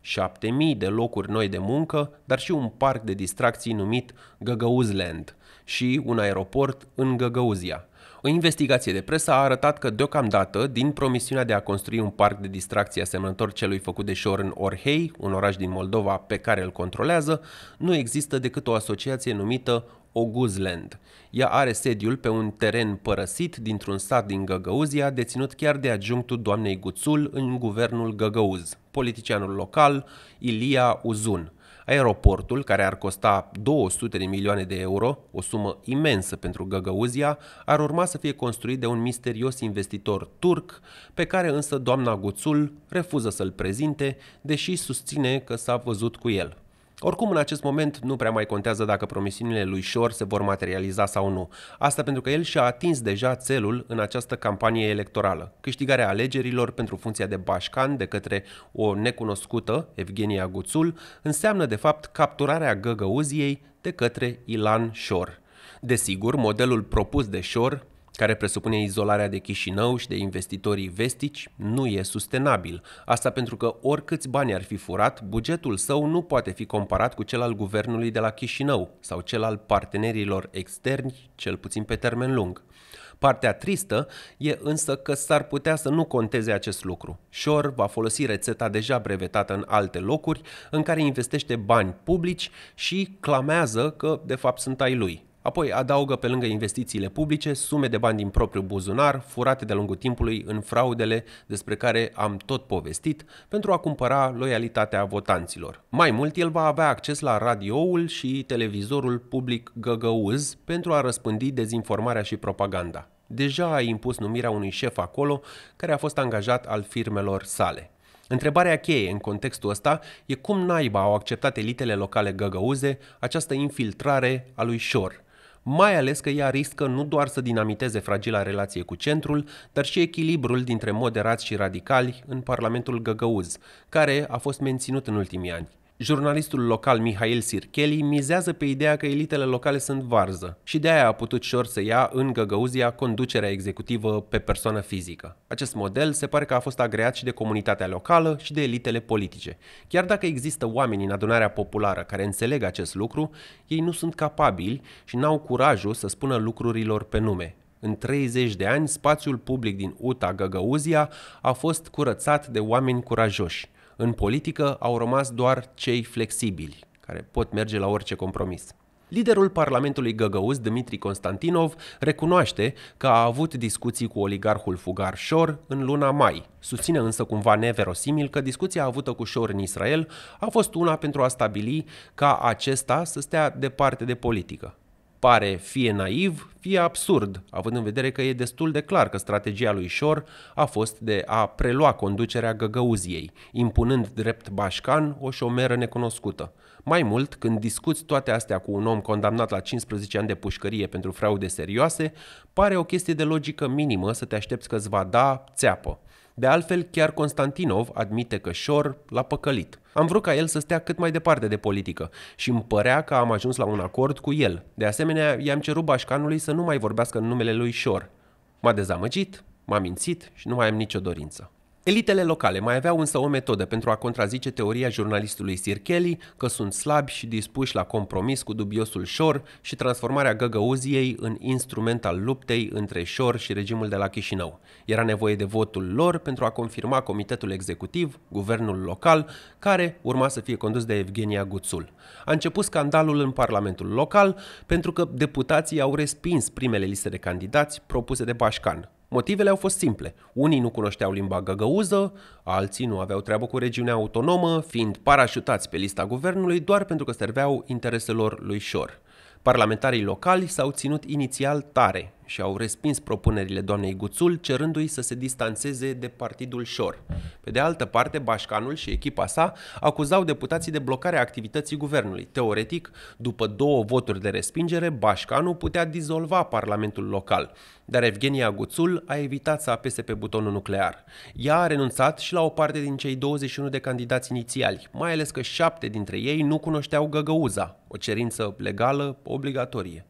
7000 de locuri noi de muncă, dar și un parc de distracții numit Găgăuzland și un aeroport în Găgăuzia. O investigație de presă a arătat că deocamdată, din promisiunea de a construi un parc de distracție asemănător celui făcut de Șor în Orhei, un oraș din Moldova pe care îl controlează, nu există decât o asociație numită Oguzland. Ea are sediul pe un teren părăsit dintr-un sat din Găgăuzia, deținut chiar de adjunctul doamnei Guțul în guvernul Găgăuz, politicianul local Ilia Uzun. Aeroportul, care ar costa 200 de milioane de euro, o sumă imensă pentru Găgăuzia, ar urma să fie construit de un misterios investitor turc, pe care însă doamna Guțul refuză să-l prezinte, deși susține că s-a văzut cu el. Oricum, în acest moment nu prea mai contează dacă promisiunile lui Shore se vor materializa sau nu. Asta pentru că el și-a atins deja țelul în această campanie electorală, câștigarea alegerilor pentru funcția de bașcan de către o necunoscută, Evgenia Guțul, înseamnă de fapt capturarea găgăuziei de către Ilan Shore. Desigur, modelul propus de Shore care presupune izolarea de Chișinău și de investitorii vestici, nu e sustenabil. Asta pentru că oricâți bani ar fi furat, bugetul său nu poate fi comparat cu cel al guvernului de la Chișinău sau cel al partenerilor externi, cel puțin pe termen lung. Partea tristă e însă că s-ar putea să nu conteze acest lucru. Shor va folosi rețeta deja brevetată în alte locuri, în care investește bani publici și clamează că de fapt sunt ai lui. Apoi adaugă pe lângă investițiile publice sume de bani din propriul buzunar, furate de-a lungul timpului în fraudele despre care am tot povestit, pentru a cumpăra loialitatea votanților. Mai mult, el va avea acces la radioul și televizorul public găgăuz pentru a răspândi dezinformarea și propaganda. Deja a impus numirea unui șef acolo care a fost angajat al firmelor sale. Întrebarea cheie în contextul ăsta e cum naiba au acceptat elitele locale găgăuze această infiltrare a lui Șor – mai ales că ea riscă nu doar să dinamiteze fragila relație cu centrul, dar și echilibrul dintre moderați și radicali în Parlamentul Găgăuz, care a fost menținut în ultimii ani. Jurnalistul local Mihail Sircheli mizează pe ideea că elitele locale sunt varză și de aia a putut Șor să ia în Găgăuzia conducerea executivă pe persoană fizică. Acest model se pare că a fost agreat și de comunitatea locală și de elitele politice. Chiar dacă există oameni în adunarea populară care înțeleg acest lucru, ei nu sunt capabili și n-au curajul să spună lucrurilor pe nume, în 30 de ani, spațiul public din Uta Găgăuzia a fost curățat de oameni curajoși. În politică au rămas doar cei flexibili, care pot merge la orice compromis. Liderul Parlamentului Găgăuz, Dmitri Constantinov, recunoaște că a avut discuții cu oligarhul fugar Shor în luna mai. Susține însă cumva neverosimil că discuția avută cu Shor în Israel a fost una pentru a stabili ca acesta să stea departe de politică pare fie naiv, fie absurd, având în vedere că e destul de clar că strategia lui Șor a fost de a prelua conducerea Găgăuziei, impunând drept bașcan o șomeră necunoscută. Mai mult, când discuți toate astea cu un om condamnat la 15 ani de pușcărie pentru fraude serioase, pare o chestie de logică minimă să te aștepți că îți va da țeapă. De altfel, chiar Constantinov admite că Șor l-a păcălit. Am vrut ca el să stea cât mai departe de politică și îmi părea că am ajuns la un acord cu el. De asemenea, i-am cerut bașcanului să nu mai vorbească în numele lui Șor. M-a dezamăgit, m-a mințit și nu mai am nicio dorință. Elitele locale mai aveau însă o metodă pentru a contrazice teoria jurnalistului Sir Kelly că sunt slabi și dispuși la compromis cu dubiosul Shor și transformarea găgăuziei în instrument al luptei între Shor și regimul de la Chișinău. Era nevoie de votul lor pentru a confirma comitetul executiv, guvernul local, care urma să fie condus de Evgenia Guțul. A început scandalul în Parlamentul local pentru că deputații au respins primele liste de candidați propuse de Bașcan, Motivele au fost simple. Unii nu cunoșteau limba găgăuză, alții nu aveau treabă cu regiunea autonomă, fiind parașutați pe lista guvernului doar pentru că serveau intereselor lui Șor. Parlamentarii locali s-au ținut inițial tare, și au respins propunerile doamnei Guțul, cerându-i să se distanțeze de partidul Șor. Pe de altă parte, Bașcanul și echipa sa acuzau deputații de blocarea activității guvernului. Teoretic, după două voturi de respingere, Bașcanul putea dizolva parlamentul local, dar Evgenia Guțul a evitat să apese pe butonul nuclear. Ea a renunțat și la o parte din cei 21 de candidați inițiali, mai ales că șapte dintre ei nu cunoșteau găgăuza, o cerință legală obligatorie.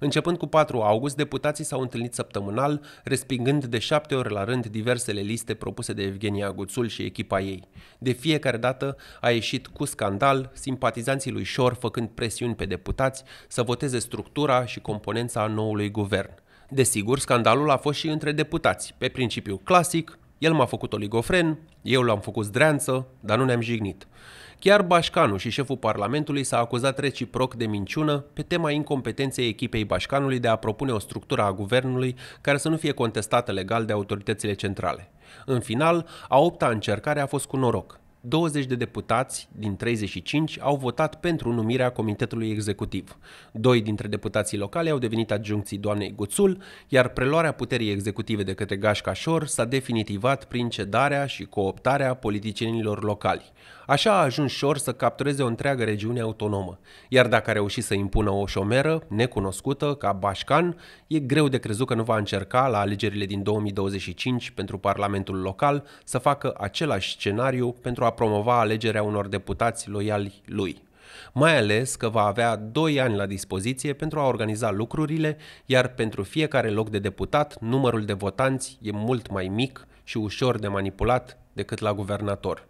Începând cu 4 august, deputații s-au întâlnit săptămânal, respingând de șapte ori la rând diversele liste propuse de Evgenia Guțul și echipa ei. De fiecare dată a ieșit cu scandal, simpatizanții lui Șor făcând presiuni pe deputați să voteze structura și componența noului guvern. Desigur, scandalul a fost și între deputați, pe principiu clasic, el m-a făcut oligofren, eu l-am făcut zdreanță, dar nu ne-am jignit. Chiar Bașcanu și șeful Parlamentului s-a acuzat reciproc de minciună pe tema incompetenței echipei Bașcanului de a propune o structură a guvernului care să nu fie contestată legal de autoritățile centrale. În final, a opta încercare a fost cu noroc. 20 de deputați din 35 au votat pentru numirea Comitetului Executiv. Doi dintre deputații locale au devenit adjuncții doamnei Guțul, iar preluarea puterii executive de către Gașca Șor s-a definitivat prin cedarea și cooptarea politicienilor locali. Așa a ajuns șor să captureze o întreagă regiune autonomă, iar dacă a reușit să impună o șomeră, necunoscută, ca Bașcan, e greu de crezut că nu va încerca la alegerile din 2025 pentru Parlamentul local să facă același scenariu pentru a promova alegerea unor deputați loiali lui mai ales că va avea 2 ani la dispoziție pentru a organiza lucrurile, iar pentru fiecare loc de deputat, numărul de votanți e mult mai mic și ușor de manipulat decât la guvernator.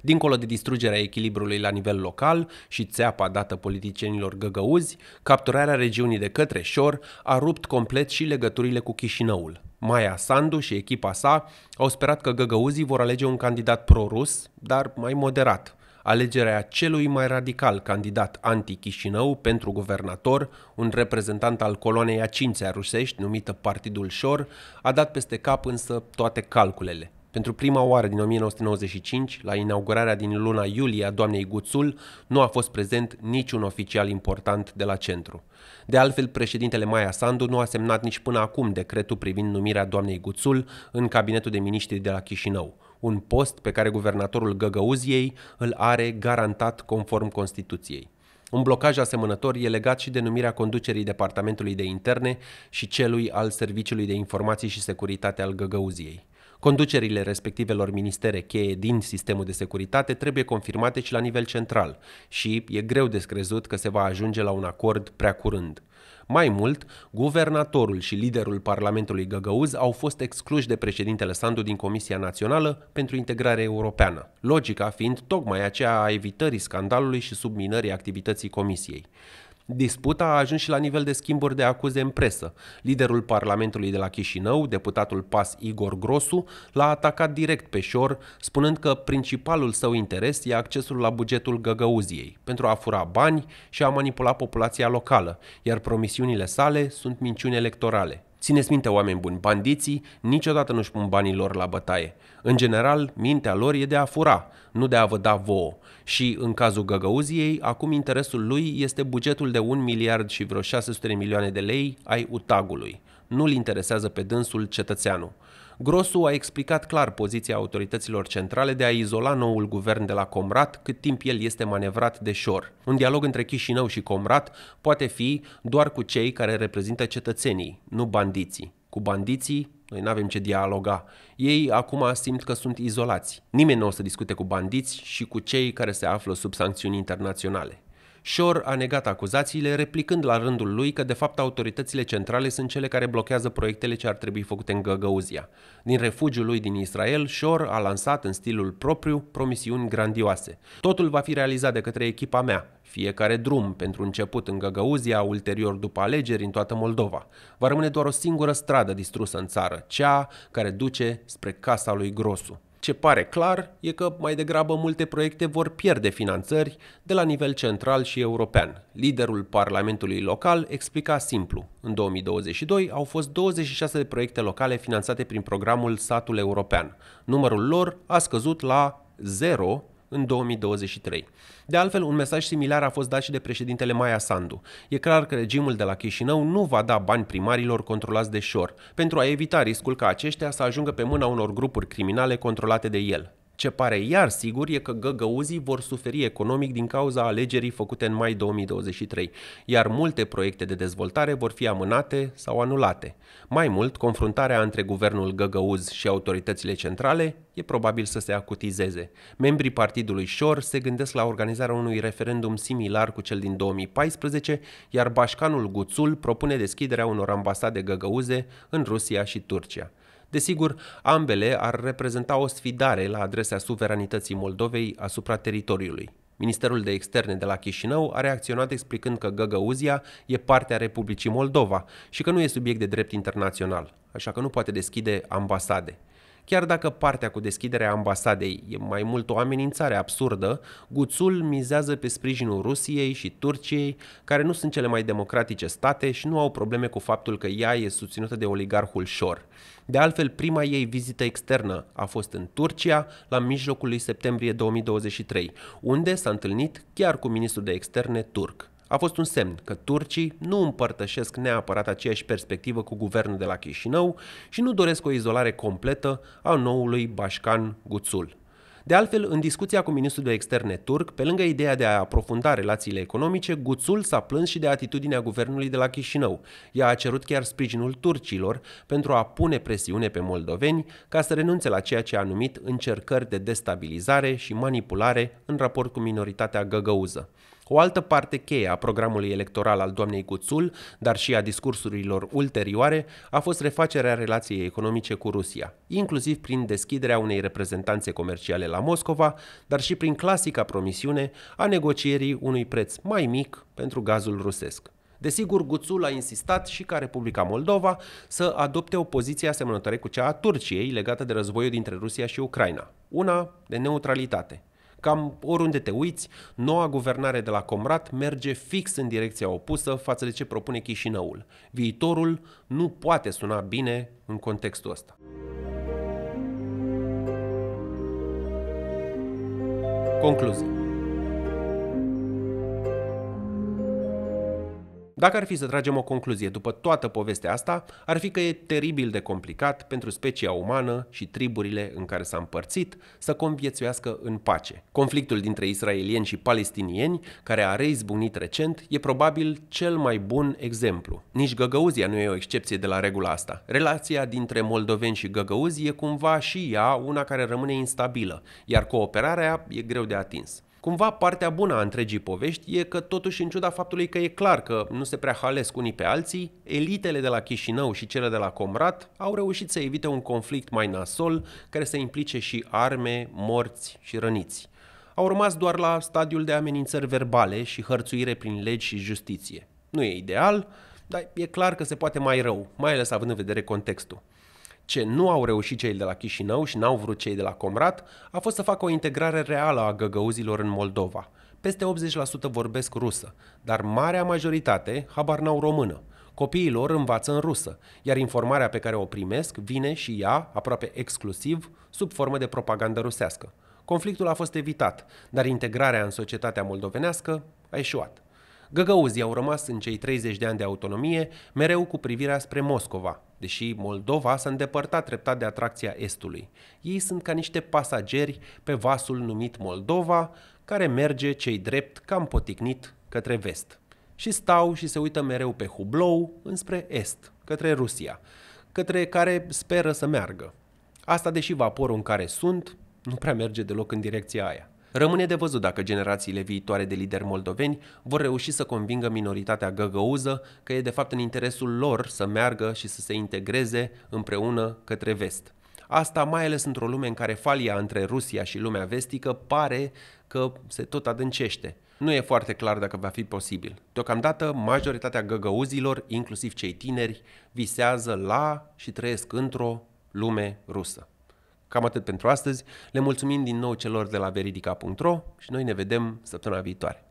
Dincolo de distrugerea echilibrului la nivel local și țeapa dată politicienilor găgăuzi, capturarea regiunii de către Șor a rupt complet și legăturile cu Chișinăul. Maia Sandu și echipa sa au sperat că găgăuzii vor alege un candidat pro pro-rus, dar mai moderat. Alegerea celui mai radical candidat anti-Chișinău pentru guvernator, un reprezentant al coloanei a cincea rusești numită Partidul Șor, a dat peste cap însă toate calculele. Pentru prima oară din 1995, la inaugurarea din luna iulie a doamnei Guțul, nu a fost prezent niciun oficial important de la centru. De altfel, președintele Maia Sandu nu a semnat nici până acum decretul privind numirea doamnei Guțul în cabinetul de miniștri de la Chișinău, un post pe care guvernatorul Găgăuziei îl are garantat conform Constituției. Un blocaj asemănător e legat și de numirea conducerii Departamentului de Interne și celui al Serviciului de Informații și Securitate al Găgăuziei. Conducerile respectivelor ministere cheie din sistemul de securitate trebuie confirmate și la nivel central și e greu de crezut că se va ajunge la un acord prea curând. Mai mult, guvernatorul și liderul Parlamentului Găgăuz au fost excluși de președintele Sandu din Comisia Națională pentru Integrare Europeană, logica fiind tocmai aceea a evitării scandalului și subminării activității Comisiei. Disputa a ajuns și la nivel de schimburi de acuze în presă. Liderul Parlamentului de la Chișinău, deputatul PAS Igor Grosu, l-a atacat direct pe șor, spunând că principalul său interes e accesul la bugetul Găgăuziei, pentru a fura bani și a manipula populația locală, iar promisiunile sale sunt minciuni electorale. Țineți minte, oameni buni, bandiții niciodată nu-și pun banii lor la bătaie. În general, mintea lor e de a fura, nu de a vă da vouă. Și, în cazul Găgăuziei, acum interesul lui este bugetul de 1 miliard și vreo 600 de milioane de lei ai utagului. Nu-l interesează pe dânsul cetățeanul. Grosu a explicat clar poziția autorităților centrale de a izola noul guvern de la Comrat cât timp el este manevrat de șor. Un dialog între Chișinău și Comrat poate fi doar cu cei care reprezintă cetățenii, nu bandiții. Cu bandiții noi nu avem ce dialoga. Ei acum simt că sunt izolați. Nimeni nu o să discute cu bandiți și cu cei care se află sub sancțiuni internaționale. Shor a negat acuzațiile, replicând la rândul lui că de fapt autoritățile centrale sunt cele care blochează proiectele ce ar trebui făcute în Găgăuzia. Din refugiul lui din Israel, Shor a lansat în stilul propriu promisiuni grandioase. Totul va fi realizat de către echipa mea, fiecare drum, pentru început în Găgăuzia, ulterior după alegeri în toată Moldova. Va rămâne doar o singură stradă distrusă în țară, cea care duce spre casa lui Grosu. Ce pare clar e că mai degrabă multe proiecte vor pierde finanțări de la nivel central și european. Liderul Parlamentului local explica simplu. În 2022 au fost 26 de proiecte locale finanțate prin programul Satul European. Numărul lor a scăzut la 0 în 2023. De altfel, un mesaj similar a fost dat și de președintele Maia Sandu. E clar că regimul de la Chișinău nu va da bani primarilor controlați de șor, pentru a evita riscul ca aceștia să ajungă pe mâna unor grupuri criminale controlate de el. Ce pare iar sigur e că găgăuzii vor suferi economic din cauza alegerii făcute în mai 2023, iar multe proiecte de dezvoltare vor fi amânate sau anulate. Mai mult, confruntarea între guvernul găgăuz și autoritățile centrale e probabil să se acutizeze. Membrii partidului Șor se gândesc la organizarea unui referendum similar cu cel din 2014, iar bașcanul Guțul propune deschiderea unor ambasade găgăuze în Rusia și Turcia. Desigur, ambele ar reprezenta o sfidare la adresa suveranității Moldovei asupra teritoriului. Ministerul de Externe de la Chișinău a reacționat explicând că Găgăuzia e parte a Republicii Moldova și că nu e subiect de drept internațional, așa că nu poate deschide ambasade. Chiar dacă partea cu deschiderea ambasadei e mai mult o amenințare absurdă, Guțul mizează pe sprijinul Rusiei și Turciei, care nu sunt cele mai democratice state și nu au probleme cu faptul că ea e susținută de oligarhul Șor. De altfel, prima ei vizită externă a fost în Turcia la mijlocul lui septembrie 2023, unde s-a întâlnit chiar cu ministrul de externe turc a fost un semn că turcii nu împărtășesc neapărat aceeași perspectivă cu guvernul de la Chișinău și nu doresc o izolare completă a noului Bașcan Guțul. De altfel, în discuția cu ministrul de externe turc, pe lângă ideea de a aprofunda relațiile economice, Guțul s-a plâns și de atitudinea guvernului de la Chișinău. Ea a cerut chiar sprijinul turcilor pentru a pune presiune pe moldoveni ca să renunțe la ceea ce a numit încercări de destabilizare și manipulare în raport cu minoritatea găgăuză. O altă parte cheie a programului electoral al doamnei Guțul, dar și a discursurilor ulterioare, a fost refacerea relației economice cu Rusia, inclusiv prin deschiderea unei reprezentanțe comerciale la Moscova, dar și prin clasica promisiune a negocierii unui preț mai mic pentru gazul rusesc. Desigur, Guțul a insistat și ca Republica Moldova să adopte o poziție asemănătoare cu cea a Turciei legată de războiul dintre Rusia și Ucraina, una de neutralitate. Cam oriunde te uiți, noua guvernare de la Comrat merge fix în direcția opusă față de ce propune Chișinăul. Viitorul nu poate suna bine în contextul ăsta. Concluzii Dacă ar fi să tragem o concluzie după toată povestea asta, ar fi că e teribil de complicat pentru specia umană și triburile în care s-a împărțit să conviețuiască în pace. Conflictul dintre israelieni și palestinieni, care a reizbunit recent, e probabil cel mai bun exemplu. Nici Găgăuzia nu e o excepție de la regula asta. Relația dintre moldoveni și găgăuzi e cumva și ea una care rămâne instabilă, iar cooperarea e greu de atins. Cumva partea bună a întregii povești e că totuși în ciuda faptului că e clar că nu se prea halesc unii pe alții, elitele de la Chișinău și cele de la Comrat au reușit să evite un conflict mai nasol care să implice și arme, morți și răniți. Au rămas doar la stadiul de amenințări verbale și hărțuire prin legi și justiție. Nu e ideal, dar e clar că se poate mai rău, mai ales având în vedere contextul. Ce nu au reușit cei de la Chișinău și n-au vrut cei de la Comrat a fost să facă o integrare reală a găgăuzilor în Moldova. Peste 80% vorbesc rusă, dar marea majoritate habar n-au română. Copiii lor învață în rusă, iar informarea pe care o primesc vine și ea, aproape exclusiv, sub formă de propagandă rusească. Conflictul a fost evitat, dar integrarea în societatea moldovenească a eșuat. Găgăuzii au rămas în cei 30 de ani de autonomie mereu cu privirea spre Moscova, deși Moldova s-a îndepărtat treptat de atracția Estului. Ei sunt ca niște pasageri pe vasul numit Moldova, care merge cei drept cam poticnit către vest. Și stau și se uită mereu pe Hublou înspre est, către Rusia, către care speră să meargă. Asta deși vaporul în care sunt nu prea merge deloc în direcția aia. Rămâne de văzut dacă generațiile viitoare de lideri moldoveni vor reuși să convingă minoritatea găgăuză că e de fapt în interesul lor să meargă și să se integreze împreună către vest. Asta mai ales într-o lume în care falia între Rusia și lumea vestică pare că se tot adâncește. Nu e foarte clar dacă va fi posibil. Deocamdată, majoritatea găgăuzilor, inclusiv cei tineri, visează la și trăiesc într-o lume rusă. Cam atât pentru astăzi. Le mulțumim din nou celor de la veridica.ro și noi ne vedem săptămâna viitoare.